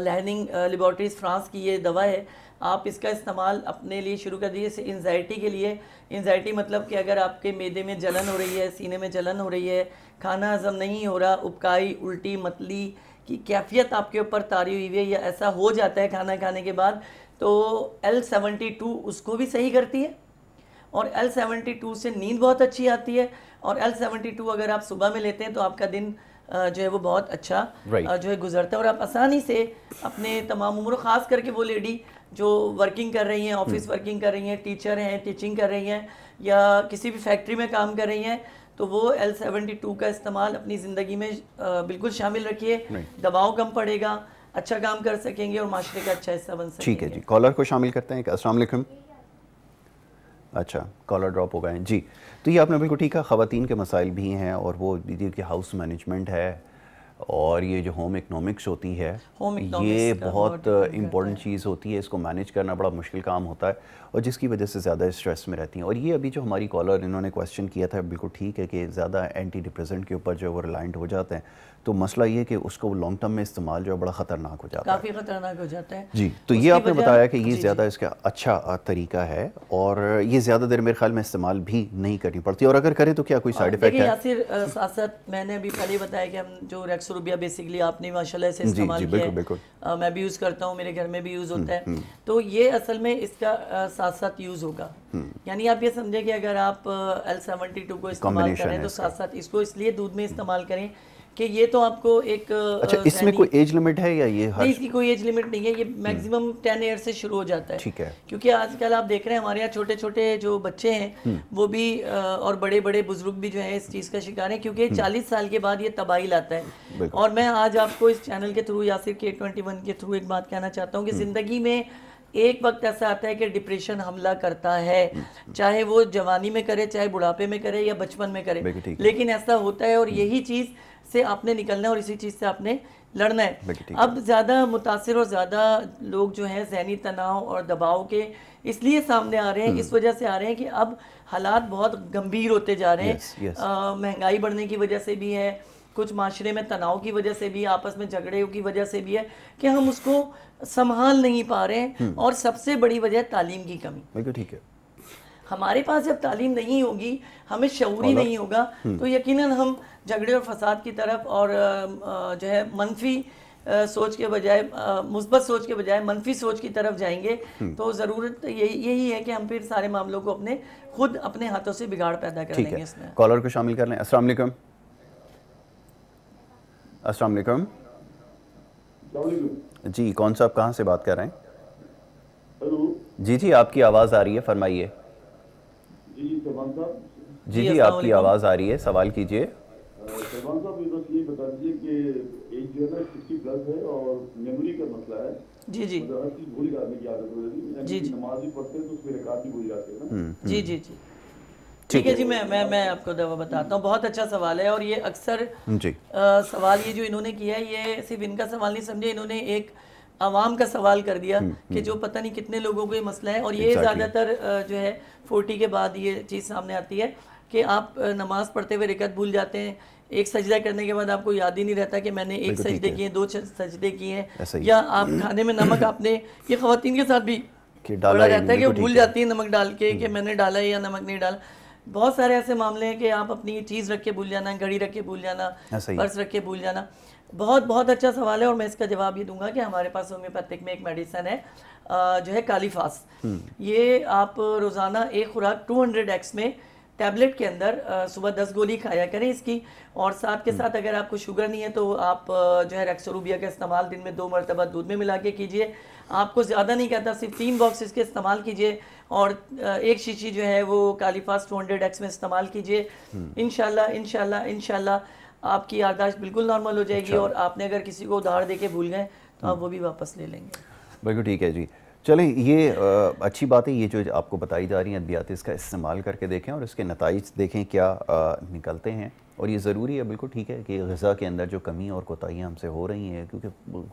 लहनिंग लेबॉर्ट्रीज़ फ्रांस की ये दवा है आप इसका इस्तेमाल अपने लिए शुरू कर दीजिए इन्जाइटी एनजाइटी के लिए एनजाइटी मतलब कि अगर आपके मैदे में जलन हो रही है सीने में जलन हो रही है खाना हजम नहीं हो रहा उपकाई उल्टी मतली की कैफियत आपके ऊपर तारी हुई है या ऐसा हो जाता है खाना खाने के बाद तो एल सेवेंटी टू उसको भी सही करती है और एल सेवेंटी टू से नींद बहुत अच्छी आती है और एल सेवेंटी टू अगर आप सुबह में लेते हैं तो आपका दिन जो है वो बहुत अच्छा right. जो है गुजरता है और आप आसानी से अपने तमाम उम्र ख़ास करके वो लेडी जो वर्किंग कर रही हैं ऑफिस हम्म। वर्किंग कर रही हैं टीचर हैं टीचिंग कर रही हैं या किसी भी फैक्ट्री में काम कर रही हैं तो वो एल सेवेंटी टू का इस्तेमाल अपनी ज़िंदगी में बिल्कुल शामिल रखिए दबाव कम पड़ेगा अच्छा काम कर सकेंगे और माशरे का अच्छा हिस्सा बन सकेंगे ठीक है जी कॉलर को शामिल करते हैं असल अच्छा कॉलर ड्रॉप हो गए जी तो ये आपने बिल्कुल ठीक है ख़वान के मसाइल भी हैं और वो दीदी कि हाउस मैनेजमेंट है और ये जो होम इकोनॉमिक्स होती है होम ये बहुत इम्पोर्टेंट uh, चीज़ होती है इसको मैनेज करना बड़ा मुश्किल काम होता है और जिसकी वजह से ज़्यादा स्ट्रेस में रहती हैं और ये अभी जो हमारी कॉलर इन्होंने क्वेश्चन किया था बिल्कुल ठीक है कि ज़्यादा एंटी डिप्रेजेंट के ऊपर जो वो रिलाइंट हो जाते हैं तो मसला ये कि उसको लॉन्ग टर्म में इस्तेमाल जो है बड़ा ख़तरनाक हो जाता है काफ़ी ख़तरनाक हो जाता है जी तो ये आपने बताया कि ये ज़्यादा इसका अच्छा तरीका है और ये ज़्यादा देर मेरे ख्याल में इस्तेमाल भी नहीं करनी पड़ती और अगर करें तो क्या कोई साइड हाँ, इफेक्ट है फिर साथ साथ मैंने अभी पहले बताया कि हम जो रेक्स रूबिया बेसिकली आपने माशाल्लाह से इस्तेमाल किया मैं भी यूज़ करता हूँ मेरे घर में भी यूज़ होता है हम्म, हम्म। तो ये असल में इसका साथ साथ यूज़ होगा हम्म। यानी आप ये समझे कि अगर आप एल सेवेंटी टू को इस्तेमाल करें तो साथ साथ इसको इसलिए दूध में इस्तेमाल करें कि ये तो आपको एक अच्छा इसमें कोई एज लिमिट है या ये हर नहीं इसकी कोई एज लिमिट नहीं है ये मैक्सिमम टेन ईयर से शुरू हो जाता है ठीक है क्योंकि आजकल आप देख रहे हैं हमारे यहाँ छोटे छोटे जो बच्चे हैं हम्म। वो भी और बड़े बड़े बुजुर्ग भी जो है इस चीज़ का शिकार है क्योंकि हम्म। चालीस साल के बाद ये तबाही लाता है और मैं आज आपको इस चैनल के थ्रू यासिर के ट्वेंटी वन के थ्रू एक बात कहना चाहता हूँ कि हम्म। ज़िंदगी में एक वक्त ऐसा आता है कि डिप्रेशन हमला करता है चाहे वो जवानी में करे चाहे बुढ़ापे में करे या बचपन में करे लेकिन ऐसा होता है और यही चीज़ से आपने निकलना है और इसी चीज़ से आपने लड़ना है अब ज़्यादा मुतासर और ज़्यादा लोग जो हैं जहनी तनाव और दबाव के इसलिए सामने आ रहे हैं हम्म। इस वजह से आ रहे हैं कि अब हालात बहुत गंभीर होते जा रहे हैं महंगाई बढ़ने की वजह से भी है कुछ माशरे में तनाव की वजह से भी आपस में झगड़े की वजह से भी है कि हम उसको संभाल नहीं पा रहे हैं हम्म। और सबसे बड़ी वजह तालीम की कमी बिल्कुल ठीक है हमारे पास जब तालीम नहीं होगी हमें शौरी नहीं होगा हम्म। तो यकीनन हम झगड़े और फसाद की तरफ और जो है मनफी सोच के बजाय मुस्बत सोच के बजाय मनफी सोच की तरफ जाएंगे हम्म। तो ज़रूरत यही है कि हम फिर सारे मामलों को अपने खुद अपने हाथों से बिगाड़ पैदा कर लेंगे इसमें कॉलर को शामिल कर लें अस्सलाम वालेकुम अस्सलाम वालेकुम जी कौन सा आप कहाँ से बात कर रहे हैं जी जी आपकी आवाज़ आ रही है फरमाइए जी जी आपकी आवाज़ आ रही है सवाल कीजिए साहब ये बस ये बता दीजिए कि जो है ना है और मेमोरी का मसला है जी जी मतलब हर चीज़ भूल आदत हो जाती जी जी नमाज भी पढ़ते हैं तो उसमें भी भूल जाते हैं ना हम्म, जी हम्म। जी जी ठीक है जी मैं मैं मैं आपको दवा बताता हूँ बहुत अच्छा सवाल है और ये अक्सर जी आ, सवाल ये जो इन्होंने किया है ये सिर्फ इनका सवाल नहीं समझे इन्होंने एक आवाम का सवाल कर दिया हम्म, कि जो पता नहीं कितने लोगों को ये मसला है और ये ज़्यादातर जो है फोर्टी के बाद ये चीज़ सामने आती है कि आप नमाज़ पढ़ते हुए रिकत भूल जाते हैं एक सजदा करने के बाद आपको याद ही नहीं रहता कि मैंने एक सजदे किए दो सजदे किए हैं या आप खाने में नमक आपने ये खातन के साथ भी डाला रहता है कि भूल जाती है नमक डाल के कि हम्म। मैंने डाला है या नमक नहीं डाला बहुत सारे ऐसे मामले हैं कि आप अपनी चीज़ रख के भूल जाना घड़ी रख के भूल जाना पर्स रख के भूल जाना बहुत बहुत अच्छा सवाल है और मैं इसका जवाब ये दूंगा कि हमारे पास होम्योपैथिक में एक मेडिसन है जो है कालीफास हम्म। ये आप रोज़ाना एक खुराक 200 एक्स में टैबलेट के अंदर सुबह दस गोली खाया करें इसकी और साथ के हम्म। साथ अगर आपको शुगर नहीं है तो आप जो है रेक्सोरूबिया का इस्तेमाल दिन में दो मरतबा दूध में मिला के कीजिए आपको ज़्यादा नहीं कहता सिर्फ तीन बॉक्स इसके इस्तेमाल कीजिए और एक शीशी जो है वो कालीफास टू हंड्रेड एक्स में इस्तेमाल कीजिए इन शाला इन शाला आपकी यादाश्त बिल्कुल नॉर्मल हो जाएगी अच्छा। और आपने अगर किसी को उधार दे के भूल गए तो आप हम्म। वो भी वापस ले लेंगे बिल्कुल ठीक है जी चले ये आ, अच्छी बात है ये जो आपको बताई जा रही है अद्वियात इसका इस्तेमाल करके देखें और इसके नतज देखें क्या आ, निकलते हैं और ये ज़रूरी है बिल्कुल ठीक है कि गज़ा के अंदर जो कमी और कोताहियाँ हमसे हो रही हैं क्योंकि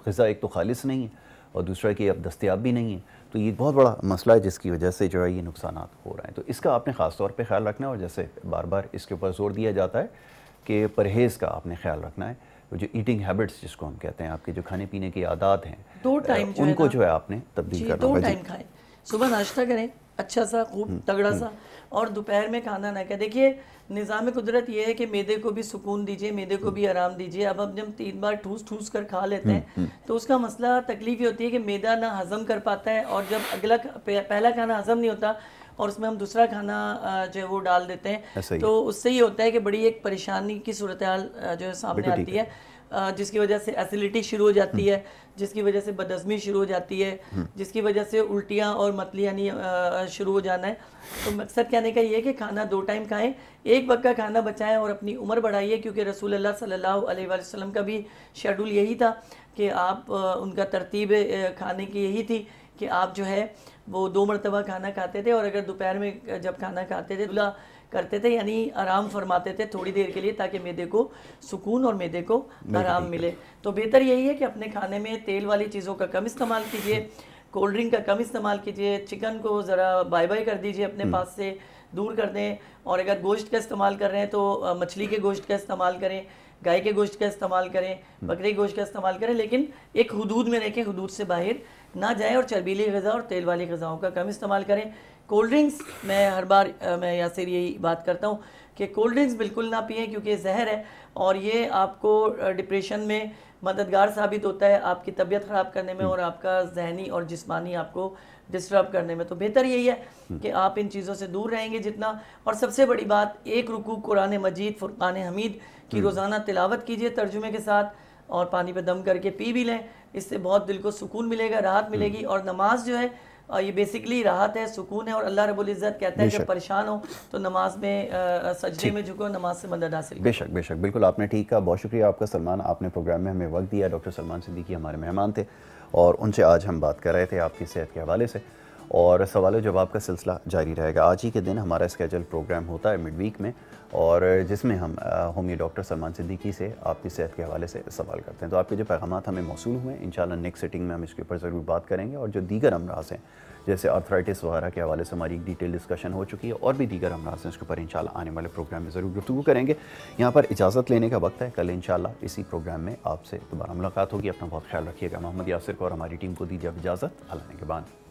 गज़ा एक तो खालिश नहीं है और दूसरा कि अब दस्तियाब भी नहीं है तो ये बहुत बड़ा मसला है जिसकी वजह से जो है ये नुकसान हो रहे हैं तो इसका आपने ख़ास तौर पर ख्याल रखना है और जैसे बार बार इसके ऊपर ज़ोर दिया जाता है कि परहेज़ का आपने ख्याल रखना है जो ईटिंग हैबिट्स जिसको हम कहते हैं आपके जो खाने पीने की आदात हैं दो टाइम उनको जो है आपने तब्दील करना दो टाइम खाएं सुबह नाश्ता करें अच्छा सा खूब हम्म, तगड़ा हम्म। सा और दोपहर में खाना ना खाए देखिए निज़ाम कुदरत ये है कि मेदे को भी सुकून दीजिए मेदे को भी हम्म। आराम दीजिए अब हम जब तीन बार ठूस ठूस कर खा लेते हैं तो उसका मसला तकलीफ ये होती है कि मेदा ना हज़म कर पाता है और जब अगला पहला खाना हज़म नहीं होता और उसमें हम दूसरा खाना जो है वो डाल देते हैं तो उससे ये होता है कि बड़ी एक परेशानी की सूरत हाल जो है सामने आती है जिसकी वजह से एसिडिटी शुरू हो जाती है जिसकी वजह से बदजमी शुरू हो जाती है जिसकी वजह से उल्टियाँ और मतलियाँ शुरू हो जाना है तो मकसद कहने का ये है कि खाना दो टाइम खाएं एक वक्त का खाना बचाएं और अपनी उम्र बढ़ाइए क्योंकि रसूल अल्लाह सल्लल्लाहु अलैहि वसल्लम का भी शेड्यूल यही था कि आप उनका तरतीब खाने की यही थी कि आप जो है वो दो मरतबा खाना खाते थे और अगर दोपहर में जब खाना खाते थे करते थे यानी आराम फरमाते थे थोड़ी देर के लिए ताकि मैदे को सुकून और मैदे को आराम मिले तो बेहतर यही है कि अपने खाने में तेल वाली चीज़ों का कम इस्तेमाल कीजिए कोल्ड ड्रिंक का कम इस्तेमाल कीजिए चिकन को ज़रा बाय बाय कर दीजिए अपने हम्म। पास से दूर कर दें और अगर गोश्त का इस्तेमाल कर रहे हैं तो मछली के गोश्त का इस्तेमाल करें गाय के गोश्त का इस्तेमाल करें हम्म। बकरे के गोश्त का इस्तेमाल करें लेकिन एक हदूद में रखें हदूद से बाहर ना जाएं और चर्बीली गज़ा और तेल वाली गज़ाओं का कम इस्तेमाल करें कोल्ड ड्रिंक्स मैं हर बार मैं यासिर यही बात करता हूँ कि कोल्ड ड्रिंक्स बिल्कुल ना पिए क्योंकि जहर है और ये आपको डिप्रेशन में मददगार साबित होता है आपकी तबीयत ख़राब करने में हम्म। और आपका जहनी और जिसमानी आपको डिस्टर्ब करने में तो बेहतर यही है हम्म। कि आप इन चीज़ों से दूर रहेंगे जितना और सबसे बड़ी बात एक रुकू कुरान मजीद फ़ुरक़ान हमीद की हम्म। रोज़ाना तिलावत कीजिए तर्जुमे के साथ और पानी पर दम करके पी भी लें इससे बहुत दिल को सुकून मिलेगा राहत मिलेगी और नमाज जो है और ये बेसिकली राहत है सुकून है और अल्लाह रब्बुल इज़्ज़त कहता है जब परेशान हो तो नमाज में सजदे में झुको नमाज से मदद हासिल बेशक बेशक बिल्कुल आपने ठीक कहा बहुत शुक्रिया आपका सलमान आपने प्रोग्राम में हमें वक्त दिया डॉक्टर सलमान सिद्दीकी हमारे मेहमान थे और उनसे आज हम बात कर रहे थे आपकी सेहत के हवाले से और सवाल जवाब का सिलसिला जारी रहेगा आज ही के दिन हमारा स्केजल प्रोग्राम होता है मिड वीक में और जिसमें हम होमी डॉक्टर सलमान सिद्दीकी से आपकी सेहत के हवाले से सवाल करते हैं तो आपके जो पैगाम हमें मौसू हुए हैं इन नेक्स्ट सेटिंग में हम इसके ऊपर ज़रूर बात करेंगे और जो दीगर अमराज हैं जैसे आर्थराइटिस वगैरह के हवाले से हमारी एक डिटेल डिस्कशन हो चुकी है और भी दीगर अमराज हैं इसके ऊपर इन आने वाले प्रोग्राम में ज़रूर गुफ्तु करेंगे यहाँ पर इजाज़त लेने का वक्त है कल इन इसी प्रोग्राम में आपसे दोबारा मुलाकात होगी अपना बहुत ख्याल रखिएगा मोहम्मद यासर को और हमारी टीम को दीजिए अब इजाज़त अल्लाह के बाद